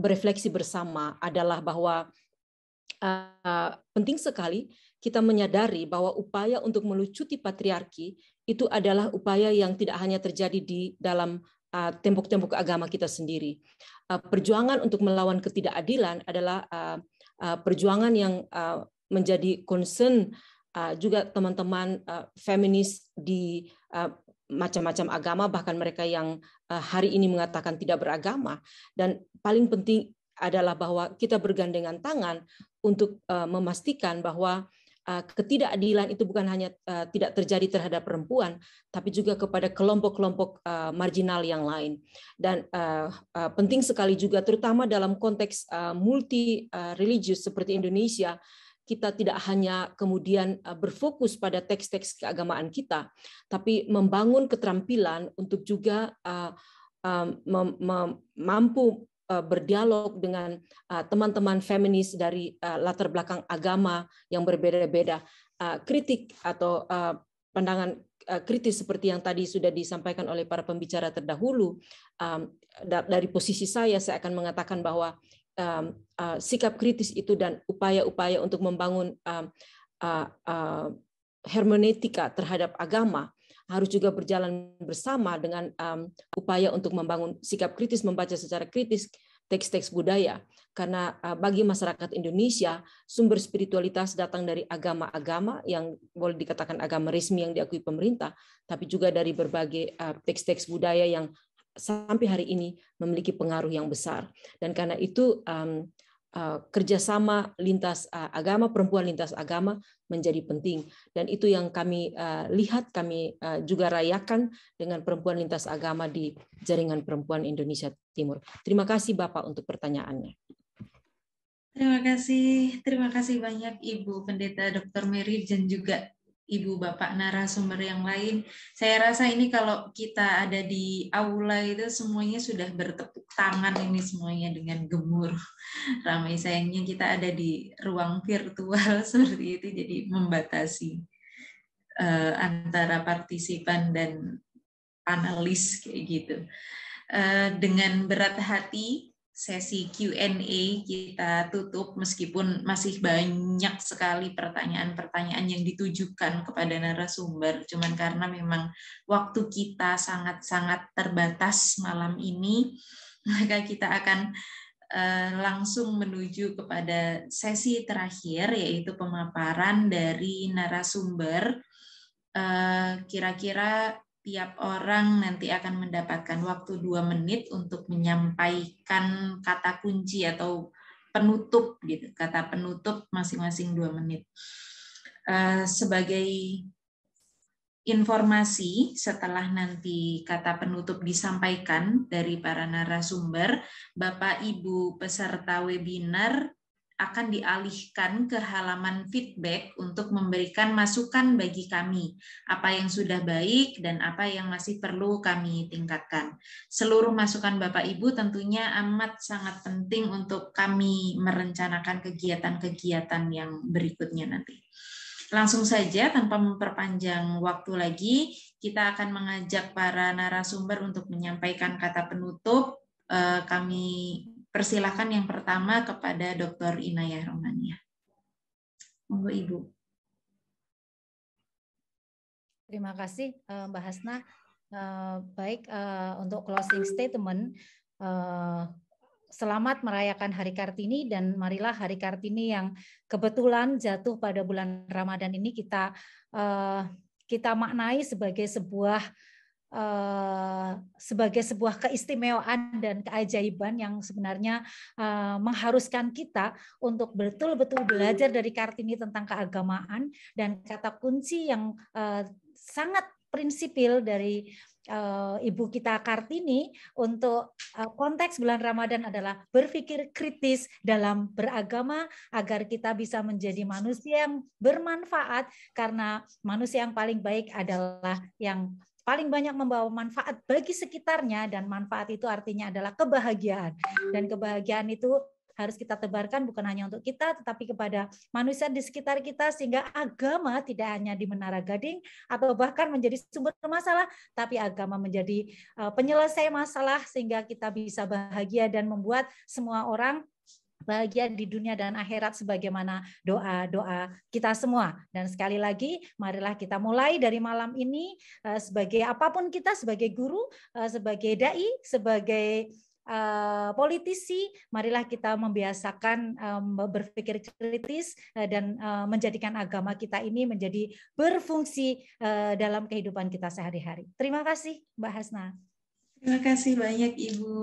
berefleksi bersama adalah bahwa uh, penting sekali kita menyadari bahwa upaya untuk melucuti patriarki itu adalah upaya yang tidak hanya terjadi di dalam eh, tembok-tembok uh, agama kita sendiri. Uh, perjuangan untuk melawan ketidakadilan adalah uh, uh, perjuangan yang uh, menjadi concern uh, juga teman-teman uh, feminis di uh, macam-macam agama bahkan mereka yang eh, hari ini mengatakan tidak beragama dan paling penting adalah bahwa kita bergandengan tangan untuk eh, memastikan bahwa eh, ketidakadilan itu bukan hanya tidak terjadi terhadap perempuan tapi juga kepada kelompok-kelompok marginal yang lain dan penting sekali juga terutama dalam konteks multi religius seperti Indonesia kita tidak hanya kemudian eh, berfokus pada teks-teks keagamaan kita, tapi membangun keterampilan untuk juga eh, eh, mampu berdialog dengan teman-teman feminis dari latar belakang agama yang berbeda-beda, kritik atau pandangan kritis seperti yang tadi sudah disampaikan oleh para pembicara terdahulu. Dari posisi saya, saya akan mengatakan bahwa um, uh, sikap kritis itu dan upaya-upaya untuk membangun um, uh, uh, hermeneutika terhadap agama harus juga berjalan bersama dengan um, upaya untuk membangun sikap kritis, membaca secara kritis teks-teks budaya. Karena uh, bagi masyarakat Indonesia, sumber spiritualitas datang dari agama-agama yang boleh dikatakan agama resmi yang diakui pemerintah, tapi juga dari berbagai uh, teks-teks budaya yang sampai hari ini memiliki pengaruh yang besar dan karena itu um, uh, kerjasama lintas uh, agama perempuan lintas agama menjadi penting dan itu yang kami uh, lihat kami uh, juga rayakan dengan perempuan lintas agama di jaringan perempuan Indonesia Timur terima kasih bapak untuk pertanyaannya. Terima kasih, terima kasih banyak Ibu Pendeta Dr. Mary dan juga ibu bapak narasumber yang lain. Saya rasa ini kalau kita ada di aula itu semuanya sudah bertepuk tangan ini semuanya dengan gemur. Ramai sayangnya kita ada di ruang virtual seperti itu jadi membatasi uh, antara partisipan dan analis kayak gitu. Uh, dengan berat hati sesi Q&A kita tutup meskipun masih banyak sekali pertanyaan-pertanyaan yang ditujukan kepada narasumber cuman karena memang waktu kita sangat-sangat terbatas malam ini maka kita akan eh, langsung menuju kepada sesi terakhir yaitu pemaparan dari narasumber eh, kira-kira setiap orang nanti akan mendapatkan waktu dua menit untuk menyampaikan kata kunci atau penutup gitu kata penutup masing-masing dua menit eh, sebagai informasi setelah nanti kata penutup disampaikan dari para narasumber, Bapak Ibu peserta webinar akan dialihkan ke halaman feedback untuk memberikan masukan bagi kami, apa yang sudah baik dan apa yang masih perlu kami tingkatkan. Seluruh masukan Bapak Ibu tentunya amat sangat penting untuk kami merencanakan kegiatan-kegiatan yang berikutnya nanti. Langsung saja tanpa memperpanjang waktu lagi, kita akan mengajak para narasumber untuk menyampaikan kata penutup. Eh, kami persilahkan yang pertama kepada Dr. Inaya Romania. Monggo Ibu. Terima kasih eh, Mbak Hasna. Eh, baik, eh, untuk closing statement, selamat merayakan Hari Kartini dan marilah Hari Kartini yang kebetulan jatuh pada bulan Ramadan ini kita kita maknai sebagai sebuah Eh, sebagai sebuah keistimewaan dan keajaiban yang sebenarnya eh, mengharuskan kita untuk betul-betul belajar dari Kartini tentang keagamaan dan kata kunci yang eh, sangat prinsipil dari ibu kita Kartini untuk konteks bulan Ramadan adalah berpikir kritis dalam beragama agar kita bisa menjadi manusia yang bermanfaat karena manusia yang paling baik adalah yang paling banyak membawa manfaat bagi sekitarnya dan manfaat itu artinya adalah kebahagiaan dan kebahagiaan itu harus kita tebarkan bukan hanya untuk kita tetapi kepada manusia di sekitar kita sehingga agama tidak hanya di Menara Gading atau bahkan menjadi sumber masalah tapi agama menjadi eh, penyelesai masalah sehingga kita bisa bahagia dan membuat semua orang bahagia di dunia dan akhirat sebagaimana doa-doa kita semua. Dan sekali lagi, marilah kita mulai dari malam ini eh, sebagai apapun kita sebagai guru, eh, sebagai dai, sebagai eh, politisi, marilah kita membiasakan berpikir kritis dan menjadikan agama kita ini menjadi berfungsi dalam kehidupan kita sehari-hari. Terima kasih Mbak Hasna. Terima kasih banyak Ibu.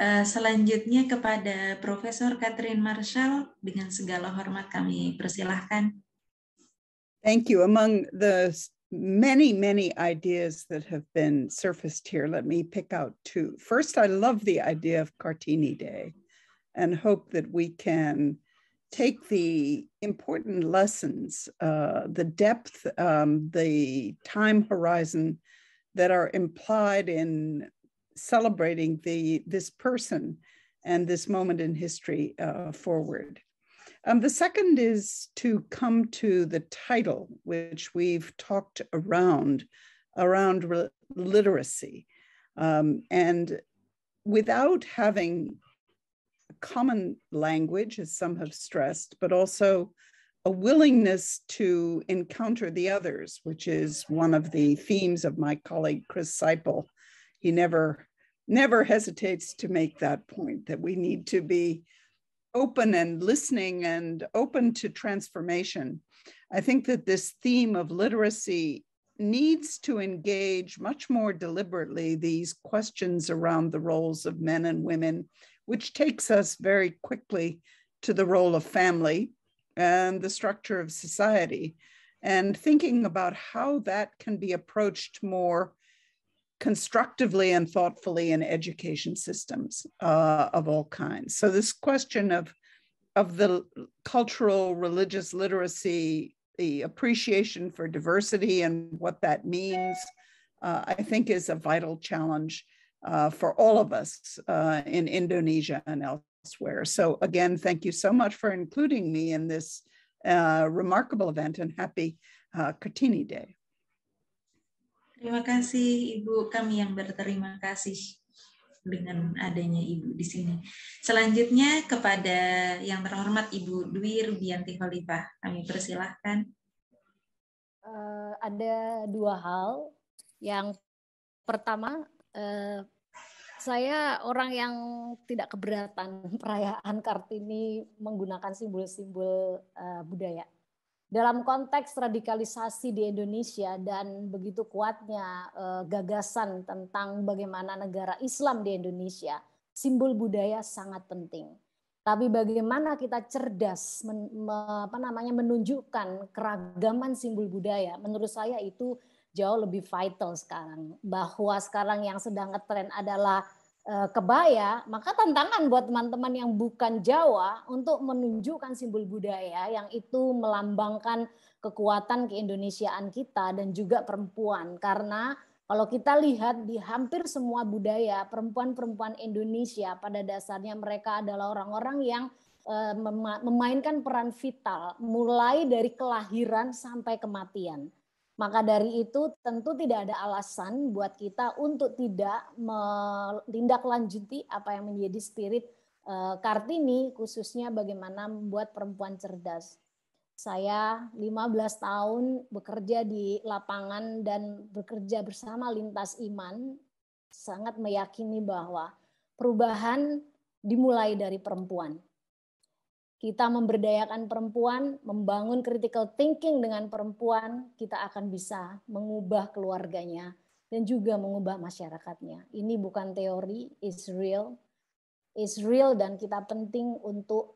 Eh, selanjutnya kepada Profesor Catherine Marshall dengan segala hormat kami persilahkan. Thank you. Among the many, many ideas that have been surfaced here, let me pick out two. First, I love the idea of Cartini Day and hope that we can take the important lessons, uh, the depth, um, the time horizon that are implied in celebrating the this person and this moment in history uh, forward. Um, the second is to come to the title, which we've talked around, around re- literacy. Um, and without having common language, as some have stressed, but also a willingness to encounter the others, which is one of the themes of my colleague Chris Seipel he never never hesitates to make that point that we need to be open and listening and open to transformation. I think that this theme of literacy needs to engage much more deliberately these questions around the roles of men and women, which takes us very quickly to the role of family and the structure of society, and thinking about how that can be approached more constructively and thoughtfully in education systems uh, of all kinds. So this question of of the cultural religious literacy, the appreciation for diversity and what that means, uh, I think is a vital challenge uh, for all of us uh, in Indonesia and elsewhere. So again, thank you so much for including me in this uh, remarkable event and happy uh, Kartini Day. Terima kasih Ibu kami yang berterima kasih dengan adanya Ibu di sini. Selanjutnya kepada yang terhormat Ibu Dwi Rubianti Khalifah, kami persilahkan. Uh, ada dua hal. Yang pertama, uh, saya orang yang tidak keberatan perayaan Kartini menggunakan simbol-simbol uh, budaya dalam konteks radikalisasi di Indonesia dan begitu kuatnya eh, gagasan tentang bagaimana negara Islam di Indonesia, simbol budaya sangat penting. Tapi bagaimana kita cerdas men, me, apa namanya menunjukkan keragaman simbol budaya, menurut saya itu jauh lebih vital sekarang. Bahwa sekarang yang sedang ngetren adalah Eh, kebaya, maka tantangan buat teman-teman yang bukan Jawa untuk menunjukkan simbol budaya yang itu melambangkan kekuatan keindonesiaan kita dan juga perempuan. Karena kalau kita lihat di hampir semua budaya, perempuan-perempuan Indonesia pada dasarnya mereka adalah orang-orang yang eh, memainkan peran vital mulai dari kelahiran sampai kematian. Maka dari itu tentu tidak ada alasan buat kita untuk tidak menindaklanjuti apa yang menjadi spirit eh, Kartini khususnya bagaimana membuat perempuan cerdas. Saya 15 tahun bekerja di lapangan dan bekerja bersama lintas iman sangat meyakini bahwa perubahan dimulai dari perempuan kita memberdayakan perempuan, membangun critical thinking dengan perempuan, kita akan bisa mengubah keluarganya dan juga mengubah masyarakatnya. Ini bukan teori, is real. is real dan kita penting untuk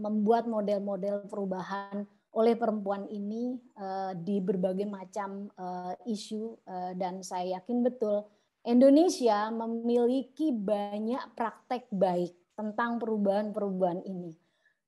membuat model-model perubahan oleh perempuan ini uh, di berbagai macam uh, isu uh, dan saya yakin betul Indonesia memiliki banyak praktek baik tentang perubahan-perubahan ini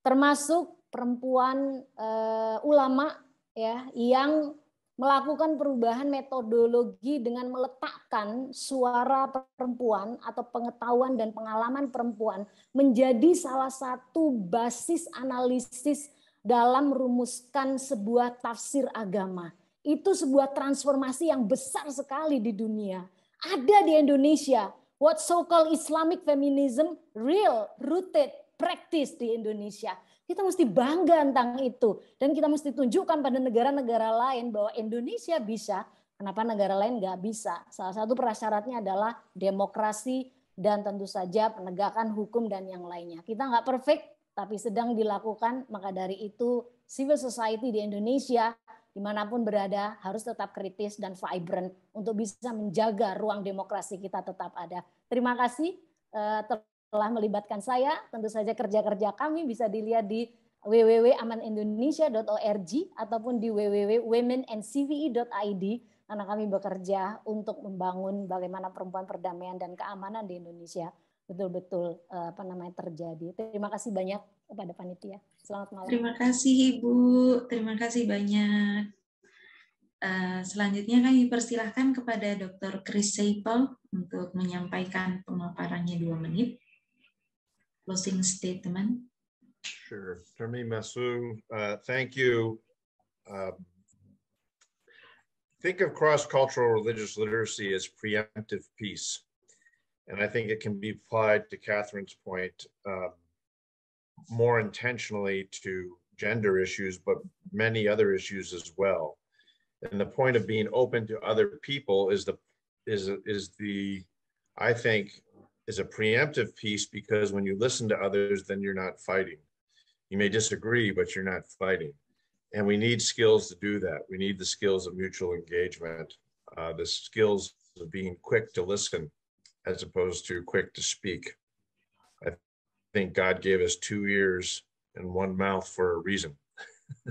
termasuk perempuan uh, ulama ya yang melakukan perubahan metodologi dengan meletakkan suara perempuan atau pengetahuan dan pengalaman perempuan menjadi salah satu basis analisis dalam merumuskan sebuah tafsir agama. Itu sebuah transformasi yang besar sekali di dunia. Ada di Indonesia. What so called Islamic feminism real, rooted Praktis di Indonesia. Kita mesti bangga tentang itu. Dan kita mesti tunjukkan pada negara-negara lain bahwa Indonesia bisa, kenapa negara lain nggak bisa. Salah satu prasyaratnya adalah demokrasi dan tentu saja penegakan hukum dan yang lainnya. Kita nggak perfect, tapi sedang dilakukan. Maka dari itu civil society di Indonesia dimanapun berada harus tetap kritis dan vibrant untuk bisa menjaga ruang demokrasi kita tetap ada. Terima kasih eh, telah melibatkan saya. Tentu saja kerja-kerja kami bisa dilihat di www.amanindonesia.org ataupun di www.womenandcve.id karena kami bekerja untuk membangun bagaimana perempuan perdamaian dan keamanan di Indonesia betul-betul eh, apa namanya terjadi. Terima kasih banyak kepada panitia. Selamat malam. Terima kasih Ibu. Terima kasih banyak. Uh, selanjutnya kami persilahkan kepada Dr. Chris Seipel untuk menyampaikan pemaparannya dua menit. closing statement? Sure. Attorney Masu, uh, thank you. Uh, think of cross-cultural religious literacy as preemptive peace. And I think it can be applied to Catherine's point uh, more intentionally to gender issues, but many other issues as well. And the point of being open to other people is the is is the I think is a preemptive piece because when you listen to others, then you're not fighting. You may disagree, but you're not fighting. And we need skills to do that. We need the skills of mutual engagement, uh, the skills of being quick to listen as opposed to quick to speak. I think God gave us two ears and one mouth for a reason.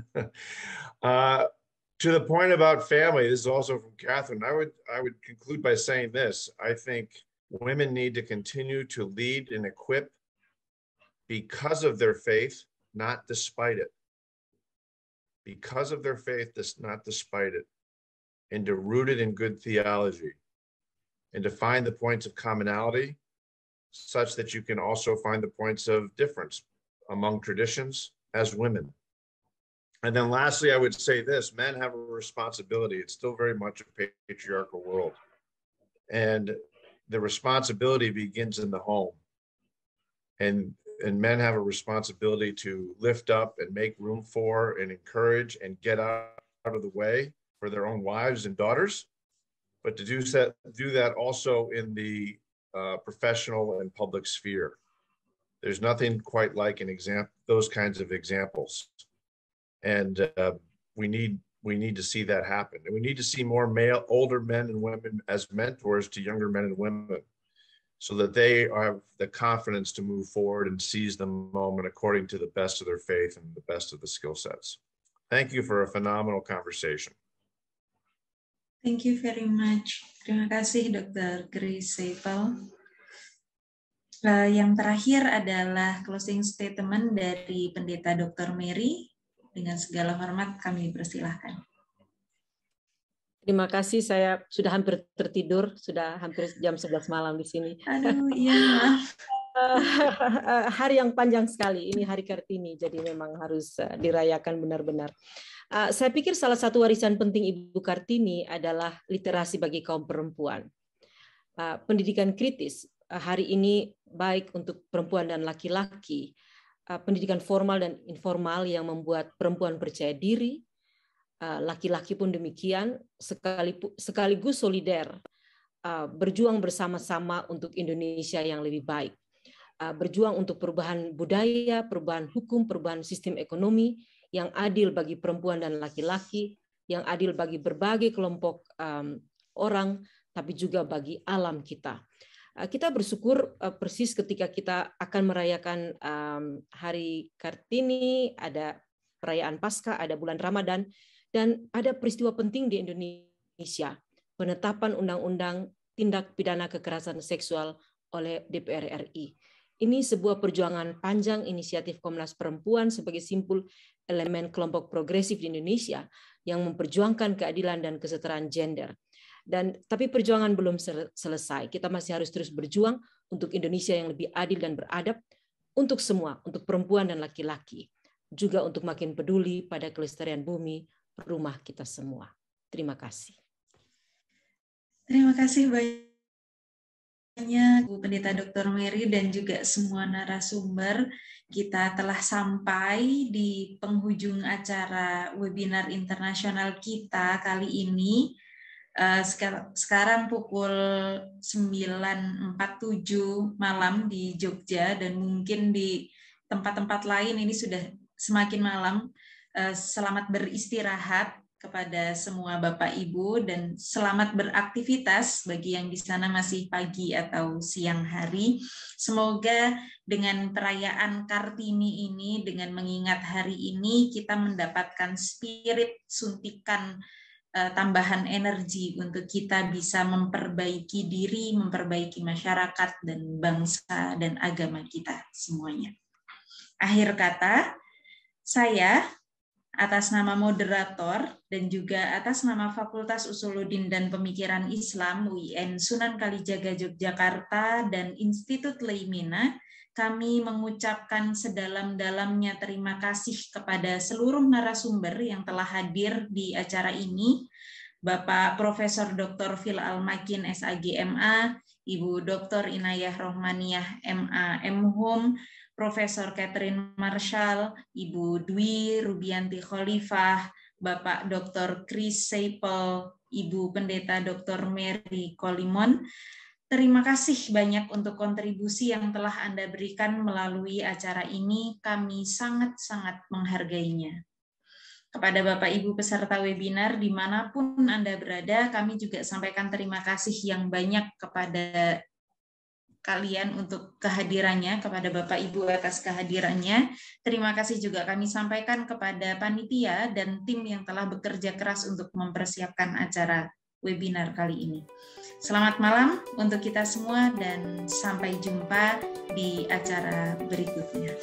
uh, to the point about family, this is also from Catherine. I would I would conclude by saying this. I think Women need to continue to lead and equip because of their faith, not despite it. Because of their faith, not despite it. And to root it in good theology and to find the points of commonality such that you can also find the points of difference among traditions as women. And then lastly, I would say this men have a responsibility. It's still very much a patriarchal world. And the responsibility begins in the home. And and men have a responsibility to lift up and make room for and encourage and get out, out of the way for their own wives and daughters, but to do that, do that also in the uh, professional and public sphere. There's nothing quite like an example, those kinds of examples. And uh, we need we need to see that happen. And we need to see more male, older men and women as mentors to younger men and women so that they have the confidence to move forward and seize the moment according to the best of their faith and the best of the skill sets. Thank you for a phenomenal conversation. Thank you very much. Terima kasih Dr. Grace Seipel. Uh, yang terakhir adalah closing statement dari Pendeta Dr. Mary Dengan segala hormat kami persilahkan. Terima kasih, saya sudah hampir tertidur, sudah hampir jam 11 malam di sini. Aduh, iya eh, hari yang panjang sekali, ini hari Kartini, jadi memang harus eh, dirayakan benar-benar. Eh, saya pikir salah satu warisan penting Ibu Kartini adalah literasi bagi kaum perempuan. Pendidikan kritis hari ini baik untuk perempuan dan laki-laki, Eh, pendidikan formal dan informal yang membuat perempuan percaya diri, eh, laki-laki pun demikian, sekaligus solider, eh, berjuang bersama-sama untuk Indonesia yang lebih baik, berjuang untuk perubahan budaya, perubahan hukum, perubahan sistem ekonomi yang adil bagi perempuan dan laki-laki, yang adil bagi berbagai kelompok orang, tapi juga bagi alam kita. Eh, kita bersyukur eh, persis ketika kita akan merayakan hari Kartini, ada perayaan Paskah, ada bulan Ramadan, dan ada peristiwa penting di Indonesia, penetapan undang-undang tindak pidana kekerasan seksual oleh DPR RI. Ini sebuah perjuangan panjang inisiatif Komnas Perempuan sebagai simpul elemen kelompok progresif di Indonesia yang memperjuangkan keadilan dan kesetaraan gender. Dan tapi perjuangan belum selesai. Kita masih harus terus berjuang untuk Indonesia yang lebih adil dan beradab untuk semua, untuk perempuan dan laki-laki, juga untuk makin peduli pada kelestarian bumi, rumah kita semua. Terima kasih. Terima kasih banyak Bu Pendeta Dr. Mary dan juga semua narasumber. Kita telah sampai di penghujung acara webinar internasional kita kali ini. Eh, sekarang pukul 9.47 malam di Jogja dan mungkin di tempat-tempat lain ini sudah semakin malam. Eh, selamat beristirahat kepada semua Bapak Ibu dan selamat beraktivitas bagi yang di sana masih pagi atau siang hari. Semoga dengan perayaan Kartini ini dengan mengingat hari ini kita mendapatkan spirit suntikan Eh, tambahan energi untuk kita bisa memperbaiki diri, memperbaiki masyarakat dan bangsa dan agama kita semuanya. Akhir kata, saya atas nama moderator dan juga atas nama Fakultas Usuluddin dan Pemikiran Islam UIN Sunan Kalijaga Yogyakarta dan Institut Leimina kami mengucapkan sedalam-dalamnya terima kasih kepada seluruh narasumber yang telah hadir di acara ini, Bapak Profesor Dr. Phil Almakin SAGMA, Ibu Dr. Inayah Rohmaniah MA MHum, Profesor Catherine Marshall, Ibu Dwi Rubianti Khalifah, Bapak Dr. Chris Seipel, Ibu Pendeta Dr. Mary Kolimon. Terima kasih banyak untuk kontribusi yang telah Anda berikan melalui acara ini. Kami sangat-sangat menghargainya. Kepada Bapak Ibu peserta webinar, dimanapun Anda berada, kami juga sampaikan terima kasih yang banyak kepada kalian untuk kehadirannya, kepada Bapak Ibu atas kehadirannya. Terima kasih juga kami sampaikan kepada panitia dan tim yang telah bekerja keras untuk mempersiapkan acara webinar kali ini. Selamat malam untuk kita semua dan sampai jumpa di acara berikutnya.